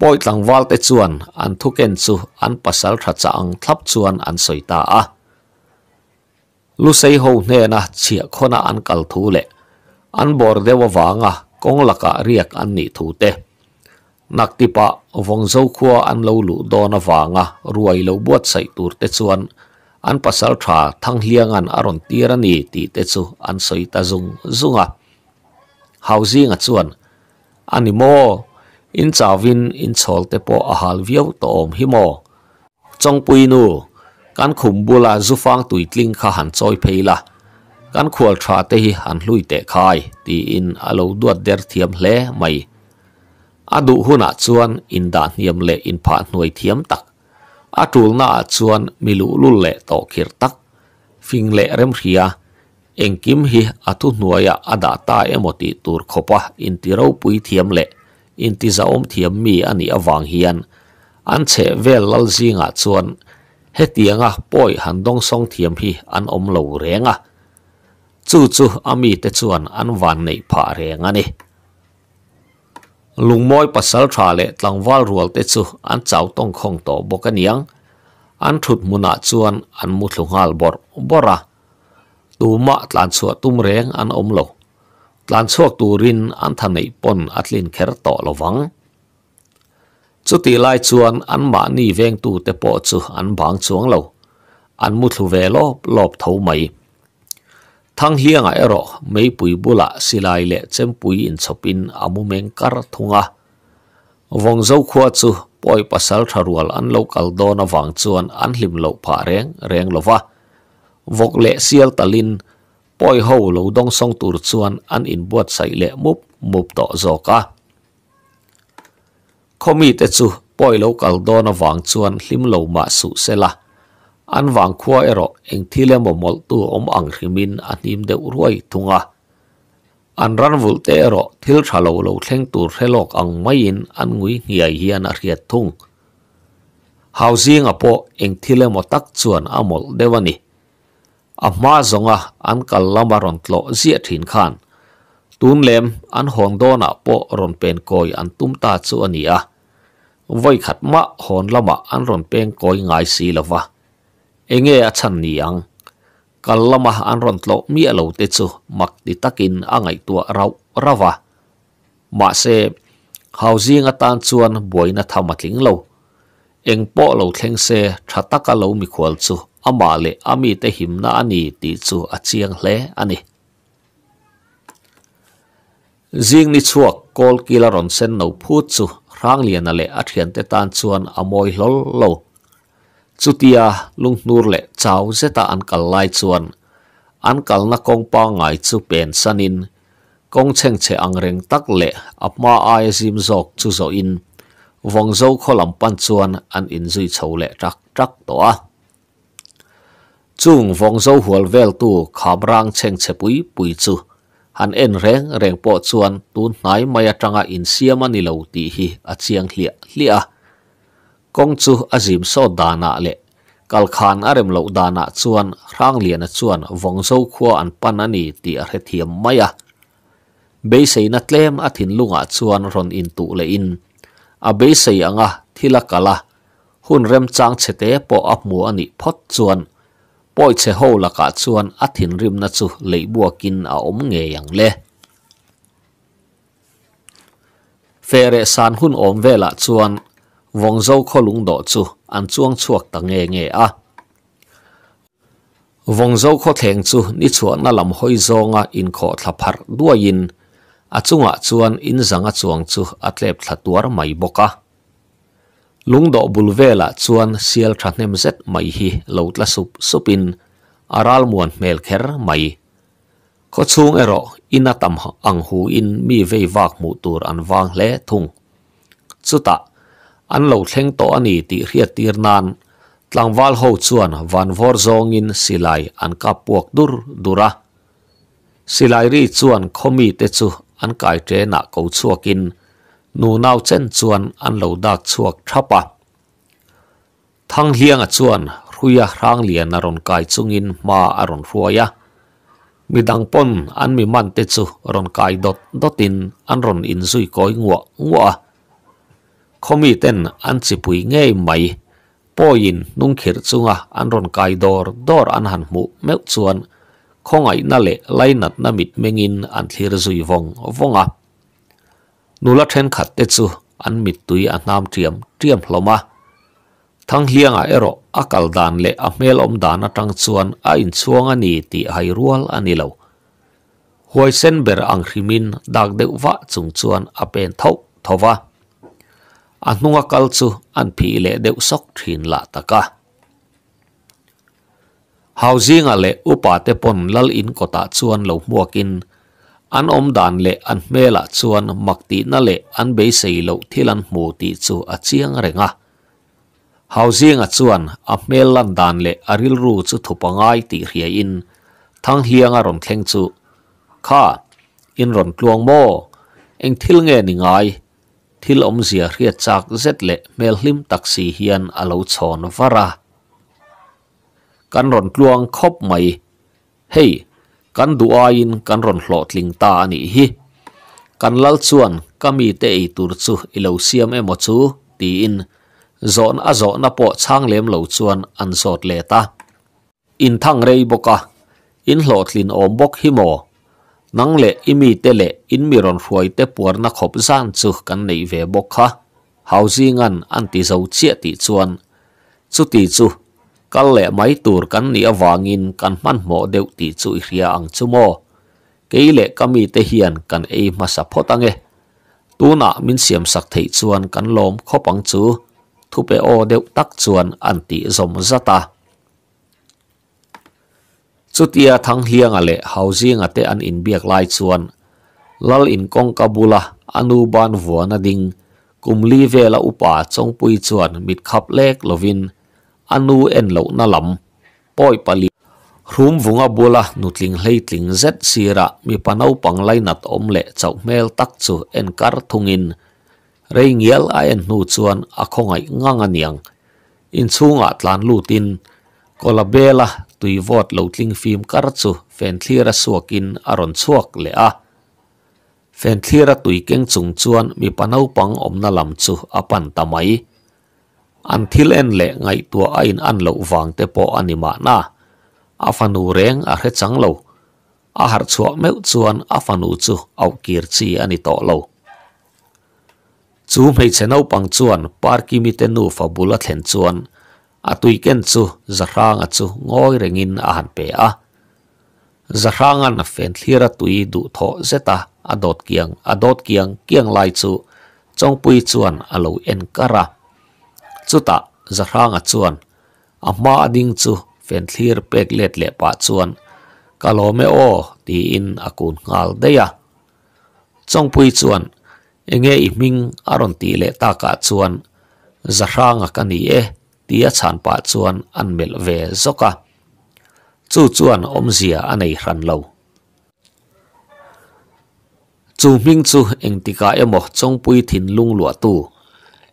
poi tlang wal te chuan an thuken chu an pasal tha cha ang thlap chuan an soita a lu sei ho hne na chia khona an kal thu le an bor dewa wanga kong laka riak an ni thu te naktipa vongzo khua an lo lu dona wanga ruai lo buat sai tur te chuan an pasal tha thang hiangan aron tira ni ti te chu an soi ta zung zunga housing a chuan animo in chawin in chol te po a hal viau to om himo chongpui nu kan khum bula zufang tuitling kha han choi pheila kan khual tha te hi han hlui te khai ti in alo duat der thiam hle mai adu huna chuan in da hiam le in pha hnuai thiam tak atul na chuan milu lul le to khir tak fing le rem hria engkim hi athu nuaya ada ta emoti tur khopa inti ro pui thiam le inti za om thiam mi ani awang hian an che vel lal zinga chuan hetianga poi handong song thiam hi an om lo renga chu chu ami te chuan an van nei pha renga ni ลุงมอยปัสสาวะทราเลตังวาลรัวเตจูอันเจ้าต้องคงต่อบกันยังอันถุดมุนาจวนอันมุดลงหาลบอร์บอระตูมะตลานสวตุ้มเรงอันอมโลตลานสวตูรินอันทันในปนอัตลินเครต่อละวังจุติไลจวนอันมานี่เวงตูเตปอจูอันบางจวงโลอันมุดลเวลอบลอบเท่าไหม thang hiang a ero mei pui bula silai le chem pui in chopin amu meng kar thunga vong zo khua chu poi pasal tharual an local don awang chuan an hlim lo pha reng reng lova vok le sial talin poi ho lo dong song tur chuan an in buat sai le mup mup to zo ka khomi te chu poi local don awang chuan hlim lo ma su sela อันวางขั้วเอร่อเองที่เล่มมอลตัวอมอังหิมินอันนิมเดือรวยทุงะอันรันวุลเตอร่อที่ชาลวลเซงตูเรลอกอังไม่ินอันงุยเหียเฮียนอริยทุงฮาวซิงอปโอเองที่เล่มตักชวนอมอลเดวันีอามาซงะอันกัลลัมบารอนโลเสียทินขันตูนเลมอันฮองโดนอ่ปโอรอนเป็นกอยอันตุ้มตาชวนีอาไว้ขัดมะฮอนละมะอันรอนเป็นกอยไงสีละวะ enge a chan ni ang kallama an ron tlo mi alo te chu mak ti takin angai tua rau rava, ma se housing atan chuan boina thamatling lo engpo lo thleng se thataka lo mi khwal chu ama le ami te himna ani ti chu achiang hle ani zing ni chuak kol kila ron sen no phut chu rang lian ale a thian te tan chuan amoi hlol lo chutia lung nur le chau zeta an kal lai chuan an kal na kong pa ngai chu pen sanin kong cheng che ang reng tak le apma ai zim zok chu zo in vong zo kholam pan chuan an in zui chho le trak trak to a chung vong zo hual vel tu kham rang cheng che pui pui chu han en reng reng po chuan tu nai mai atanga in siam ani lo ti hi achiang hlia hlia kong chu azim so dana le kal khan arem lo dana chuan rang lian a chuan wong zo khuwa an pan ani ti a re thiam maya be sei na tlem a thin lunga chuan ron in tu le in a be sei anga thila kala hun rem chang chete po a mu ani phot chuan poi che ho la ka chuan a thin rim na chu lei bua kin a om nge yang le fere san hun om vela chuan vong dâu kho lúng đỏ chu an chuang chuộc ta nghe nghe a vòng dâu kho thèng chu ni chuan na lam hoi zonga in kho thlapar dua in a à chunga chuan in zanga chuang chu atlep à thlatuar mai boka lung do bulvela chuan sial thahnem zet mai hi lotla sup supin aral à muan mel kher mai có chung ero ina tam ang hu in mi vei vak mu tur an wang le thung chuta ān lōu thēng tō āni tī hīyat tīr nān, tlāng vāl hōu chuwan vān vō rō ngīn sīlai ān kā pōk dūr dūrā. Sīlai rī chuwan kōmi tētsu ān kāi tēnā kō chuwa kīn, nū nāu chēn chuwan ān lōu dā chuwa khrapa. Tháng liāng ā chuwan rūyā rāng liā na rōn kāi chuwa ngīn mā ā rōn rōyā. Mī dāng pōn ān mī mānt tētsu rōn kāi dōt dōt īn ān rōn īn ngua không tên ten chỉ chi pui nge mai poin nung khir chunga an ron kai dor dor an han mu meu chuan khongai na le lainat na mit mengin an thlir zui vong vonga nula trên khát te chu an mit tùy an nam tiam tiam hloma thang hianga ero akal dan le a mel om dan atang chuan a in chuang ani ti hai rual ani lo hoi sen ber ang hrimin dak deuh wa chung chuan a pen thau thowa ān nūngā kalcu ān pī le deo sōk tīn lā takā. Hāu zīnga le upā te pon lal in kota cuan lau mua kin. Ān om dān le ān me la cuan mak tī na le ān beisai lau tī lan mua tī cua ācī ānga re ngā. Hāu zīnga cuan ān lan dān le aril rū cu thupā ngāi tī in. Thang hiā ngā ron khen cu. in ron kluang mō. Āng til ngē ni thil om zia hria chak zet le mel hlim taksi hian alo chhon vara kan ron tluang khop mai hey kan duain kan ron hlo tling ta ani hi kan lal chuan kami te ei tur chu ilo siam emo chu ti in zon a zo na po chang lem lo chuan an sot le ta in thang rei boka in hlo thlin om bok hi maw nang le imi te le in mi ron huai te puar na khop zan chu kan nei ve bok kha housing an an ti zo chia ti chuan chu ti chu kal le mai tur kan ni awangin kan man mo deu ti chu hria ang chu mo keile kami te hian kan ei ma sa photange na min siam sak thei chuan kan lom khopang chu thupe o deu tak chuan an ti zom zata chutia thang hianga le housing ate an in biak lai chuan lal in kong kabula anu ban vuana ding kumli vela upa pui chuan mit khap lek lovin anu en lo na lam poi pali rum vunga bula nutling leitling zet sira mi panau panglai nat omle chau mel tak chu en kar thungin reingial a en nu chuan a khongai nganga niang in chunga tlan lutin kolabela tùy vọt lâu tling phim kar chu fen thlir a suakin aron chuak lệ a fen thlir a tùy keng chung chuan mi panau pang omna lam chu apan tamai an thil en le ngai tua ain an lo wang te po anima na a fanu reng a he chang lo a har chua meu chuan a fanu chu au kir chi ani to lo chu mei chenau pang chuan parki mi te nu fa bula thlen chuan atui ken chu zahranga chu ngoi rengin ahan pe a zahranga na fen thira tui du tho zeta adot kiang adot kiang kiang lai chu chong pui chuan alo en kara chuta zahranga chuan ama ding chu fen thir pek let le pa chuan kalome o ti in akun ngal de ya chong pui chuan enge i ming aron le ta ka chuan zahranga kani e tia chan pa chuan an mel ve zoka chu chuan om zia anei hran lo chu ming chu engtika emo chongpui thin lung lua tu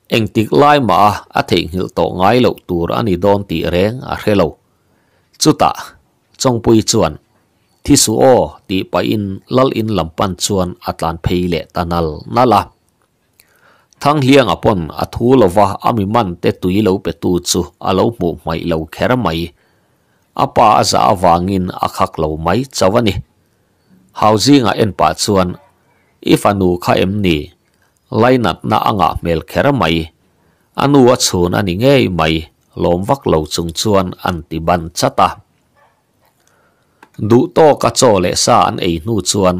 engtik lai ma a thei hil to ngai lo tur ani don ti reng a ta chuta chongpui chuan thi su o ti pa in lal in lampan chuan atlan phei le tanal nala thang hiang apon a thu lova ami man te tui lo pe tu chu a lo mu mai lo khera mai apa aza awangin akhak lo mai chawani housing a en pa chuan if anu kha em ni lainat na anga mel khera mai anu a chhun ani ngei mai lom vak lo chung chuan an ban chata du to ka cho sa an ei nu chuan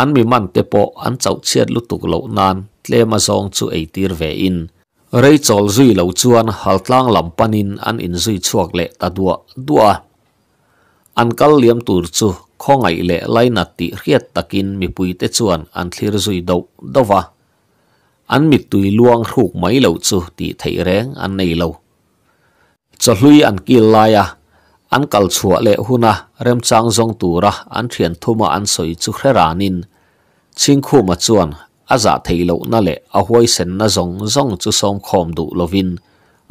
an mi man te po an chau chiat lu tuk lo nan tle ma zong chu ei tir ve in rei chol zui lo chuan hal tlang lam panin an in zui chuak le ta dua dua an kal liam tur chu khongai le laina ti riat takin mi pui te chuan an thlir zui do dova an mi tui luang hruk mai lo chu ti thei reng an nei lo cho hlui an kil à อันกัลชัวเละหุนะเริ่มจางจงตัวระอันเทียนทุมาอันสวยจุเครานินชิงคู่มาจวนอาจาเทโลนั่นแหละเอาไว้เส้นนะจงจงจุสมคอมดูลวิน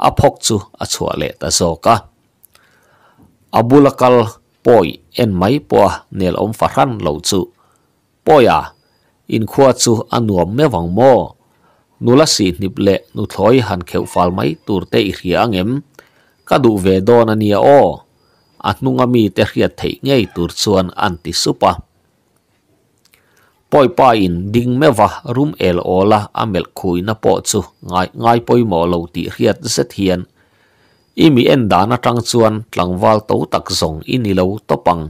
อาพกจุอาชัวเละตะโซกะอาบุลกัลปอยเอ็นไม่ปัวเนลอมฟารันเหลาจุปอยาอินขวาจูอันนวมเมวังโมนุลสีนิบเลนุถอยหันเขวฟ้าไม่ตูร์เตอิเรีังเอ็มกดูเวดอนันเนียโอ at nunga mi te riat thei ngei tur chuan anti ti supa poi pa in ding mewa rum el ola amel khui na po chu ngai ngai poi mo lo ti riat zet hian imi en dana tang chuan tlangwal to tak zong ini lo topang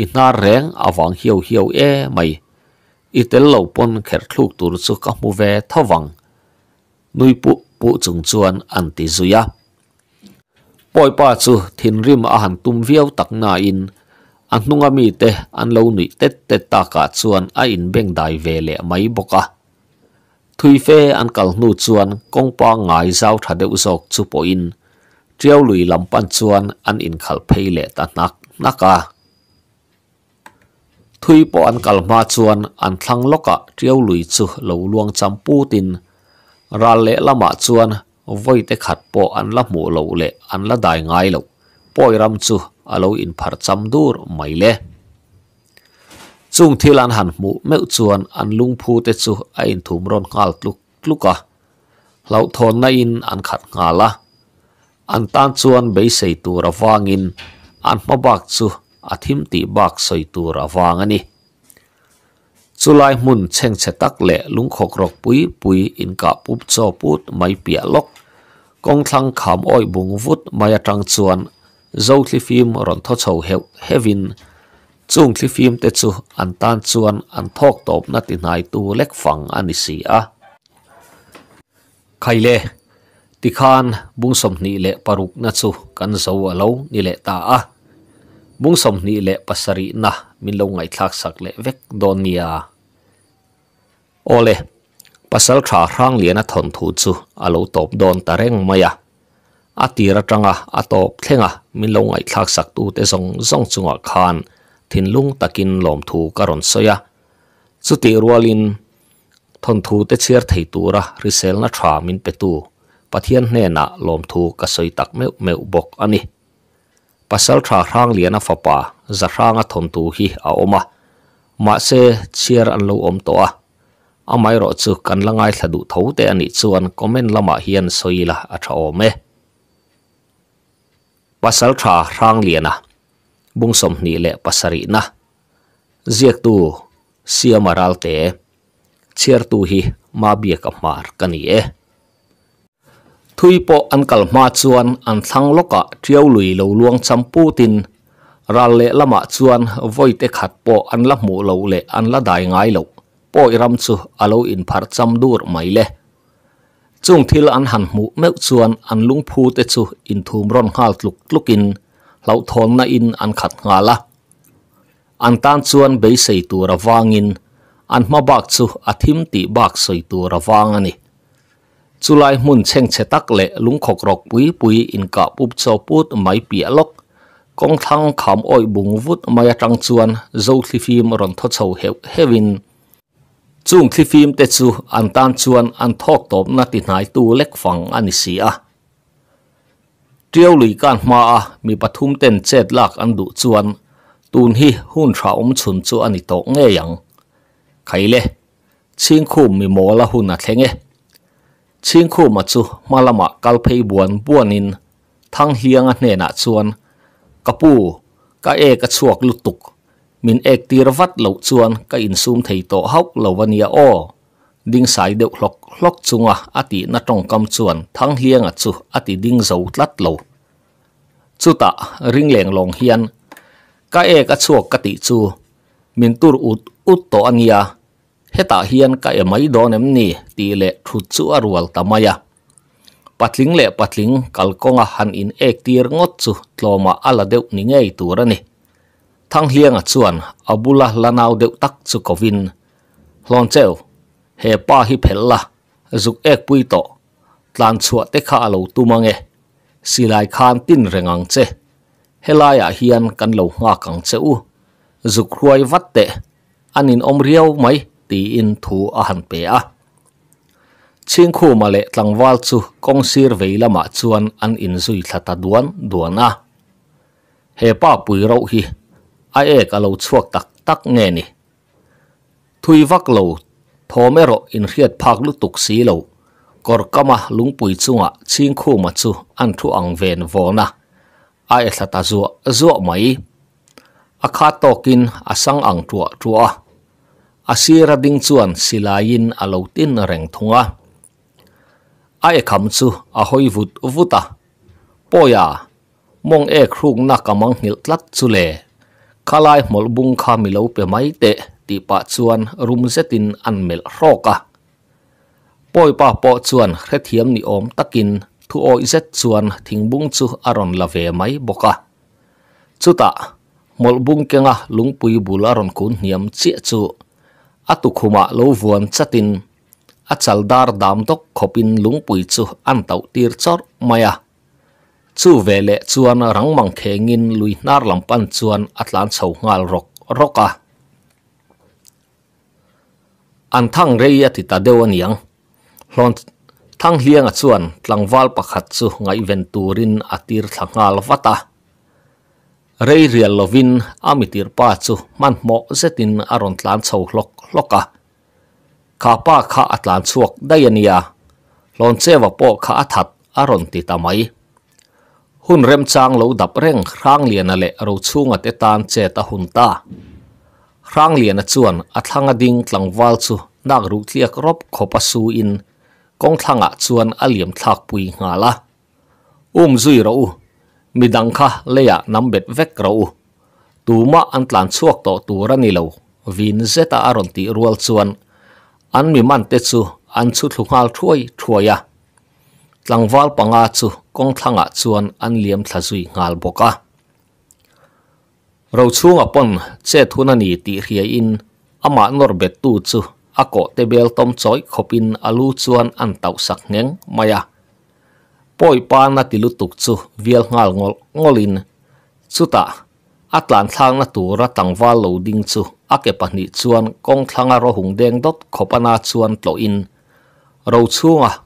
i na reng awang hiu hiu e mai i tel lo pon kher thluk tur chu ka mu ve thawang nui pu pu chung chuan an zuya poi pa chu thin rim a han tum viau tak na in a hnunga mi te an lo ni te te ta ka chuan a in beng dai ve le mai boka thui fe an kal nu chuan kong pa ngai zau tha de usok chu po in triau lui lam pan chuan an in khal phei le ta nak naka thui po an kal ma chuan an thlang loka triau lui chu lo luang champu tin ral le lama chuan voi te khat po an la mu lo le an la dai ngai lo poi ram chu alo in phar cham dur mai le chung thil an han mu meu chuan an lung phu te chu a in thum ron ngal tluk tluka lau thon na in an khat ngala an tan chuan be sei tu ra wangin an ma bak chu a thim ti bak soi tu ra wang ani chu lai mun cheng che tak le lung khok rok pui pui in ka pup cho put mai pia lok kong thlang kham oi bung vut mai atang chuan zo thli phim ron tho chho heu hevin chung thli phim te chu an tan chuan an thok top na ti nai tu lek phang ani si a khaile ti khan bung som ni le paruk na chu kan zo alo ni le ta a bung som ni le pasari na min lo ngai thak sak le vek donia ole pasal tha rang lian a thon thu chu alo top don tareng maya a tira tanga a top thlenga min lo ngai thak sak tu te zong zong chunga khan thin lung takin lom thu karon soya chu ti rualin thon thu te chiar thei tura risel na tha min petu pathian hne na lom thu ka soi tak meu meu bok ani pasal tha rang lian a fapa za ranga thon tu hi a oma ma se chiar an lo om to a ấy rồi amai ro chu kan langai thadu thote ani chuan comment lama hian soila a tha ome pasal tha rang liana bungsom ni le pasari na ziak mà siamaral te e. chiar tu hi ma bia anh mar kani e anh ankal ma chuan an thlang loka triau lui lo luang champu tin ral le lama chuan voite khát po anh la mu lo le an la dai ngai lo poiram chu alo in phar cham dur mai le chung thil an han mu meu chuan an lung phu te chu in thum ron hal tluk tlukin lau thon na in an khat nga la an tan chuan be sei tu ra in an ma bak chu athim ti bak soi tu ra wang ani chulai mun cheng che tak le lung khok rok pui pui in ka pup cho put mai pi lok kong thang kham oi bung vut mai atang chuan zo thli phim ron tho chho hewin จูงที่ฟิล์มเตจูอันตันชวนอันทอกตบนัติหายตูเล็กฝังอันนีเสียเที่ยวลลยการมามีปฐุมเต็นเจ็ดลักอันดุชวนตูนฮีหุ่นชาวอมชุนจูอันนตกเงยังใครเล่ชิงคู่มีหมอละหุ่นนัดเงยชิงคู่มาจูมาละมากลเพยบวนบวนินทั้งเฮียงอันเนนัดชวนกระปูกะเอกระชวกลุตุก min ek tir vat lo chuan ka in sum thei to hok lo vania o ding sai deuh hlok hlok chunga ati na tong kam chuan thang hianga chu ati ding zo tlat lo chuta ring leng long hian ka ek a chuak ka ti chu min tur ut ut to ania heta hian ka e mai don em ni ti le thu chu arwal tamaya patling le patling kalkonga han in ek tir ngot chu tloma ala deuh ni ngei turani thang hiang a à chuan abula lanau deuh tak chu kovin lon cheu he pa hi phella zuk ek pui to tlan chhuah te kha alo tumange silai khan tin rengang che helaya ah hian kan lo nga kang cheu zuk ruai vat te anin om riau mai ti in thu a han pe a ching khu ma le tlangwal chu kong sir veilama ah chuan an in zui thlata duan duana hepa pui ro hi ai ek alo chuak tak tak nghe nè thui vak lo thomero in riat phak lu tuk si lo kor kama lungpui chunga ching khu ma chu ăn thu ang ven vona ai thata zu zu mai a kha ăn asang ang tua tua asira ding chuan silain alo tin reng thunga ai kham chu a hoi à, vuta ya, mong ek hruk na kamang hil tlat chu le khalai mol bung kha mi lo pe mai te ti pa chuan rum zetin an mel hroka poi pa po chuan hre thiam ni om takin thu oi zet chuan thingbung chu aron lave mai boka chuta molbung kenga lungpui bularon kun niam chi chu atu khuma lo vuan chatin dar dam tok khopin pui chu an tau tir chor maya ชูเวเลชวนรังมังเขงินลุยนาร์ลัำปันชวนอัตลานสฉางาลรกรกะอันทั้งเรียติตาเดวันยังหลอนทั้งเลียงชวนหลังวอลปะขัดชูไงเวนตูรินอัติร์ทางาลวัตาเรียเรลวินอามิติร์ปาชูมันเมาะเซตินอารอนทลันสฉาลกลกะข้าป้าข้าอัตลานสวกได้ยันยาหลอนเซวะโปข้าอัฐอารอนติตาไหมุนเริ่มจางโลดับเร่งครางเลียนอะไรเราชูงัดอตานเจตหุนตาครางเลียนจวนอัทังดิ่งหลังวัลซูนักรู้เทียกรบขบสูอินกองทังอัจวนอเลียมทักปุยงาละอุ้มซุยเรามีดังค่ะเลียนนำเบ็ดเวกเราตูมาอันตลานชวกต่อตัวรันิเราวินเซตาอารอนติรัวจวนอันมีมันเตจูอันชุดลุงาลช่วยช่วยยะ tlangwal panga chu kawngthlangah chuan an liam thlazui ngal bawk a ro chhunga pon che thun ani tih hriaiin amah norbet tu chu a kawh te bel tom choi khawpin a lu chuan an tauh sak ngheng mai a pawi panna ti lutuk chu vial ngal ngol ngolin chutah a tlan thlangna tur a tlangval lo ding chu a ke pahnih chuan kawngthlanga ro hung deng dot khawpana chuan tlawh in à,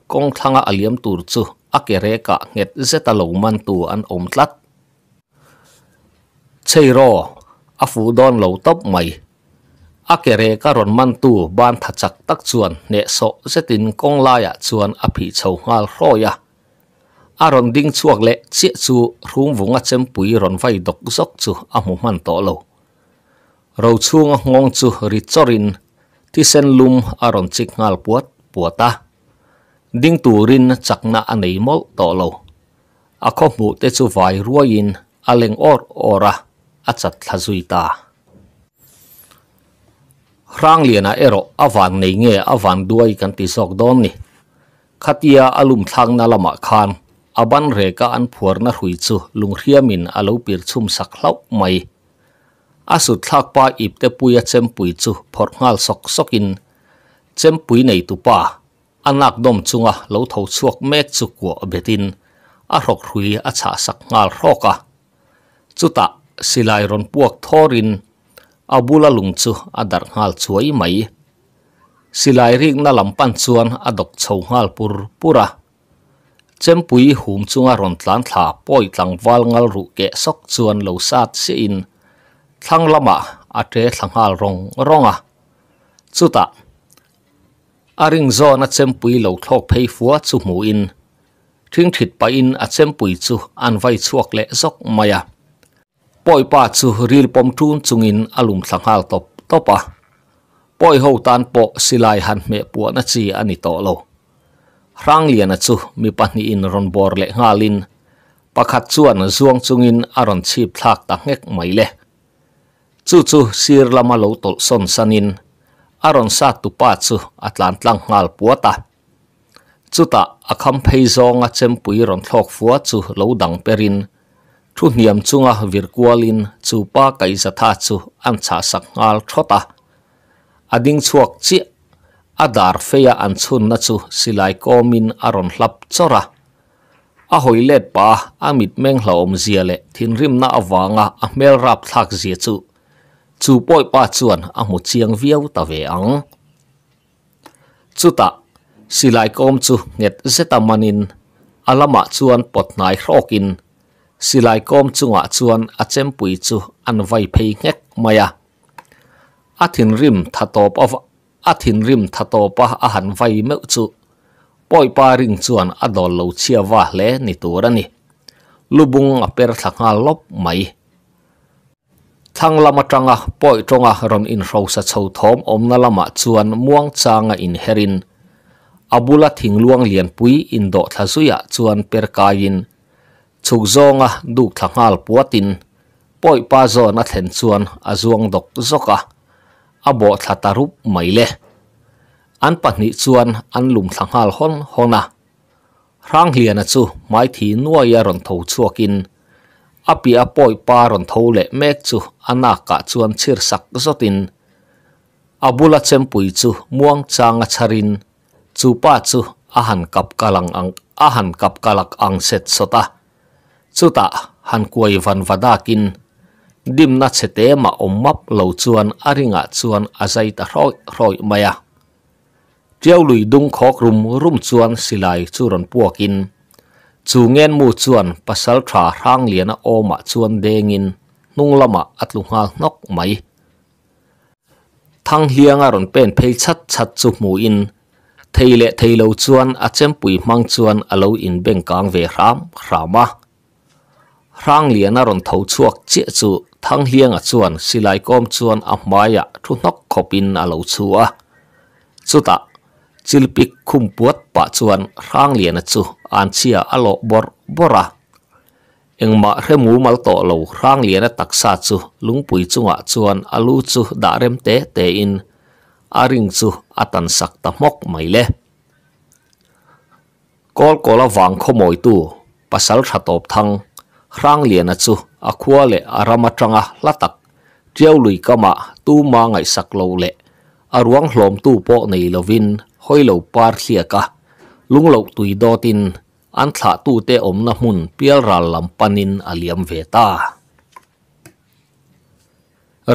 con thang thlanga liếm tur chu akere ka nget zeta lo man tu an om tlat chei ro a fu don lo top mai akere ka ron man tu ban tha chak tak chuan ne so zetin kong laia chuan a phi chho ngal hroya a ron ding chuak le chi chu vùng vunga chem pui ron vay độc dốc chu a mu man lâu. lo ro chunga ngong chu ri chorin ti sen lum ron chik ngal puat puata ดิ้งตูรินจักนาอันไหนมลต่อโลอะคอมบุเตจูไฟรัวยินอะเลงออร์ออราอะจัดทะซุยตาร่างเลียนเอโรอะวันในเงอะวันด้วยกันติสอกดอนนี่คัตยาอลุมทางนาลมาคานอาบันเรกาอันผัวนะหุยจูลุงเฮียมินอาลูปิรชุมสักเล่าไม่อาสุดทักป้าอิบเตปุยะเจมปุยจูพอร์งาลสอกสอกินเจมปุยในตุปา anak dom chunga lo tho chuak mek chu ko betin a rok hrui a cha sak ngal roka chuta silai ron puak thorin abula lung chu adar ngal chuai mai silai ring na lampan chuan adok chho ngal pur pura chempui hum chunga ron tlan thả poi tlang wal ngal ru ke sok chuan lo sat se in thlang lama ate thlangal rong rong ronga chuta อาริงโซนัดเซมปุยเหลาทอกเพยฟัวจูหมูอินทิ้งถิดไปอินอัดเซมปุยจูอันไว้ชวกเละซอกมายาปอยปาจูรีลปมทูนจุงอินอารมณ์สังหารตบตบปะปอยหูตานโปสิลายหันเมปัวนัดจีอันนี้โตโลร่างเลียนัดจูมีปัญญอินรอนบอร์เละงาลินประคัดชวนจวงจุงอินอารอนชีพทักตักเงกไม่เละจู่จู่ซีรลามาโลตลสนสนิน aron sa tupa chu atlan tlang ngal puata chuta akham phei zonga chempui ron thok fuwa chu lo dang perin thu niam chunga virkualin chu pa kai za tha chu an cha sak ngal thota ading chuak chi adar feya an chun na chu silai komin aron hlap chora a hoilet pa amit meng hlawm zia le thin rim na awanga a mel rap thak zia chu chú bội ba chuẩn à một chiêng viêu ta về ắng chú ta si lại com chú nghẹt zeta manin alama à, chuan pot nai hrokin si lại com chunga chuan a à, chem pui chu an vai phei ngek maya a à. thin rim tha top of a thin rim tha topa à han vai meu chu poi pa ring chuan a dol lo chia wa le ni turani lubung a per thlanga lop mai thang lama tanga poi tonga ron in ro sa chho thom omna lama chuan muang changa in herin abula thing luang lian pui in do thlazuya chuan perkain chukzonga duk thangal puatin poi pa zo na thlen chuan azuang dok zoka abo thlatarup maile an pahni chuan an lum thangal hon hona rang hliana chu mai thi nuaya ron tho chuakin api a poi paron thole mek chu anaka chuan chhir sak zotin abula chempui chu muang changa charin chu pa chu ahan kap kalang ang ahan kap kalak ang set sota chuta han kuai van vadakin dimna chete ma ommap lo chuan aringa chuan azai ta roi roi maya tiaului dung khok rum rum chuan silai churon puakin chu ngen mu chuan pasal tha rang liana oma ah chuan dengin nung lama ah atlungal nok mai thang hianga ron pen phei chat chat chu mu in theile theilo chuan achem pui mang chuan alo in bengkang ve ram rama rang liana ron tho chuak che chu thang hianga chuan silai kom chuan a maya ah thu nok khopin alo chu a chuta chilpik khumpuat pa chuan rang liana chu an chia alo bor bora engma remu mal to lo rang liana taksa chu lungpui chunga chuan alu chu da rem te te in aring chu atan sak ta mok mai le kol kola wang khomoi tu pasal thatop thang rang liana chu akhua le arama tanga latak treo lui kama tu ma ngai sak lo le aruang hlom tu po nei lovin hoi lo par hlia ka lung lo tui do tin an thla tu tê om na hmun pial ral lam panin aliam ve ta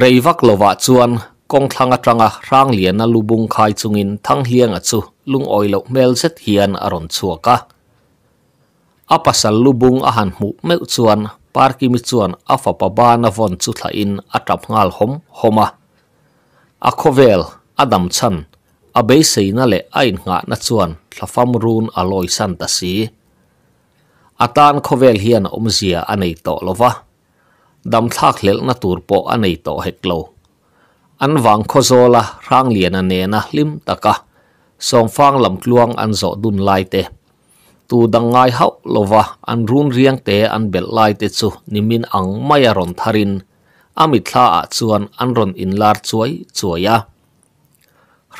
reivak lova chuan kong trang tanga rang lian a lubung khai chungin thang hiang a chu lung oilo mel set hian aron chuaka sal lubung a han mu meu chuan parki mi chuan afa pa ba na von chu thla in atap ngal hom homa A adam chan abe seina le ain nga na chuan thlafam run aloi san ta si atan khovel hian omzia anei to lova dam thak lel na tur po anei to heklo an wang khozola rang lian ane na lim taka songfang lam tluang an zo dun lai te tu dangai hau lova an run riang te an bel lai te chu nimin ang maya ron tharin ami thla a chuan an ron in lar chuai chuaya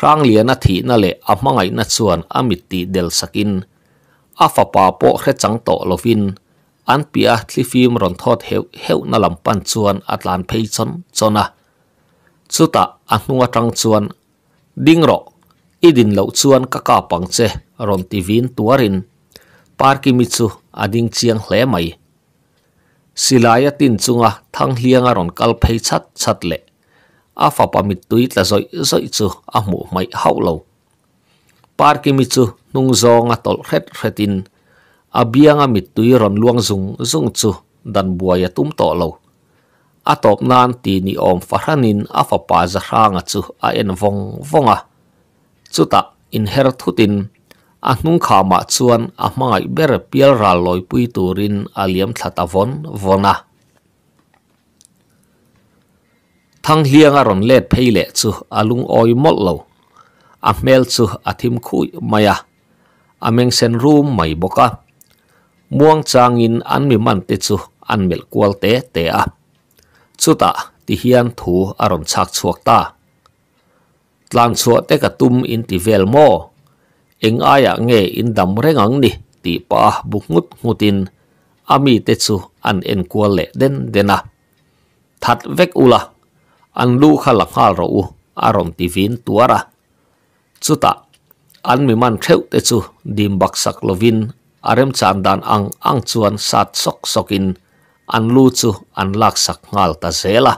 rang lian a thi na le a mangai na chuan amit ti del sakin afa pa po khre chang to lovin an pia thli phim ron thot heu heu na lam pan chuan atlan phei chon chona chuta anhnunga tang chuan dingro idin lo chuan ka ka pang che ron tivin tuarin parki mi chu ading chiang hle mai silaya tin chunga thang hlianga ron kal phei chat chat le afa pa mi tui tla zoi zoi chu a mu mai hau lo parki mi chu nung zong a tol khet khetin abiang a mit tui ron luang zung zung chu dan buaya tum to lo a top nan ti ni om faranin a fa pa za ranga chu a en vong vonga chuta in her thutin a hnung kha ma chuan a mai ber pial ra loi pui turin a liam thata von vona thang hliang a ron let pheile chu alung oi mol lo a mel chu a thim khui maya ameng sen room mai boka muang changin an mi man te chu an mel kwal te te a chuta ti hian thu aron chak chuak ta tlang chuak te ka tum in ti vel mo eng aya nge in dam rengang ni ti pa buk ngut ngutin ami te chu an en kwal le den dena that vek ula an lu khala khal ro u aron ti vin tuara chuta an mi man theu te chu dim baksak lovin arem chan dan ang ang chuan sat sok sokin an lu chu an lak sak ngal ta zela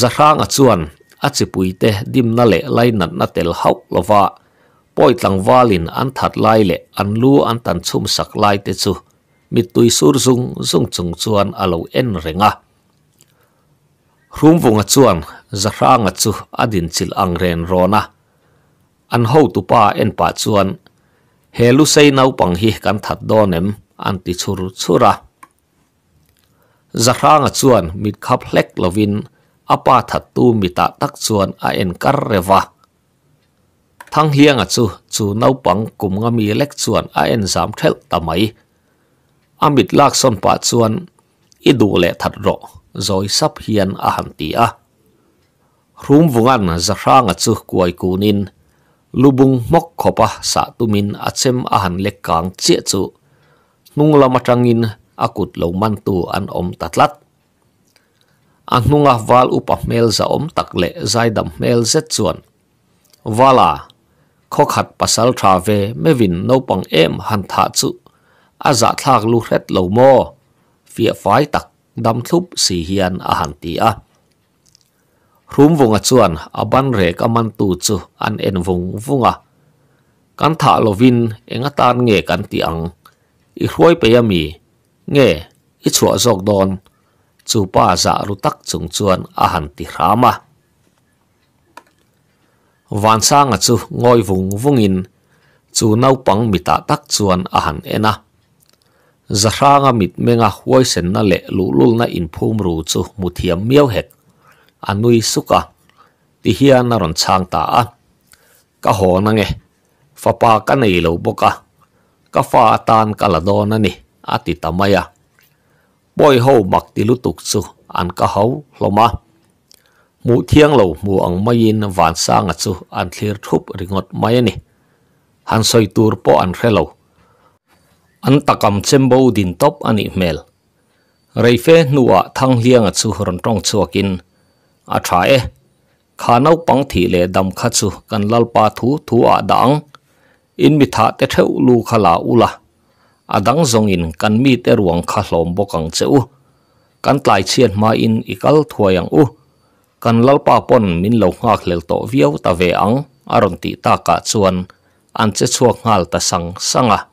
zarang a chuan a chipui te dim na le lai nat na tel hau lova poi tlang valin an that lai le an lu an tan chum sak lai te chu mi tui sur zung zung chung chuan alo en renga hrum vunga chuan zarang a chu adin chil ang ren rona an ho tu pa en pa chuan he lu sei nau pang hi kan that do nem an ti chur chura zahranga chuan mit khap hlek lovin apa that tu mi ta tak chuan a en kar rewa thang hianga chu chu nau pang kum nga mi lek chuan a en zam thel tamai amit lak son pa chuan i du le that ro rồi sắp hiền a hẳn tía. Rúm vùng ăn giả ra ngạc chú quầy cú nín, lubung mok khopa sa tumin achem ahan lekang che chu nung lama tangin akut lo mantu an om tatlat an nunga ah wal upa ah mel za om takle zaidam mel zet chuan wala khok pasal tha mevin no em han tha chu a thak lu hret lo mo fia phai tak dam thup si hian a ti a rum vunga chuan aban rek aman tu chu an en vung vunga kan tha lovin enga tan nge kan ti ang i hruai pe ami nge i chua zok don chu pa za ru tak chung chuan a han ti rama van sanga chu ngoi vung vungin chu nau pang mita tak chuan à à. dạ a han ena zaranga mit menga huai sen na le lulul na in phum ru chu muthiam miau hek a suka ti hian a ron chang ta a ka hawn a nge fapa ka nei lo boka ka fa tan ka la don ani a ti tamaya boy ho mak ti lutuk su an ka ho hloma mu thiang lo mu ang mai in van sang a chu an thlir thup ringot mai ani han soi tur po an relo an takam chembo din top ani mel reife nuwa thang hiang a chu ron tong chuakin à trái khá nấu bằng thị lệ đầm khá chú cần lal pa thu thú à đắng in mi tha tế theo lu khala ula, u là à đắng dòng in cần mi tế ruộng khá lòm bó cẳng chế u cần tài chiên mà in ikal thuayang u cần lal pa pon min lâu ngạc lệ to viêu ta về ắng à rộn ta cả chuan an chế chua ngal ta sang sang à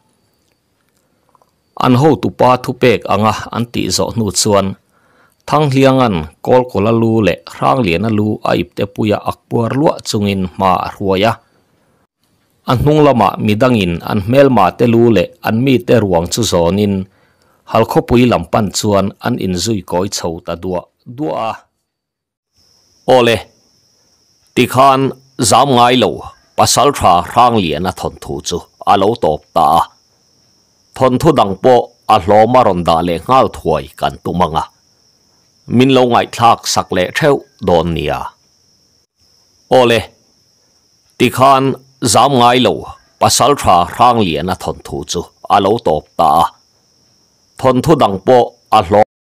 an hô tu pa thu pek anga an ti zo nu chuan ทั้งเลียงันกอลกลลูเละร่างเหลียนลูอาอิบเตปุยอักปัวลวจุงินมาหัวยะอันนุ่งละมามีดังอินอันเมลมาเตลูเละอันมีเตรวงจุโซนินฮัลคปุยลำปันชวนอันอินซุยก้อยเฉาตะดัวดัวโอเลติคานจามไงโลปัสสลทราร่างเหลียนทนทูจูอาลลตบตาทนทุดังโปอาโลมารอนดาเลงาถวยกันตุมังอ่ะมินลงไงทักสักเล่เท่าโดนเนียโอเลติคานจำไงลูปัสสาทราร่างเลียนทนทูจูอาเร์ตบตาทนทุดังโปอาโล